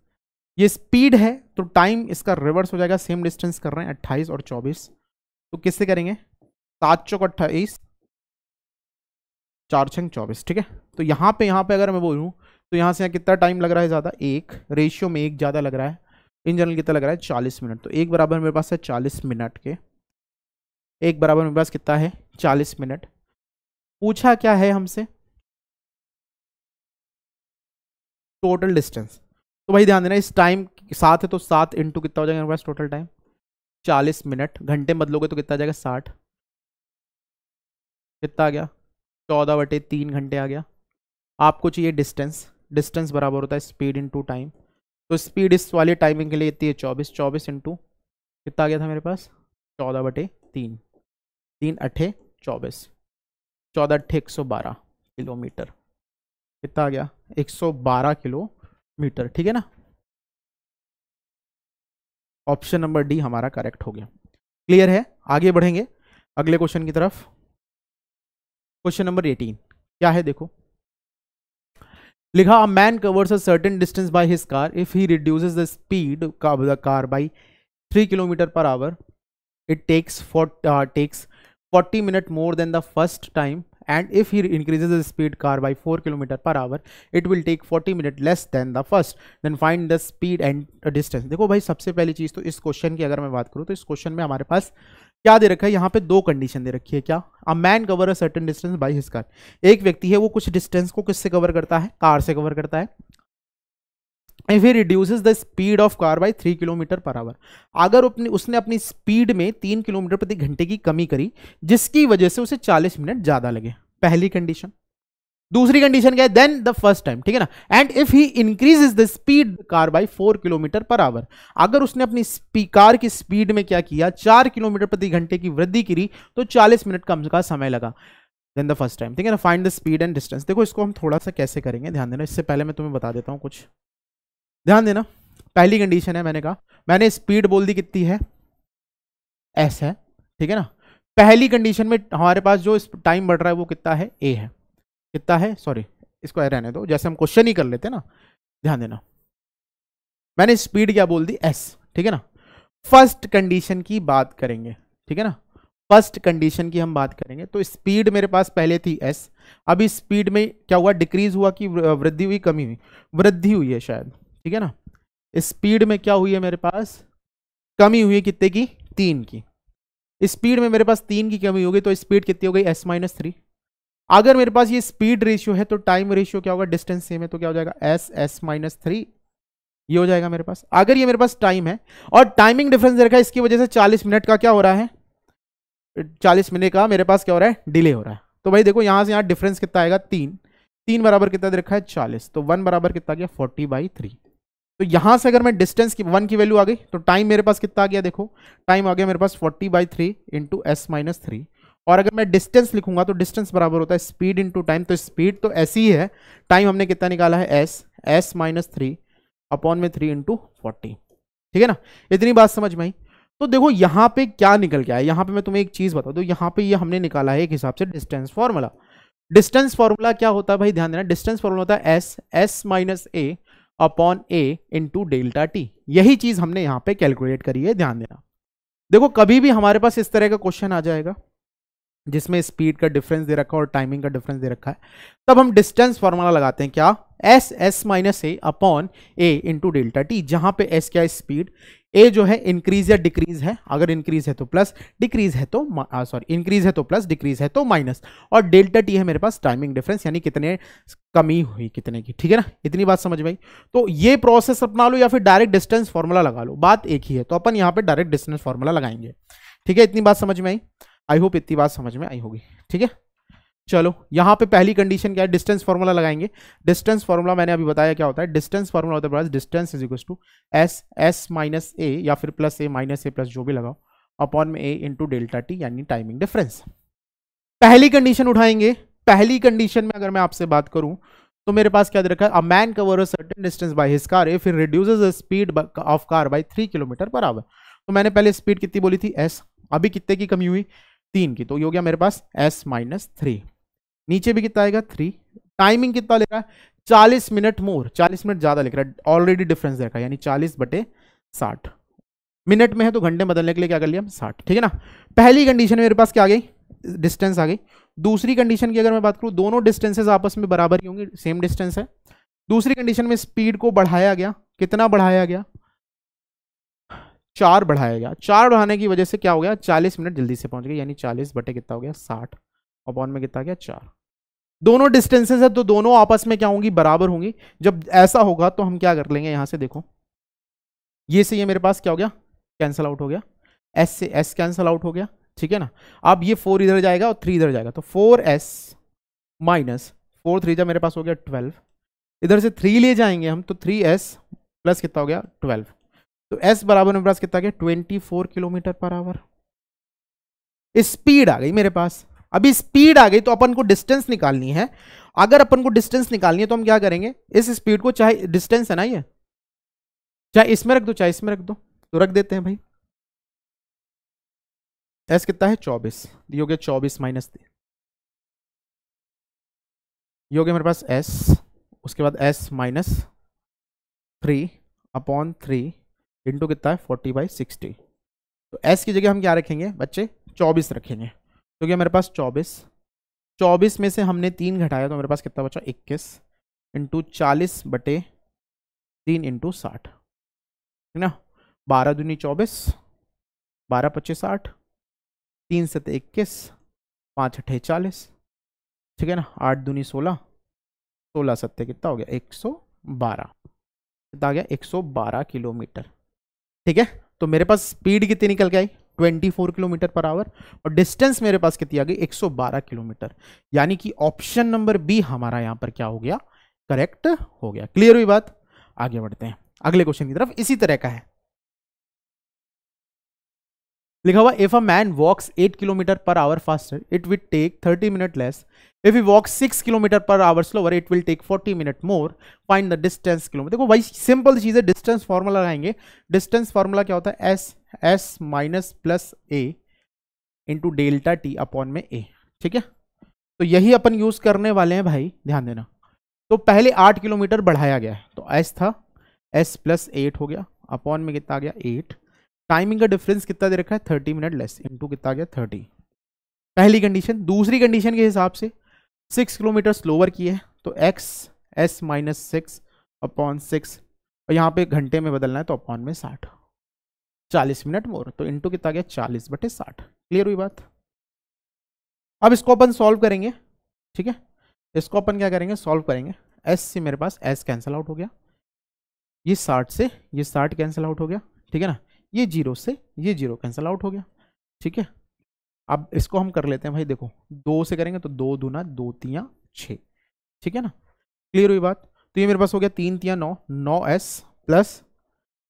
ये स्पीड है तो टाइम इसका रिवर्स हो जाएगा सेम डिस्टेंस कर रहे हैं 28 और 24 तो किससे करेंगे सात चौक अट्ठाईस चार छंग चौबीस ठीक है तो यहाँ पे यहाँ पे अगर मैं बोलूँ तो यहाँ से यहाँ कितना टाइम लग रहा है ज़्यादा एक रेशियो में एक ज़्यादा लग रहा है इन जनरल कितना लग रहा है चालीस मिनट तो एक बराबर मेरे पास है चालीस मिनट के एक बराबर मेरे पास कितना है चालीस मिनट पूछा क्या है हमसे टोटल डिस्टेंस तो भाई ध्यान देना इस टाइम सात है तो सात इंटू कितना हो जाएगा हमारे पास टोटल टाइम चालीस मिनट घंटे बदलोगे तो कितना आ जाएगा साठ कितना आ गया चौदह बटे तीन घंटे आ गया आपको चाहिए डिस्टेंस डिस्टेंस बराबर होता है स्पीड इंटू टाइम तो स्पीड इस वाले टाइमिंग के लिए इतनी है चौबीस चौबीस इंटू कितना आ गया था मेरे पास चौदह बटे तीन तीन अट्ठे चौबीस चौदह अट्ठे एक सौ बारह किलोमीटर कितना आ गया 112 किलोमीटर ठीक है ना ऑप्शन नंबर डी हमारा करेक्ट हो गया क्लियर है आगे बढ़ेंगे अगले क्वेश्चन की तरफ क्वेश्चन नंबर एटीन क्या है देखो लिखा a man covers a certain distance by his car if he reduces the speed the car by three kilometre per hour it takes for takes forty minute more than the first time and if he increases the speed car by 4 km per hour it will take 40 minute less than the first then find the speed and uh, distance देखो भाई सबसे पहली चीज़ तो इस question की अगर मैं बात करूँ तो इस क्वेश्चन में हमारे पास क्या दे रखा है यहाँ पे दो कंडीशन दे रखी है क्या a man cover a certain distance by his car एक व्यक्ति है वो कुछ डिस्टेंस को किससे कवर करता है कार से कवर करता है if he reduces the speed of car by three kilometre per hour अगर उपने, उसने अपनी स्पीड में तीन किलोमीटर प्रति घंटे की कमी करी जिसकी वजह से उसे चालीस मिनट ज़्यादा लगे पहली कंडीशन दूसरी कंडीशन क्या है देन द फर्स्ट टाइम ठीक है ना and if he increases the speed car by four kilometre per hour अगर उसने अपनी कार की स्पीड में क्या किया चार किलोमीटर प्रति घंटे की वृद्धि करी तो चालीस मिनट कम का समय लगा देन द फर्स्ट टाइम ठीक है ना find the speed and distance देखो इसको हम थोड़ा सा कैसे करेंगे ध्यान देना इससे पहले मैं तुम्हें बता देता हूँ कुछ ध्यान देना पहली कंडीशन है मैंने कहा मैंने स्पीड बोल दी कितनी है एस है ठीक है ना पहली कंडीशन में हमारे पास जो टाइम बढ़ रहा है वो कितना है ए है कितना है सॉरी इसको रहने दो जैसे हम क्वेश्चन ही कर लेते ना ध्यान देना मैंने स्पीड क्या बोल दी एस ठीक है ना फर्स्ट कंडीशन की बात करेंगे ठीक है ना फर्स्ट कंडीशन की हम बात करेंगे तो स्पीड मेरे पास पहले थी एस अभी स्पीड में क्या हुआ डिक्रीज हुआ कि वृद्धि हुई कमी हुई वृद्धि हुई है शायद ठीक है ना स्पीड में क्या हुई है मेरे पास कमी हुई कितने की तीन की स्पीड में मेरे पास तीन की कमी होगी तो स्पीड कितनी हो गई एस माइनस थ्री अगर मेरे पास ये स्पीड रेशियो है तो टाइम रेशियो क्या होगा डिस्टेंस सेम है तो क्या हो जाएगा एस एस माइनस थ्री ये हो जाएगा मेरे पास अगर ये मेरे पास टाइम है और टाइमिंग डिफरेंस देखा है इसकी वजह से चालीस मिनट का क्या हो रहा है चालीस मिनट का मेरे पास क्या हो रहा है डिले हो रहा है तो भाई देखो यहाँ से यहाँ डिफरेंस कितना आएगा तीन तीन बराबर कितना दे रखा है चालीस तो वन बराबर कितना गया फोर्टी बाई थ्री तो यहाँ से अगर मैं डिस्टेंस की वन की वैल्यू आ गई तो टाइम मेरे पास कितना आ गया देखो टाइम आ गया मेरे पास forty by three into S minus three और अगर मैं डिस्टेंस लिखूंगा तो डिस्टेंस बराबर होता है स्पीड इंटू टाइम तो स्पीड तो ऐसी ही है टाइम हमने कितना निकाला है S S minus three upon में थ्री इंटू फोर्टी ठीक है ना इतनी बात समझ में आई तो देखो यहाँ पे क्या निकल गया है यहाँ पे मैं तुम्हें एक चीज़ बता दूँ तो यहाँ पे ये हमने निकाला है एक हिसाब से डिस्टेंस फॉर्मूला डिस्टेंस फॉर्मूला क्या होता है भाई ध्यान देना डिस्टेंस फॉर्मूला होता है S S minus A upon A into delta T यही चीज हमने यहाँ पे कैलकुलेट करी है ध्यान देना देखो कभी भी हमारे पास इस तरह का क्वेश्चन आ जाएगा जिसमें स्पीड का डिफरेंस दे रखा है और टाइमिंग का डिफरेंस दे रखा है तब हम डिस्टेंस फॉर्मूला लगाते हैं क्या S S minus A upon A into delta T जहां पे एस क्या है स्पीड ए जो है इंक्रीज या डिक्रीज है अगर इंक्रीज है तो प्लस डिक्रीज है तो सॉरी इंक्रीज है तो प्लस डिक्रीज है तो माइनस और डेल्टा टी है मेरे पास टाइमिंग डिफरेंस यानी कितने कमी हुई कितने की ठीक है ना इतनी बात समझ में आई तो ये प्रोसेस अपना लो या फिर डायरेक्ट डिस्टेंस फॉर्मूला लगा लो बात एक ही है तो अपन यहाँ पर डायरेक्ट डिस्टेंस फॉर्मूला लगाएंगे ठीक है इतनी बात समझ में आई आई होप इतनी बात समझ में आई होगी ठीक है चलो यहाँ पे पहली कंडीशन क्या है डिस्टेंस फार्मूला लगाएंगे डिस्टेंस फार्मूला मैंने अभी बताया क्या होता है डिस्टेंस फार्मूला होता है distance is equal to S S minus A या फिर plus A minus A plus जो भी लगाओ अपॉन में ए इंटू डेल्टा टी यानी टाइमिंग डिफरेंस पहली कंडीशन उठाएंगे पहली कंडीशन में अगर मैं आपसे बात करूं तो मेरे पास क्या दे रखा है a man cover a certain distance by his car if in reduces the speed of car by three kilometre per hour तो मैंने पहले स्पीड कितनी बोली थी एस अभी कितने की कमी हुई तीन की तो ये हो गया मेरे पास एस माइनस थ्री नीचे भी कितना आएगा थ्री टाइमिंग कितना ले रहा है चालीस मिनट मोर चालीस मिनट ज़्यादा लिख रहा है ऑलरेडी डिफरेंस देखा यानी चालीस बटे साठ मिनट में है तो घंटे बदलने के लिए क्या कर लिया हम साठ ठीक है ना पहली कंडीशन मेरे पास क्या आ गई डिस्टेंस आ गई दूसरी कंडीशन की अगर मैं बात करूँ दोनों डिस्टेंसेज आपस में बराबर ही होंगी सेम डिस्टेंस है दूसरी कंडीशन में स्पीड को बढ़ाया गया कितना बढ़ाया गया चार बढ़ाया गया चार बढ़ाने की वजह से क्या हो गया चालीस मिनट जल्दी से पहुंच गए यानी चालीस बटे कितना हो गया साठ अपॉन में कितना गया चार दोनों डिस्टेंसेस है तो दोनों आपस में क्या होंगी बराबर होंगी जब ऐसा होगा तो हम क्या कर लेंगे यहां से देखो ये से ये मेरे पास क्या हो गया कैंसल आउट हो गया एस से एस कैंसल आउट हो गया ठीक है ना अब ये फोर इधर जाएगा और थ्री इधर जाएगा तो four S minus four three जब मेरे पास हो गया ट्वेल्व इधर से थ्री ले जाएंगे हम तो थ्री एस प्लस कितना हो गया ट्वेल्व तो एस बराबर मेरे पास कितना गया twenty four kilometre per hour speed आ गई मेरे पास अभी स्पीड आ गई तो अपन को डिस्टेंस निकालनी है अगर अपन को डिस्टेंस निकालनी है तो हम क्या करेंगे इस स्पीड को चाहे डिस्टेंस है ना ये चाहे इसमें रख दो चाहे इसमें रख दो तो रख देते हैं भाई एस कितना है चौबीस ये हो गया चौबीस माइनस थ्री हो गया मेरे पास एस उसके बाद S minus three upon three into कितना है फोर्टी बाई सिक्सटी तो एस की जगह हम क्या रखेंगे बच्चे चौबीस रखेंगे तो क्या मेरे पास चौबीस चौबीस में से हमने तीन घटाया तो मेरे पास कितना बचा इक्कीस इंटू चालीस बटे तीन इंटू साठ ठीक ना बारह दूनी चौबीस बारह पच्चीस साठ तीन सत तो इक्कीस पाँच अठे चालीस ठीक है ना आठ दूनी सोलह सोलह सत्य कितना हो गया एक सौ बारह कितना आ गया एक सौ बारह किलोमीटर ठीक है तो मेरे पास स्पीड कितनी निकल के आई 24 किलोमीटर पर आवर और डिस्टेंस मेरे पास कितनी आ गई 112 किलोमीटर यानी कि ऑप्शन नंबर बी हमारा यहां पर क्या हो गया करेक्ट हो गया क्लियर हुई बात आगे बढ़ते हैं अगले क्वेश्चन की तरफ इसी तरह का है लिखा हुआ if a man walks at kilometre per hour faster it will take thirty minute less if you walk six kilometre per hour slower it will take forty minute more find the distance kilometre देखो वही simple चीज़ है distance formula लगाएंगे distance formula क्या होता है S S minus plus A into delta T upon में A ठीक है तो यही अपन यूज़ करने वाले हैं भाई ध्यान देना तो पहले आठ किलोमीटर बढ़ाया गया है तो एस था एस प्लस एट हो गया अपॉन में कितना आ गया एट टाइमिंग का डिफरेंस कितना दे रखा है थर्टी मिनट लेस इंटू कितना गया थर्टी पहली कंडीशन दूसरी कंडीशन के हिसाब से सिक्स किलोमीटर स्लोवर की है तो X S minus six upon six और यहाँ पे घंटे में बदलना है तो अपॉन में साठ चालीस मिनट मोर तो इंटू कितना गया चालीस बटे साठ क्लियर हुई बात अब इसको अपन सॉल्व करेंगे ठीक है इसको अपन क्या करेंगे सॉल्व करेंगे एस से मेरे पास एस कैंसिल आउट हो गया ये साठ से ये साठ कैंसिल आउट हो गया ठीक है ना ये जीरो से ये जीरो कैंसिल आउट हो गया ठीक है अब इसको हम कर लेते हैं भाई देखो दो से करेंगे तो दो दूना दो तिया छ ठीक है ना क्लियर हुई बात तो ये मेरे पास हो गया तीन तिया नौ नौ एस प्लस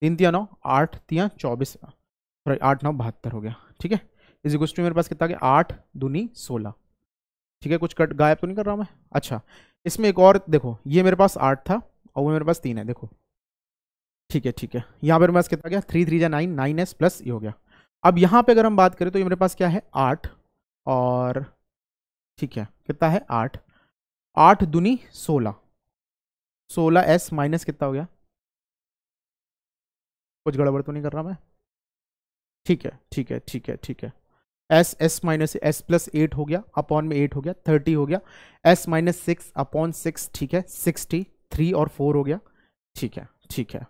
तीन तिया नौ आठ तिया चौबीस सॉरी आठ नौ बहत्तर हो गया ठीक है इसी कुछ मेरे पास कितना गया आठ दूनी सोलह ठीक है कुछ कट गायब तो नहीं कर रहा मैं अच्छा इसमें एक और देखो ये मेरे पास आठ था और वो मेरे पास तीन है देखो ठीक है ठीक है यहाँ पर मेरे पास कितना गया थ्री थ्री या नाइन नाइन एस प्लस ये हो गया अब यहाँ पे अगर हम बात करें तो ये मेरे पास क्या है आठ और ठीक है कितना है आठ आठ दुनी सोलह सोलह एस माइनस कितना हो गया कुछ गड़बड़ तो नहीं कर रहा मैं ठीक है ठीक है ठीक है ठीक है S S minus S plus eight हो गया अपॉन में एट हो गया थर्टी हो गया S minus six upon six ठीक है सिक्सटी थ्री और फोर हो गया ठीक है ठीक है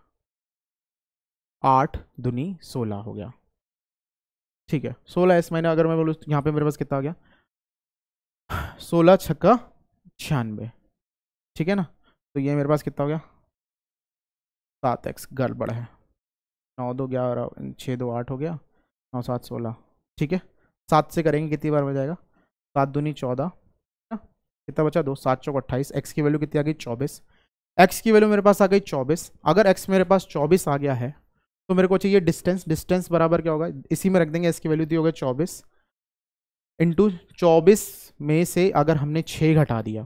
आठ दुनी सोलह हो गया ठीक है सोलह इस महीने अगर मैं बोलूँ यहाँ पे मेरे पास कितना आ गया सोलह छक्का छियानवे ठीक है ना तो ये मेरे पास कितना हो गया सात एक्स गड़बड़ है नौ दो ग्यारह छः दो आठ हो गया नौ सात सोलह ठीक है सात से करेंगे कितनी बार हो जाएगा सात दूनी चौदह कितना बचा दो सात चौक अट्ठाईस एक्स की वैल्यू कितनी आ गई चौबीस एक्स की वैल्यू मेरे पास आ गई चौबीस अगर एक्स मेरे पास चौबीस आ गया है तो मेरे को चाहिए डिस्टेंस डिस्टेंस बराबर क्या होगा इसी में रख देंगे इसकी वैल्यू दी होगा चौबीस इंटू चौबीस में से अगर हमने छः घटा दिया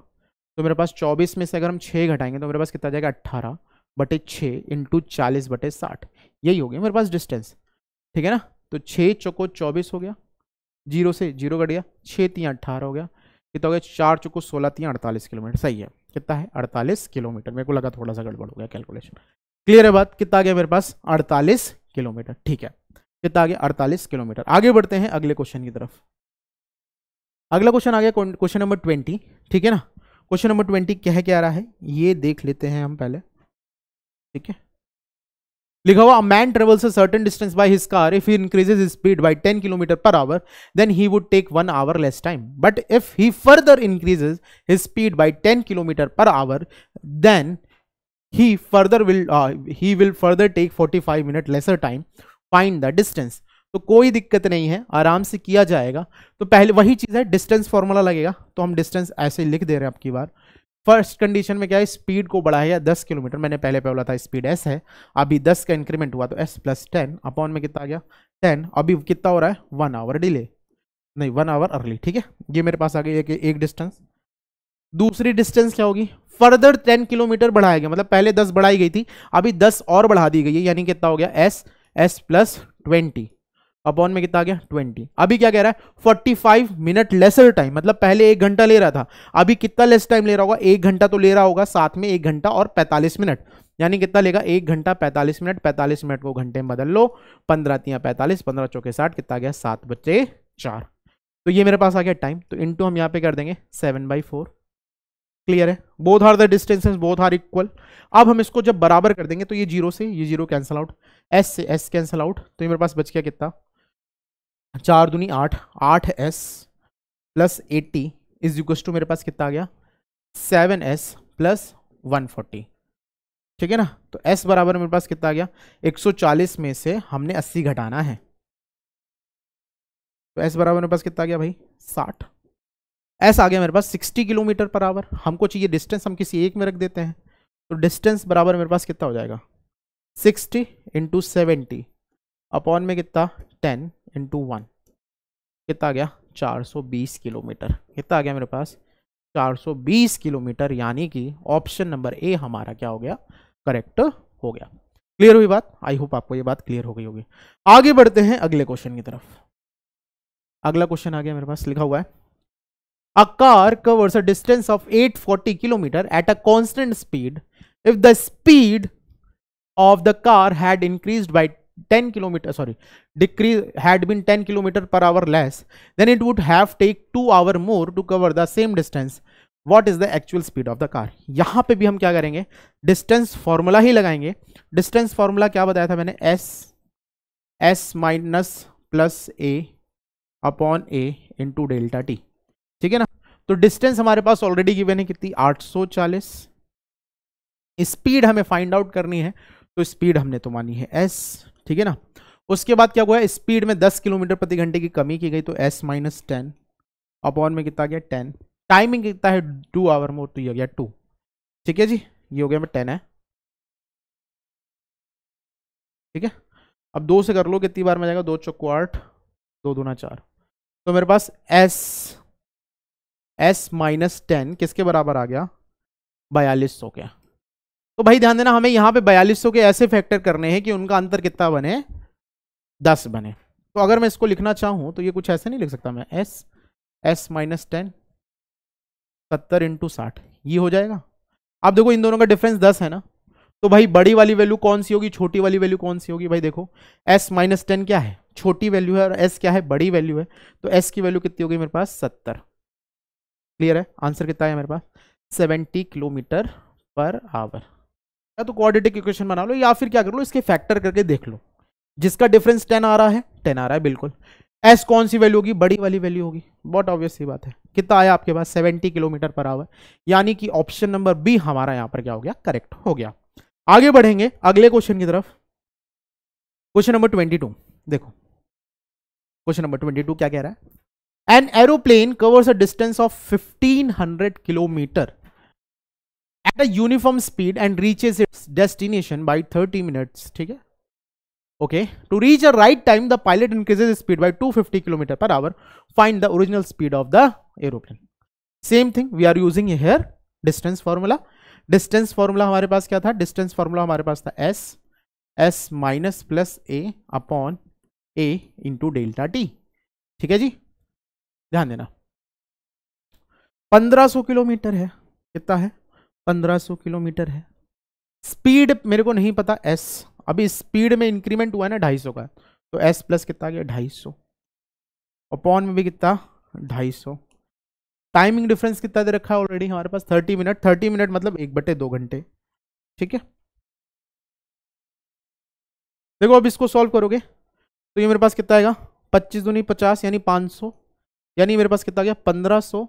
तो मेरे पास चौबीस में से अगर हम छः घटाएंगे तो मेरे पास कितना जाएगा अट्ठारह बटे छः इंटू चालीस बटे साठ यही हो गया मेरे पास डिस्टेंस ठीक है ना तो छः चौको चौबीस हो गया जीरो से जीरो कट गया छः तीन अट्ठारह हो गया कितना हो गया चार चौको सोलह तीन अड़तालीस किलोमीटर सही है कितना है अड़तालीस किलोमीटर मेरे को लगा थोड़ा सा गड़बड़ हो गया कैलकुलेशन क्लियर है बात कितना आ गया मेरे पास अड़तालीस किलोमीटर ठीक है कितना आ गया अड़तालीस किलोमीटर आगे बढ़ते हैं अगले क्वेश्चन की तरफ अगला क्वेश्चन आ गया क्वेश्चन नंबर ट्वेंटी ठीक है ना क्वेश्चन नंबर ट्वेंटी क्या क्या रहा है ये देख लेते हैं हम पहले ठीक है लिखा हुआ man travels a certain distance by his car if he increases speed by 10 kilometre per hour then he would take one hour less time but if he further increases speed by 10 kilometre per hour then he further will uh, he will further take 45 minute lesser time find the distance तो कोई दिक्कत नहीं है आराम से किया जाएगा तो पहले वही चीज़ है डिस्टेंस फॉर्मूला लगेगा तो हम डिस्टेंस ऐसे लिख दे रहे हैं आपकी बार फर्स्ट कंडीशन में क्या है स्पीड को बढ़ाया 10 किलोमीटर मैंने पहले पे बोला था स्पीड एस है अभी 10 का इंक्रीमेंट हुआ तो एस प्लस टेन अपॉन में कितना आ गया टेन अभी कितना हो रहा है वन आवर डिले नहीं वन आवर अर्ली ठीक है ये मेरे पास आ गई एक डिस्टेंस दूसरी डिस्टेंस क्या होगी फर्दर टेन किलोमीटर बढ़ाया गया मतलब पहले दस बढ़ाई गई थी अभी दस और बढ़ा दी गई है यानी कितना हो गया S S plus twenty upon में कितना आ गया 20 अभी क्या कह रहा है 45 मिनट लेसर टाइम मतलब पहले एक घंटा ले रहा था अभी कितना लेस टाइम ले रहा होगा एक घंटा तो ले रहा होगा साथ में एक घंटा और पैंतालीस मिनट यानी कितना लेगा एक घंटा 45 मिनट 45 मिनट को घंटे में बदल लो पंद्रह तीन पैंतालीस पंद्रह चौके साठ कितना गया सात बच्चे चार तो ये मेरे पास आ गया टाइम तो इनटू हम यहाँ पे कर देंगे सेवन बाई फोर क्लियर है both are the distances both are equal अब हम इसको जब बराबर कर देंगे तो ये जीरो से ये जीरो कैंसिल आउट एस से एस कैंसिल आउट तो ये मेरे पास बच गया कितना चार दूनी आठ आठ S plus eighty is equals to मेरे पास कितना आ गया seven S plus one forty ठीक है ना तो एस बराबर मेरे पास कितना आ गया एक सौ चालीस में से हमने अस्सी घटाना है तो एस बराबर मेरे पास कितना आ गया भाई साठ एस आ गया मेरे पास 60 किलोमीटर पर आवर हमको चाहिए डिस्टेंस हम किसी एक में रख देते हैं तो डिस्टेंस बराबर मेरे पास कितना हो जाएगा 60 इंटू सेवेंटी अपॉन में कितना 10 इंटू वन कितना आ गया 420 किलोमीटर कितना आ गया मेरे पास 420 किलोमीटर यानी कि ऑप्शन नंबर ए हमारा क्या हो गया करेक्ट हो गया क्लियर हुई बात आई होप आपको ये बात क्लियर हो गई होगी आगे बढ़ते हैं अगले क्वेश्चन की तरफ अगला क्वेश्चन आ गया मेरे पास लिखा हुआ है A car covers a distance of 840 km at a constant speed. If the speed of the car had increased by 10 km, sorry, decrease had been 10 km per hour less, then it would have take 2 hour more to cover the same distance. What is the actual speed of the car? Car यहाँ पे भी हम क्या करेंगे distance formula ही लगाएंगे distance formula क्या बताया था मैंने S S minus plus A ठीक है ना तो डिस्टेंस हमारे पास ऑलरेडी गिवन है कितनी 840 स्पीड हमें फाइंड आउट करनी है तो स्पीड हमने तो मानी है एस ठीक है ना उसके बाद क्या हुआ स्पीड में 10 किलोमीटर प्रति घंटे की कमी की गई तो एस माइनस टेन अपॉन में कितना गया टेन टाइमिंग कितना है टू आवर मोर तो ये हो गया टू ठीक है जी ये हो गया मैं टेन है ठीक है अब दो से कर लो कितनी बार में जाएगा दो चौको आठ दो दो ना चार तो मेरे पास एस एस माइनस टेन किसके बराबर आ गया बयालीस सौ के तो भाई ध्यान देना हमें यहाँ पे बयालीस सौ के ऐसे फैक्टर करने हैं कि उनका अंतर कितना बने दस बने तो अगर मैं इसको लिखना चाहूँ तो ये कुछ ऐसे नहीं लिख सकता मैं एस एस माइनस टेन सत्तर इंटू साठ ये हो जाएगा आप देखो इन दोनों का डिफरेंस दस है ना तो भाई बड़ी वाली वैल्यू कौन सी होगी छोटी वाली वैल्यू कौन सी होगी भाई देखो एस माइनस टेन क्या है छोटी वैल्यू है और एस क्या है बड़ी वैल्यू है तो एस की वैल्यू कितनी होगी मेरे पास सत्तर क्लियर है आंसर कितना है मेरे पास सेवेंटी किलोमीटर पर आवर या तो क्वाड्रेटिक इक्वेशन बना लो या फिर क्या कर लो इसके फैक्टर करके देख लो जिसका डिफरेंस टेन आ रहा है टेन आ रहा है बिल्कुल एस कौन सी वैल्यू होगी बड़ी वाली वैल्यू होगी बहुत ऑब्वियस सी बात है कितना आया आपके पास सेवेंटी किलोमीटर पर आवर यानी कि ऑप्शन नंबर बी हमारा यहाँ पर क्या हो गया करेक्ट हो गया आगे बढ़ेंगे अगले क्वेश्चन की तरफ क्वेश्चन नंबर टू देखो क्वेश्चन नंबर टू क्या कह रहा है An aeroplane covers a distance of 1500 kilometer at a uniform speed and reaches its destination by 30 minutes. Okay? okay. To reach a right time, the pilot increases speed by 250 kilometer per hour. Find the original speed of the aeroplane. Same thing we are using here. Distance formula. Distance formula हमारे पास क्या था? Distance formula हमारे पास s s minus plus a upon a into delta t. ठीक है ध्यान देना 1500 kilometre है कितना है 1500 किलोमीटर है स्पीड मेरे को नहीं पता एस अभी स्पीड में इंक्रीमेंट हुआ है ना ढाई का तो एस प्लस कितना गया ढाई सौ अपॉन में भी कितना ढाई टाइमिंग डिफरेंस कितना दे रखा है ऑलरेडी हमारे पास 30 मिनट 30 मिनट मतलब एक बटे दो घंटे ठीक है देखो अब इसको सॉल्व करोगे तो ये मेरे पास कितना आएगा पच्चीस दूनी पचास यानी पाँच सौ यानी मेरे पास कितना गया पंद्रह सौ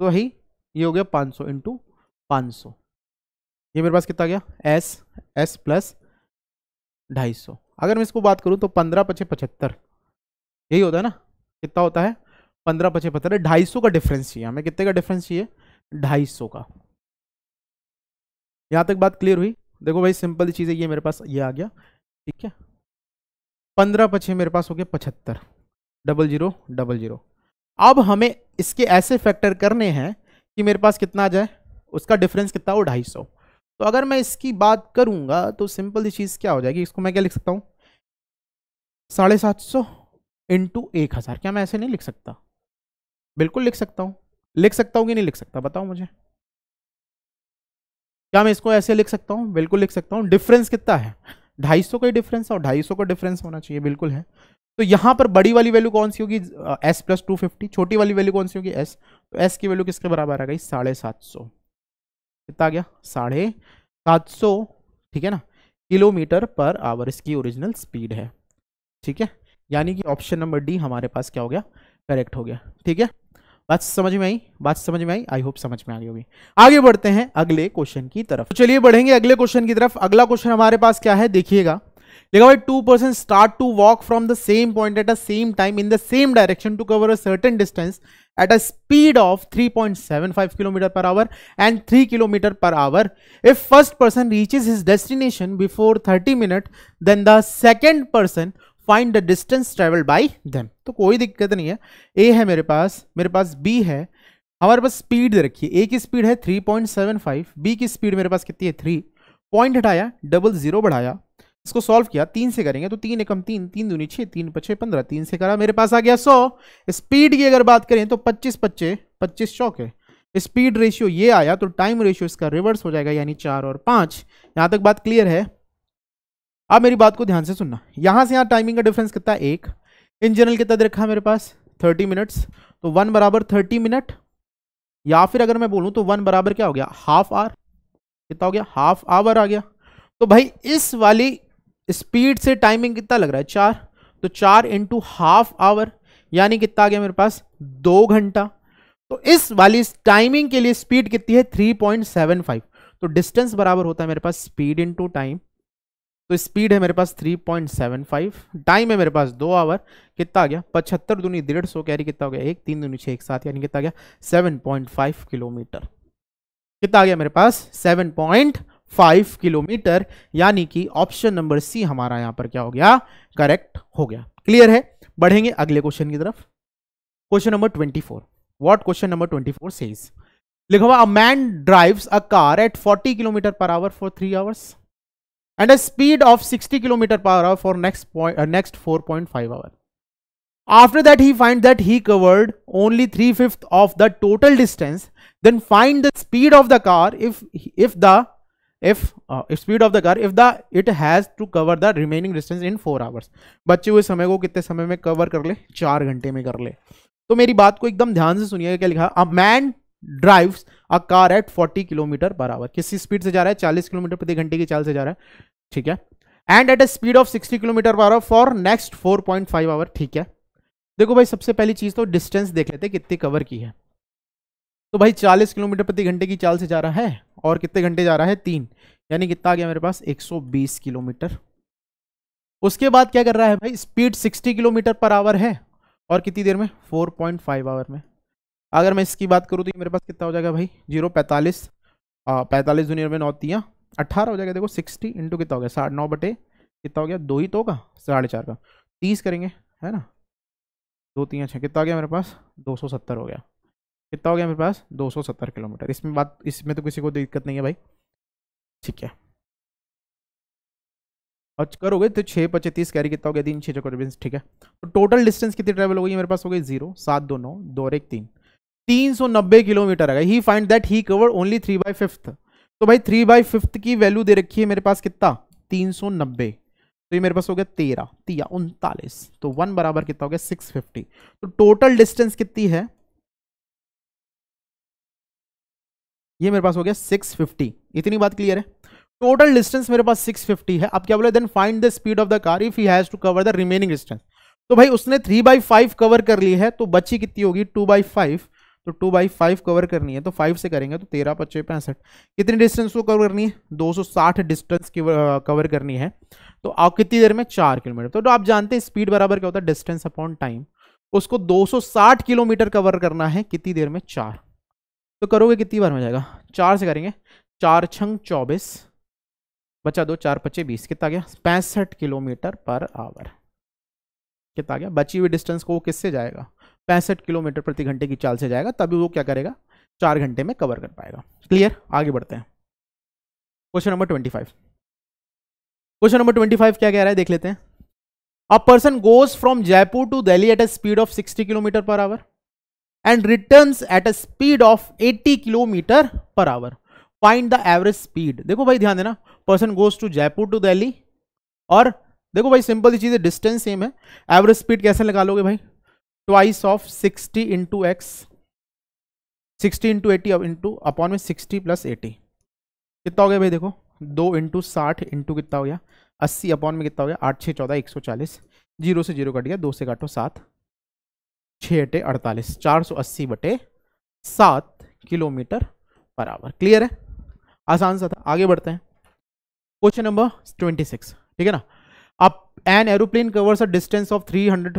तो ही ये हो गया पाँच सौ इंटू पाँच सौ ये मेरे पास कितना गया एस एस प्लस ढाई सौ अगर मैं इसको बात करूँ तो पंद्रह पचे पचहत्तर यही होता है ना कितना होता है पंद्रह पचे पचहत्तर ढाई सौ का डिफरेंस चाहिए हमें कितने का डिफरेंस चाहिए ढाई सौ का यहाँ तक बात क्लियर हुई देखो भाई सिंपल चीज़ है ये मेरे पास ये आ गया ठीक है पंद्रह पचे मेरे पास हो गया पचहत्तर डबल जीरो डबल जीरो अब हमें इसके ऐसे फैक्टर करने हैं कि मेरे पास कितना आ जाए उसका डिफरेंस कितना हो ढाई सौ तो अगर मैं इसकी बात करूंगा तो सिंपल सी चीज़ क्या हो जाएगी इसको मैं क्या लिख सकता हूँ साढ़े सात सौ इंटू एक हज़ार क्या मैं ऐसे नहीं लिख सकता बिल्कुल लिख सकता हूँ लिख सकता हूँ कि नहीं लिख सकता बताओ मुझे क्या मैं इसको ऐसे लिख सकता हूँ बिल्कुल लिख सकता हूँ डिफरेंस कितना है ढाई सौ का ही डिफरेंस और ढाई सौ का डिफरेंस होना चाहिए बिल्कुल है तो यहां पर बड़ी वाली वैल्यू कौन सी होगी एस प्लस टू फिफ्टी छोटी वाली वैल्यू कौन सी होगी एस तो एस की वैल्यू किसके बराबर आ गई साढ़े सात सौ कितना गया साढ़े सात सौ ठीक है ना किलोमीटर पर आवर इसकी ओरिजिनल स्पीड है ठीक है यानी कि ऑप्शन नंबर डी हमारे पास क्या हो गया करेक्ट हो गया ठीक है बात समझ में आई बात समझ में आई आई होप समझ में आ गई होगी आगे बढ़ते हैं अगले क्वेश्चन की तरफ तो चलिए बढ़ेंगे अगले क्वेश्चन की तरफ अगला क्वेश्चन हमारे पास क्या है देखिएगा देखा भाई two person start to walk from the same point at a same time in the same direction to cover a certain distance at a speed of 3.75 kilometre per hour and 3 kilometre per hour if first person reaches his destination before 30 minute then the second person find the distance travel by them तो कोई दिक्कत नहीं है ए है मेरे पास मेरे पास B है हमारे पास स्पीड रखिए ए की स्पीड है 3.75 बी की स्पीड मेरे पास कितनी है थ्री पॉइंट हटाया डबल जीरो बढ़ाया इसको सॉल्व किया तीन से करेंगे तो तीन एकम तीन तीन दूनी छः तीन पच्चे पंद्रह तीन से करा मेरे पास आ गया सौ स्पीड की अगर बात करें तो पच्चीस पच्चे पच्चीस चौक है स्पीड रेशियो ये आया तो टाइम रेशियो इसका रिवर्स हो जाएगा यानी चार और पाँच यहाँ तक बात क्लियर है अब मेरी बात को ध्यान से सुनना यहाँ से यहाँ टाइमिंग का डिफरेंस कितना है एक इन जनरल कितना दे रखा है मेरे पास थर्टी मिनट्स तो वन बराबर थर्टी मिनट या फिर अगर मैं बोलूँ तो वन बराबर क्या हो गया हाफ आवर कितना हो गया हाफ आवर आ गया तो भाई इस वाली स्पीड से टाइमिंग कितना लग रहा है चार तो चार इंटू हाफ आवर यानी कितना आ गया मेरे पास दो घंटा तो इस वाली टाइमिंग के लिए स्पीड कितनी है थ्री पॉइंट सेवन फाइव तो डिस्टेंस बराबर होता है मेरे पास स्पीड इंटू टाइम तो स्पीड है मेरे पास 3.75 टाइम है मेरे पास दो आवर कितना आ गया पचहत्तर दूनी डेढ़ सौ कैरी कितना हो गया एक तीन दूनी छः एक साथ यानी कितना आ गया फाइव किलोमीटर कितना आ गया मेरे पास पॉइंट फाइव किलोमीटर यानी कि ऑप्शन नंबर सी हमारा यहां पर क्या हो गया करेक्ट हो गया क्लियर है बढ़ेंगे अगले क्वेश्चन की तरफ question number twenty four what question number twenty four says लिखा हुआ a man drives a car at forty kilometre per hour for three hours and a speed of sixty kilometre per hour for next point next four point five hour After that, he find that he covered only three fifth of the total distance. Then find the speed of the car if if the if uh, if speed of the car if the it has to cover the remaining distance in four hours बचे हुए समय को कितने समय में cover कर ले चार घंटे में कर ले तो मेरी बात को एकदम ध्यान से सुनिएगा क्या लिखा a man drives a car at 40 kilometre per hour किसी स्पीड से जा रहा है 40 किलोमीटर प्रति घंटे की चाल से जा रहा है ठीक है and at a speed of 60 kilometre per hour for next 4.5 hour ठीक है देखो भाई सबसे पहली चीज़ तो डिस्टेंस देख लेते कितनी कवर की है तो भाई 40 किलोमीटर प्रति घंटे की चाल से जा रहा है और कितने घंटे जा रहा है तीन यानी कितना आ गया मेरे पास 120 किलोमीटर उसके बाद क्या कर रहा है भाई स्पीड 60 किलोमीटर पर आवर है और कितनी देर में 4.5 आवर में अगर मैं इसकी बात करूँ तो ये मेरे पास कितना हो जाएगा भाई जीरो पैंतालीस पैंतालीस दुनिया में नौतियाँ अट्ठारह हो जाएगा देखो सिक्सटी इंटू कितना हो गया साढ़े नौ बटे कितना हो गया दो ही तो का साढ़े चार का तीस करेंगे है ना दो तीन छः कितना आ गया मेरे पास दो सौ सत्तर हो गया कितना हो गया मेरे पास 270 किलोमीटर इसमें बात इसमें तो किसी को दिक्कत नहीं है भाई ठीक है और करोगे तो छः पचे तीस कैरी कितना हो गया तीन छः चौकर ठीक है तो टोटल डिस्टेंस कितनी ट्रैवल हो गई मेरे पास हो गई जीरो सात दो नौ दो एक तीन तीन सौ नब्बे किलोमीटर आ गए he find that he cover only three by fifth तो भाई थ्री बाई फिफ्थ की वैल्यू दे रखी है मेरे पास कितना तीन सौ नब्बे तो ये मेरे पास हो गया तेरह तिया उनतालीस तो वन बराबर कितना हो गया सिक्स फिफ्टी तो टोटल डिस्टेंस कितनी है ये मेरे पास हो गया सिक्स फिफ्टी इतनी बात क्लियर है टोटल डिस्टेंस मेरे पास सिक्स फिफ्टी है आप क्या बोले then find the speed of the car if he has to cover the remaining distance तो भाई उसने थ्री बाई फाइव कवर कर ली है तो बची कितनी होगी टू बाई फाइव तो टू बाई फाइव कवर करनी है तो फाइव से करेंगे तो तेरह पच्चे पैंसठ कितनी डिस्टेंस को कवर करनी है दो सौ साठ डिस्टेंस की कवर करनी है तो आप कितनी देर में चार किलोमीटर तो, तो आप जानते हैं स्पीड बराबर क्या होता है डिस्टेंस अपॉन टाइम उसको 260 किलोमीटर कवर करना है कितनी देर में चार तो करोगे कितनी बार में जाएगा चार से करेंगे चार छंग चौबीस बचा दो चार पच्चे बीस कितना गया पैंसठ किलोमीटर पर आवर कितना गया बची हुई डिस्टेंस को वो किससे जाएगा पैंसठ किलोमीटर प्रति घंटे की चाल से जाएगा तभी वो क्या करेगा चार घंटे में कवर कर पाएगा क्लियर आगे बढ़ते हैं question number twenty five question number twenty five क्या कह रहा है देख लेते हैं a person goes from Jaipur to Delhi at a speed of sixty kilometre per hour and returns at a speed of 80 kilometer per hour. Find the average speed. देखो भाई ध्यान देना person goes to Jaipur to Delhi और देखो भाई सिंपल सी चीज़ distance same है एवरेज स्पीड कैसे निकालोगे भाई twice of 60 into x sixty into eighty into upon में सिक्सटी प्लस एटी कितना हो गया भाई देखो दो इंटू साठ इंटू कितना हो गया अस्सी अपॉन में कितना हो गया आठ छः चौदह एक सौ चालीस जीरो से जीरो कट गया दो से काटो सात छः अटे अड़तालीस चार सौ अस्सी बटे सात किलोमीटर बराबर क्लियर है आसान सा था आगे बढ़ते हैं क्वेश्चन नंबर ट्वेंटी सिक्स ठीक है ना अब an aeroplane covers a distance of three hundred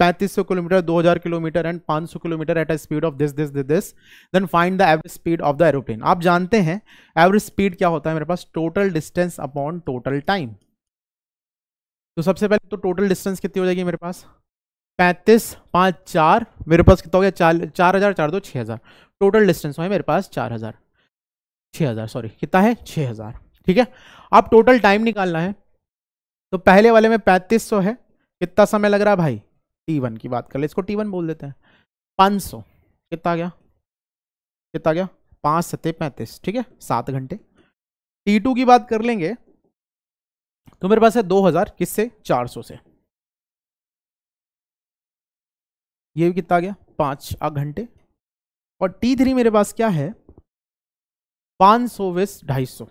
पैंतीस सौ किलोमीटर दो हज़ार किलोमीटर एंड पाँच सौ kilometre at a speed of this this this this then find the average speed of the aeroplane आप जानते हैं एवरेज स्पीड क्या होता है मेरे पास total distance upon total time तो सबसे पहले तो टोटल डिस्टेंस कितनी हो जाएगी मेरे पास पैंतीस पाँच चार मेरे पास कितना हो गया चार चार हज़ार चार दो छः हज़ार टोटल डिस्टेंस है मेरे पास चार हज़ार छः हज़ार सॉरी कितना है छः हज़ार ठीक है अब टोटल टाइम निकालना है तो पहले वाले में पैंतीस सौ है कितना समय लग रहा है भाई टी वन की बात कर ले इसको टी वन बोल देते हैं पाँच सौ कितना गया कितना गया पाँच सत्ते पैंतीस ठीक है सात घंटे टी टू की बात कर लेंगे तो मेरे पास है दो हज़ार किससे चार सौ से ये भी कितना आ गया पाँच आठ घंटे और टी थ्री मेरे पास क्या है पाँच सौ वेस ढाई सौ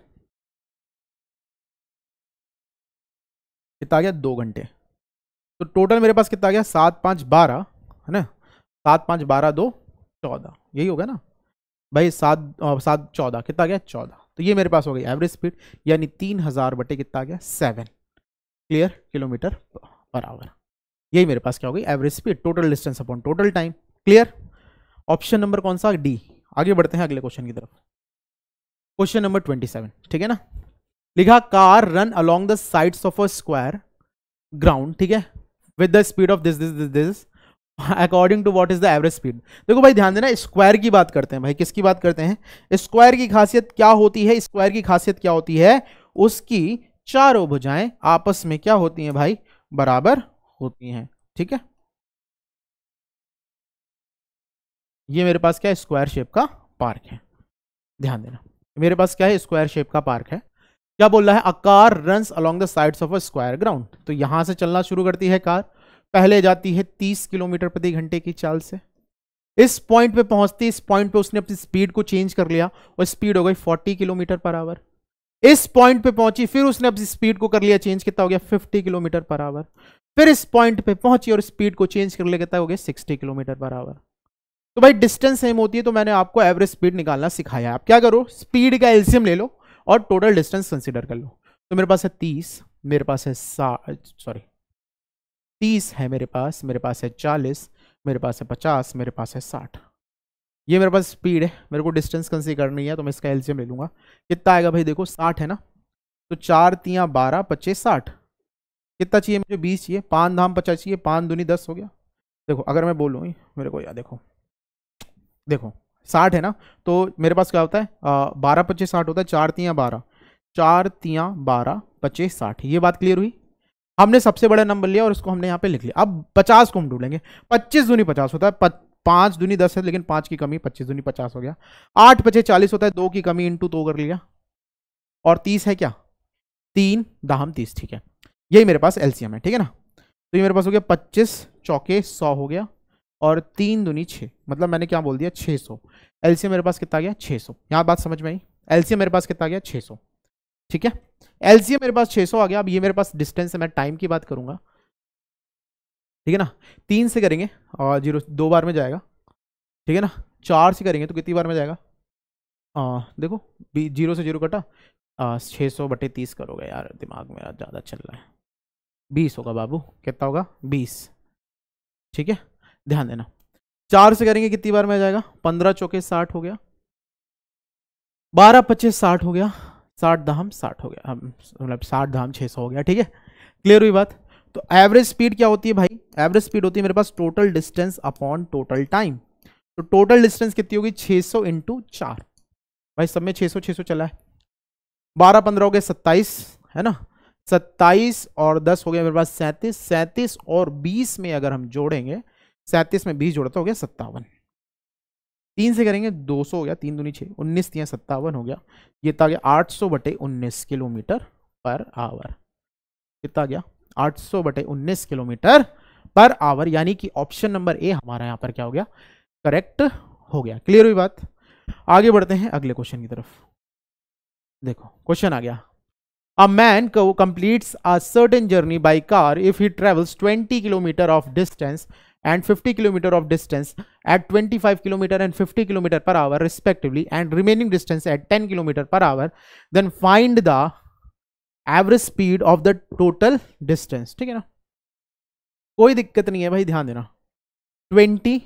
कितना आ गया दो घंटे तो टोटल मेरे पास कितना आ गया सात पाँच बारह है ना सात पाँच बारह दो चौदह यही होगा ना भाई सात सात चौदह कितना आ गया चौदह तो ये मेरे पास हो गई एवरेज स्पीड यानी तीन हज़ार बटे कितना आ गया seven clear kilometre per hour यही मेरे पास क्या हो गई average speed total distance upon total time clear option number कौन सा डी आगे बढ़ते हैं अगले क्वेश्चन की तरफ क्वेश्चन नंबर ट्वेंटी सेवन ठीक है ना लिखा car run along the sides of a square ground ठीक है with the speed of this this this this according to what is the average speed देखो भाई ध्यान देना स्क्वायर की बात करते हैं भाई किसकी बात करते हैं स्क्वायर की खासियत क्या होती है स्क्वायर की खासियत क्या होती है उसकी चारों भुजाएं आपस में क्या होती हैं भाई बराबर होती हैं ठीक है ये मेरे पास क्या है स्क्वायर शेप का पार्क है ध्यान देना मेरे पास क्या है स्क्वायर शेप का पार्क है क्या बोल रहा है a car run along the sides of a square ground तो यहां से चलना शुरू करती है कार पहले जाती है तीस किलोमीटर प्रति घंटे की चाल से इस पॉइंट पे पहुंचती इस पॉइंट पे उसने अपनी स्पीड को चेंज कर लिया और स्पीड हो गई फोर्टी किलोमीटर पर आवर इस पॉइंट पे पहुंची फिर उसने अपनी स्पीड को कर लिया चेंज कितना हो गया 50 किलोमीटर पर आवर फिर इस पॉइंट पे पहुंची और स्पीड को चेंज कर लेकर हो गया सिक्सटी किलोमीटर पर आवर तो भाई डिस्टेंस सेम होती है तो मैंने आपको एवरेज स्पीड निकालना सिखाया आप क्या करो स्पीड का एल्सियम ले लो और टोटल डिस्टेंस कंसिडर कर लो तो मेरे पास है तीस मेरे पास है सॉरी तीस है मेरे पास मेरे पास है चालीस मेरे पास है पचास मेरे पास है साठ ये मेरे पास स्पीड है मेरे को डिस्टेंस कंसिडर करनी है तो मैं इसका एल्सियम ले लूंगा कितना आएगा भाई देखो साठ है ना तो चार तिया बारह पच्चीस साठ कितना चाहिए मुझे बीस चाहिए पान धाम पचास चाहिए पान दूनी दस हो गया देखो अगर मैं बोलूँ मेरे को याद देखो देखो साठ है ना तो मेरे पास क्या होता है बारह पच्चीस साठ होता है चार तियाँ बारह चार तियाँ बारह पच्चीस साठ ये बात क्लियर हुई हमने सबसे बड़ा नंबर लिया और इसको हमने यहाँ पे लिख लिया अब पचास को हम ढूंढेंगे पच्चीस दूनी पचास होता है प, पाँच दूनी दस है लेकिन पाँच की कमी पच्चीस दूनी पचास हो गया आठ पचे चालीस होता है दो की कमी इंटू दो कर लिया और तीस है क्या तीन दाम तीस ठीक है यही मेरे पास एलसीएम है ठीक है ना तो ये मेरे पास हो गया पच्चीस चौके सौ हो गया और तीन दुनी छः मतलब मैंने क्या बोल दिया छः सौ एलसीएम मेरे पास कितना आ गया छः सौ यहाँ बात समझ में आई एलसीएम मेरे पास कितना आ गया छः सौ ठीक है एलसीएम मेरे पास 600 आ गया अब ये मेरे पास डिस्टेंस है मैं टाइम की बात करूँगा ठीक है ना तीन से करेंगे और जीरो दो बार में जाएगा ठीक है ना चार से करेंगे तो कितनी बार में जाएगा आ, देखो जीरो से जीरो कटा छः सौ बटे तीस करोगे यार दिमाग मेरा ज़्यादा चल रहा है बीस होगा बाबू कितना होगा बीस ठीक है ध्यान देना चार से करेंगे कितनी बार में आ जाएगा पंद्रह चौके साठ हो गया बारह पच्चीस साठ हो गया साठ दाम साठ हो गया मतलब साठ दाम छः सौ हो गया ठीक है क्लियर हुई बात तो एवरेज स्पीड क्या होती है भाई एवरेज स्पीड होती है मेरे पास total distance upon total time तो टोटल डिस्टेंस कितनी होगी 600 सौ इंटू चार भाई सब में 600 600 चला है बारह पंद्रह हो गए सत्ताईस है ना सत्ताईस और दस हो गया मेरे पास सैंतीस सैंतीस और बीस में अगर हम जोड़ेंगे सैंतीस में बीस जोड़ता हो गया सत्तावन तीन से करेंगे दो सौ हो गया तीन दूनी छः उन्नीस तीन सत्तावन हो गया ये आ गया आठ सौ बटे उन्नीस किलोमीटर पर आवर कितना गया आठ सौ बटे उन्नीस किलोमीटर पर आवर यानी कि ऑप्शन नंबर ए हमारा यहाँ पर क्या हो गया करेक्ट हो गया क्लियर हुई बात आगे बढ़ते हैं अगले क्वेश्चन की तरफ देखो क्वेश्चन आ गया A man completes a certain journey by car if he travels 20 kilometer of distance and 50 kilometer of distance at 25 kilometer and 50 kilometer per hour respectively and remaining distance at 10 kilometer per hour then find the average speed of the total distance ठीक है ना कोई दिक्कत नहीं है भाई ध्यान देना 20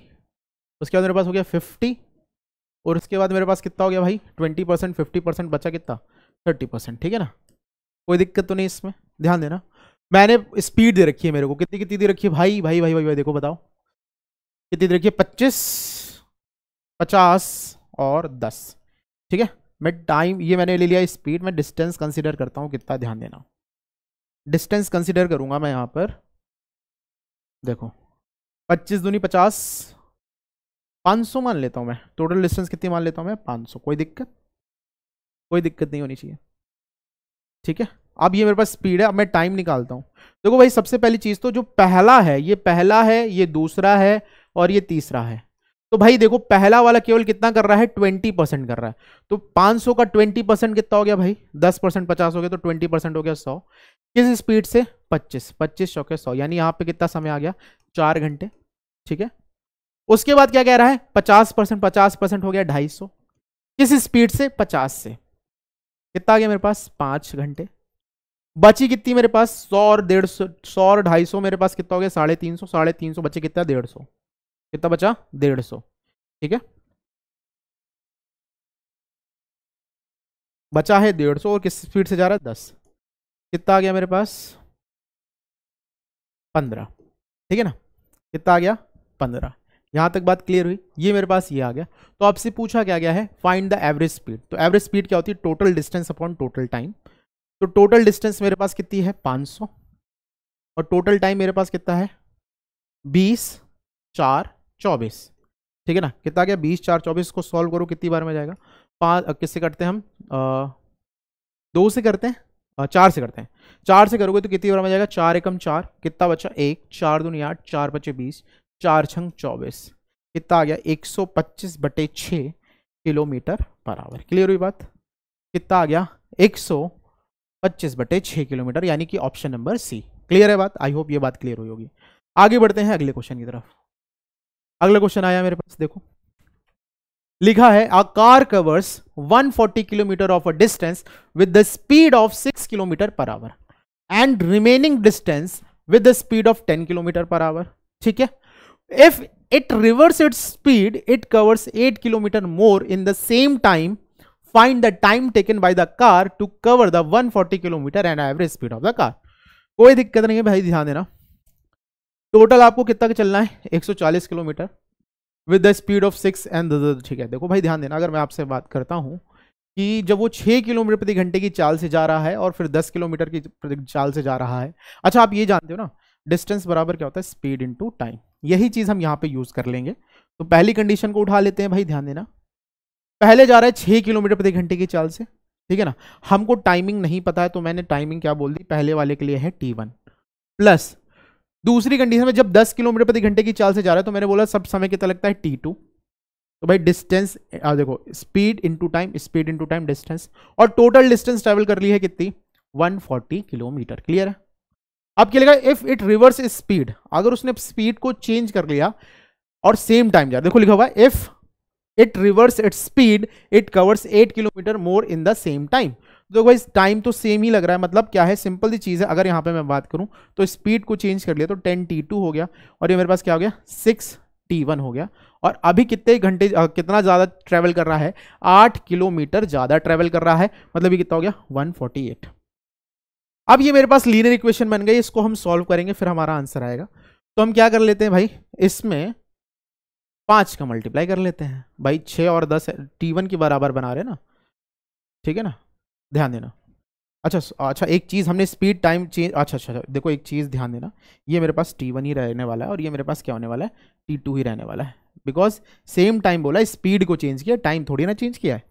उसके बाद मेरे पास हो गया 50 और उसके बाद मेरे पास कितना हो गया भाई 20 परसेंट फिफ्टी परसेंट बचा कितना 30 परसेंट ठीक है ना कोई दिक्कत तो नहीं इसमें ध्यान देना मैंने स्पीड दे रखी है मेरे को कितनी कितनी दे रखी है भाई भाई भाई भाई भाई देखो बताओ कितनी दे रखी है पच्चीस पचास और दस ठीक है मैं टाइम ये मैंने ले लिया स्पीड मैं डिस्टेंस कंसिडर करता हूँ कितना ध्यान देना डिस्टेंस कंसिडर करूँगा मैं यहाँ पर देखो पच्चीस दूनी पचास पाँच सौ मान लेता हूँ मैं टोटल डिस्टेंस कितनी मान लेता हूँ मैं पाँच सौ कोई दिक्कत कोई दिक्कत नहीं होनी चाहिए ठीक है अब ये मेरे पास स्पीड है अब मैं टाइम निकालता हूँ देखो भाई सबसे पहली चीज़ तो जो पहला है ये पहला है ये दूसरा है और ये तीसरा है तो भाई देखो पहला वाला केवल कितना कर रहा है ट्वेंटी परसेंट कर रहा है तो पाँच सौ का ट्वेंटी परसेंट कितना हो गया भाई दस परसेंट पचास हो गया तो ट्वेंटी परसेंट हो गया सौ किस स्पीड से पच्चीस पच्चीस चौके सौ यानी यहाँ पे कितना समय आ गया चार घंटे ठीक है उसके बाद क्या कह रहा है पचास परसेंट पचास परसेंट हो गया ढाई सौ किस स्पीड से पचास से कितना आ गया मेरे पास पाँच घंटे बची कितनी मेरे पास सौ और डेढ़ सौ सौ और ढाई सौ मेरे पास कितना हो गया साढ़े तीन सौ साढ़े तीन सौ बचे कितना डेढ़ सौ कितना बचा डेढ़ सौ ठीक है बचा है डेढ़ सौ और किस स्पीड से जा रहा है दस कितना आ गया मेरे पास पंद्रह ठीक है ना कितना आ गया पंद्रह यहां तक बात क्लियर हुई ये मेरे पास ये आ गया तो आपसे पूछा क्या गया है फाइंड द एवरेज स्पीड तो एवरेज स्पीड क्या होती है total distance upon total time तो टोटल डिस्टेंस मेरे पास कितनी है 500 और टोटल टाइम मेरे पास कितना है 20 चार चौबीस ठीक है ना कितना गया 20 चार चौबीस को सॉल्व करो कितनी बार में जाएगा पाँच किससे करते हैं हम आ, दो से करते हैं आ, चार से करते हैं चार से करोगे तो कितनी बार में जाएगा चार एकम चार कितना बचा एक चार दूनी आठ चार बचे बीस चार छंग चौबीस कितना आ गया एक सौ पच्चीस बटे छः किलोमीटर पर आवर क्लियर हुई बात कितना आ गया एक सौ पच्चीस बटे छह किलोमीटर यानी कि ऑप्शन नंबर सी क्लियर है बात आई होप ये बात क्लियर हुई होगी आगे बढ़ते हैं अगले क्वेश्चन की तरफ अगला क्वेश्चन आया मेरे पास देखो लिखा है a car covers 140 kilometre of a distance with the speed of 6 kilometre per hour and remaining distance with the speed of 10 kilometre per hour ठीक है if it reverse its speed it covers 8 kilometre more in the same time find the time taken by the car to cover the 140 kilometre and average speed of the car कोई दिक्कत नहीं है भाई ध्यान देना total आपको कितना का चलना है 140 kilometre with the speed of six and ठीक है देखो भाई ध्यान देना अगर मैं आपसे बात करता हूँ कि जब वो छः किलोमीटर प्रति घंटे की चाल से जा रहा है और फिर दस किलोमीटर की चाल से जा रहा है अच्छा आप ये जानते हो ना डिस्टेंस बराबर क्या होता है स्पीड इंटू टाइम यही चीज़ हम यहाँ पे यूज़ कर लेंगे तो पहली कंडीशन को उठा लेते हैं भाई ध्यान देना पहले जा रहा है छः किलोमीटर प्रति घंटे की चाल से ठीक है ना हमको टाइमिंग नहीं पता है तो मैंने टाइमिंग क्या बोल दी पहले वाले के लिए है टी वन प्लस दूसरी कंडीशन में जब 10 किलोमीटर प्रति घंटे की चाल से जा रहा है तो मैंने बोला सब समय कितना लगता है टी टू तो भाई डिस्टेंस देखो speed to time speed to time distance और टोटल डिस्टेंस ट्रेवल कर ली है कितनी 140 किलोमीटर क्लियर है अब क्या लिखा इफ इट रिवर्स स्पीड अगर उसने स्पीड को चेंज कर लिया और सेम टाइम जा देखो लिखा हुआ if it reverse it speed it covers eight kilometre more in the same time देखो भाई टाइम तो सेम ही लग रहा है मतलब क्या है सिंपल सी चीज़ है अगर यहाँ पे मैं बात करूँ तो स्पीड को चेंज कर लिया तो टेन टी टू हो गया और ये मेरे पास क्या हो गया सिक्स टी वन हो गया और अभी कितने घंटे कितना ज़्यादा ट्रैवल कर रहा है आठ किलोमीटर ज़्यादा ट्रैवल कर रहा है मतलब ये कितना हो गया वन फोर्टी एट अब ये मेरे पास लीनर इक्वेशन बन गई इसको हम सॉल्व करेंगे फिर हमारा आंसर आएगा तो हम क्या कर लेते हैं भाई इसमें पाँच का मल्टीप्लाई कर लेते हैं भाई छः और दस टी वन के बराबर बना रहे ना ठीक है ना ध्यान देना अच्छा अच्छा एक चीज़ हमने स्पीड टाइम चेंज अच्छा अच्छा देखो एक चीज़ ध्यान देना ये मेरे पास टी वन ही रहने वाला है और ये मेरे पास क्या होने वाला है टी टू ही रहने वाला है बिकॉज सेम टाइम बोला स्पीड को चेंज किया टाइम थोड़ी ना चेंज किया है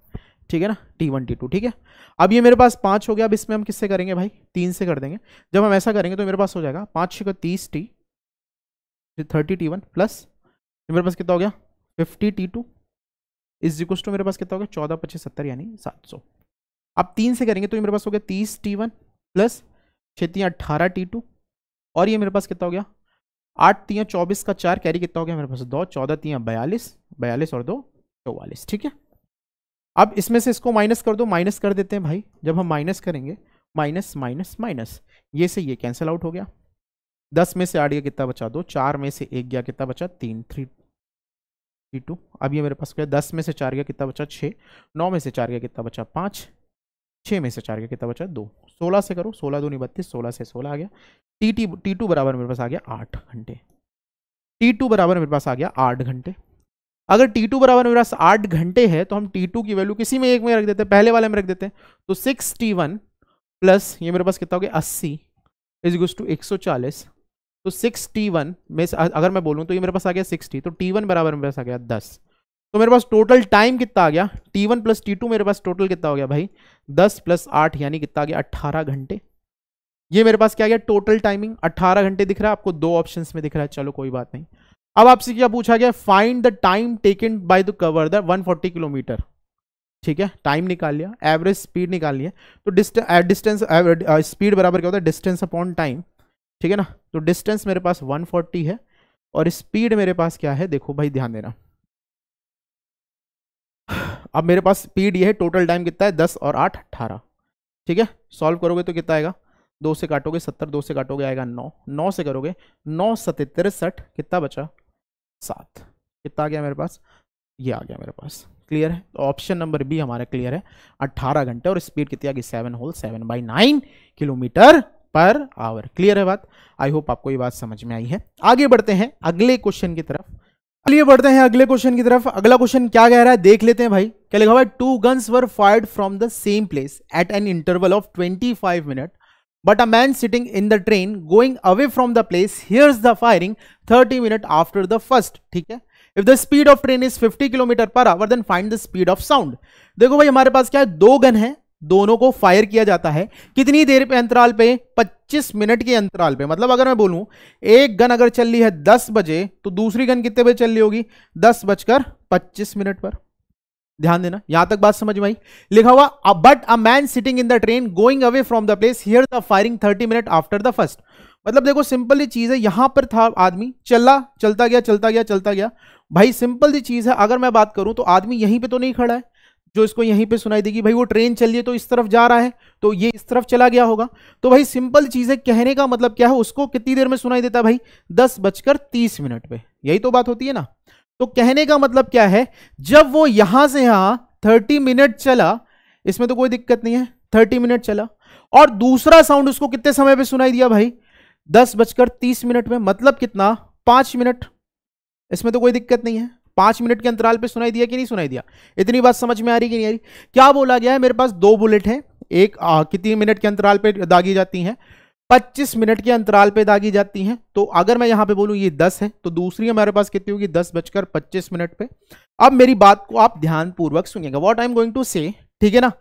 ठीक है ना टी वन टी टू ठीक है अब ये मेरे पास पाँच हो गया अब इसमें हम किससे करेंगे भाई तीन से कर देंगे जब हम ऐसा करेंगे तो मेरे पास हो जाएगा पाँच छः का तीस T thirty T one plus तो मेरे पास कितना हो गया fifty T two is equals to मेरे पास कितना हो गया चौदह पच्चीस सत्तर यानी सात सौ अब तीन से करेंगे तो ये मेरे पास हो गया तीस टी वन प्लस छतियाँ अट्ठारह टी टू और ये मेरे पास कितना हो गया आठ तियाँ चौबीस का चार कैरी कितना हो गया मेरे पास दो चौदह तियाँ बयालीस बयालीस और दो चौवालीस ठीक है अब इसमें से इसको माइनस कर दो माइनस कर देते हैं भाई जब हम माइनस करेंगे माइनस माइनस माइनस ये से ये कैंसिल आउट हो गया दस में से आठ गया कितना बचा दो चार में से एक गया कितना बचा तीन थ्री सी टू अब ये मेरे पास क्या दस में से चार गया कितना बचा छः नौ में से चार गया कितना बचा पाँच छः में से चार गया कितना बचा दो सोलह से करो सोलह दो नहीं बत्तीस सोलह से सोलह आ गया टी टी टी टू बराबर मेरे पास आ गया आठ घंटे टी टू बराबर मेरे पास आ गया आठ घंटे अगर टी टू बराबर मेरे पास आठ घंटे है तो हम टी टू की वैल्यू किसी में एक में रख देते हैं पहले वाले में रख देते हैं तो सिक्स टी वन प्लस ये मेरे पास कितना हो गया अस्सी इज गुज टू एक सौ चालीस तो सिक्स टी वन में अगर मैं बोलूँ तो ये मेरे पास आ गया सिक्स टी तो टी वन बराबर मेरे पास आ गया दस तो मेरे पास टोटल टाइम कितना आ गया T one plus T two मेरे पास टोटल कितना हो गया भाई दस प्लस आठ यानी कितना आ गया अट्ठारह घंटे ये मेरे पास क्या गया टोटल टाइमिंग अट्ठारह घंटे दिख रहा है आपको दो ऑप्शन में दिख रहा है चलो कोई बात नहीं अब आपसे क्या पूछा गया find the time taken by the cover the forty kilometre ठीक है टाइम निकाल लिया एवरेज स्पीड निकाल लिया तो डिस्टेंस स्पीड बराबर क्या होता है डिस्टेंस अपॉन टाइम ठीक है ना तो डिस्टेंस मेरे पास 140 है और स्पीड मेरे पास क्या है देखो भाई ध्यान देना अब मेरे पास स्पीड ये है टोटल टाइम कितना है दस और आठ अट्ठारह ठीक है सॉल्व करोगे तो कितना आएगा दो से काटोगे सत्तर दो से काटोगे आएगा नौ नौ से करोगे नौ सत्तर तिरसठ कितना बचा सात कितना आ गया मेरे पास ये आ गया मेरे पास क्लियर है ऑप्शन नंबर बी हमारा क्लियर है अट्ठारह घंटे और स्पीड कितनी आ गई seven whole seven by nine kilometre per hour clear है बात आई होप आपको ये बात समझ में आई है आगे बढ़ते हैं अगले क्वेश्चन की तरफ चलिए बढ़ते हैं अगले क्वेश्चन की तरफ अगला क्वेश्चन क्या कह रहा है देख लेते हैं भाई क्या लिखा हुआ है two guns were fired from the same place at an interval of 25 minute but a man sitting in the train going away from the place hears the firing 30 minute after the first ठीक है if the speed of train is 50 kilometre per hour then find the speed of sound देखो भाई हमारे पास क्या है दो gun है दोनों को फायर किया जाता है कितनी देर पे अंतराल पे 25 मिनट के अंतराल पे मतलब अगर मैं बोलूं एक गन अगर चल रही है 10 बजे तो दूसरी गन कितने बजे चल रही होगी दस बजकर 25 मिनट पर ध्यान देना यहां तक बात समझ में आई लिखा हुआ but a man sitting in the train going away from the place hear the firing thirty minute after the first मतलब देखो सिंपल ही चीज है यहां पर था आदमी चला चलता गया चलता गया चलता गया भाई सिंपल सी चीज है अगर मैं बात करूं तो आदमी यहीं पे तो नहीं खड़ा है जो इसको यहीं पे सुनाई देगी भाई वो ट्रेन चल रही है तो इस तरफ जा रहा है तो ये इस तरफ चला गया होगा तो भाई सिंपल चीज़ है कहने का मतलब क्या है उसको कितनी देर में सुनाई देता भाई दस बजकर तीस मिनट पे यही तो बात होती है ना तो कहने का मतलब क्या है जब वो यहां से यहां थर्टी मिनट चला इसमें तो कोई दिक्कत नहीं है थर्टी मिनट चला और दूसरा साउंड उसको कितने समय पर सुनाई दिया भाई दस बजकर तीस मिनट में मतलब कितना पांच मिनट इसमें तो कोई दिक्कत नहीं है पांच मिनट के अंतराल पे सुनाई दिया कि नहीं सुनाई दिया इतनी बात समझ में आ रही कि नहीं आ रही क्या बोला गया है मेरे पास दो बुलेट हैं एक कितनी मिनट के अंतराल पे दागी जाती हैं 25 मिनट के अंतराल पे दागी जाती हैं तो अगर मैं यहां पे बोलूँ ये 10 है तो दूसरी हमारे पास कितनी होगी दस बजकर 25 मिनट पे अब मेरी बात को आप ध्यानपूर्वक सुनिएगा what I am going to say ठीक है ना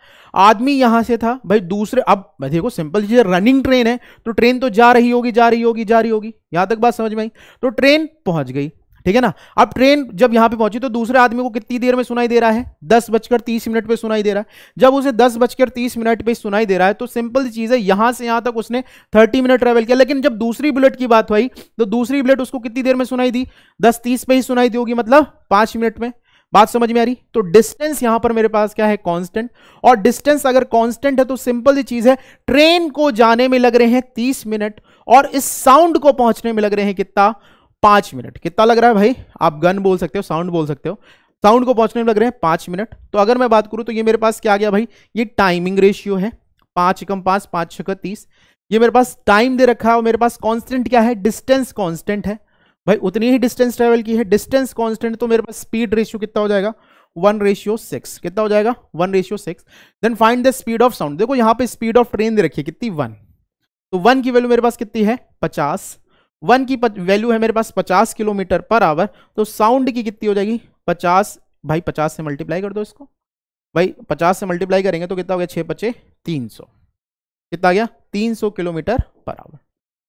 आदमी यहां से था भाई दूसरे अब मैं देखो सिंपल चीज रनिंग ट्रेन है तो ट्रेन तो जा रही होगी जा रही होगी जा रही होगी यहां तक बात समझ में आई तो ट्रेन पहुंच गई ठीक है ना अब ट्रेन जब यहां पे पहुंची तो दूसरे आदमी को कितनी देर में सुनाई दे रहा है दस बजकर तीस मिनट पे सुनाई दे रहा है जब उसे दस बजकर तीस मिनट पे सुनाई दे रहा है तो सिंपल चीज है यहां से यहां तक उसने थर्टी मिनट ट्रेवल किया लेकिन जब दूसरी बुलेट की बात हुई तो दूसरी बुलेट उसको कितनी देर में सुनाई दी दस तीस पे ही सुनाई दी होगी मतलब पांच मिनट में बात समझ में आ रही तो डिस्टेंस यहां पर मेरे पास क्या है कांस्टेंट और डिस्टेंस अगर कांस्टेंट है तो सिंपल सी चीज है ट्रेन को जाने में लग रहे हैं तीस मिनट और इस साउंड को पहुंचने में लग रहे हैं कितना पांच मिनट कितना लग रहा है भाई आप गन बोल सकते हो साउंड बोल सकते हो साउंड को पहुंचने में लग रहे हैं पांच मिनट तो अगर मैं बात करूं तो ये मेरे पास क्या आ गया भाई ये टाइमिंग रेशियो है पांच एकम पांच पांच छः तीस ये मेरे पास टाइम दे रखा है और मेरे पास कांस्टेंट क्या है डिस्टेंस कांस्टेंट है भाई उतनी ही डिस्टेंस ट्रेवल की है डिस्टेंस कांस्टेंट तो मेरे पास स्पीड रेशियो कितना हो जाएगा वन रेशियो सिक्स कितना हो जाएगा one ratio six then find the speed of sound देखो यहाँ पे स्पीड ऑफ ट्रेन दे रखी है कितनी वन तो वन की वैल्यू मेरे पास कितनी है पचास वन की वैल्यू है मेरे पास पचास किलोमीटर पर आवर तो साउंड की कितनी हो जाएगी पचास भाई पचास से मल्टीप्लाई कर दो इसको भाई पचास से मल्टीप्लाई करेंगे तो कितना हो गया छः पचे तीन सौ कितना आ गया तीन सौ किलोमीटर पर आवर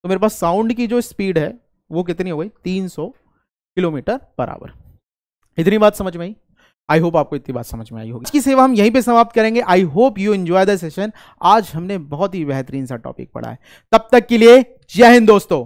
तो मेरे पास साउंड की जो स्पीड है वो कितनी हो गई तीन सौ किलोमीटर पर आवर इतनी बात समझ में आई आई होप आपको इतनी बात समझ में आई होगी इसकी सेवा हम यहीं पे समाप्त करेंगे I hope you enjoy the session आज हमने बहुत ही बेहतरीन सा टॉपिक पढ़ा है तब तक के लिए जय हिंद दोस्तों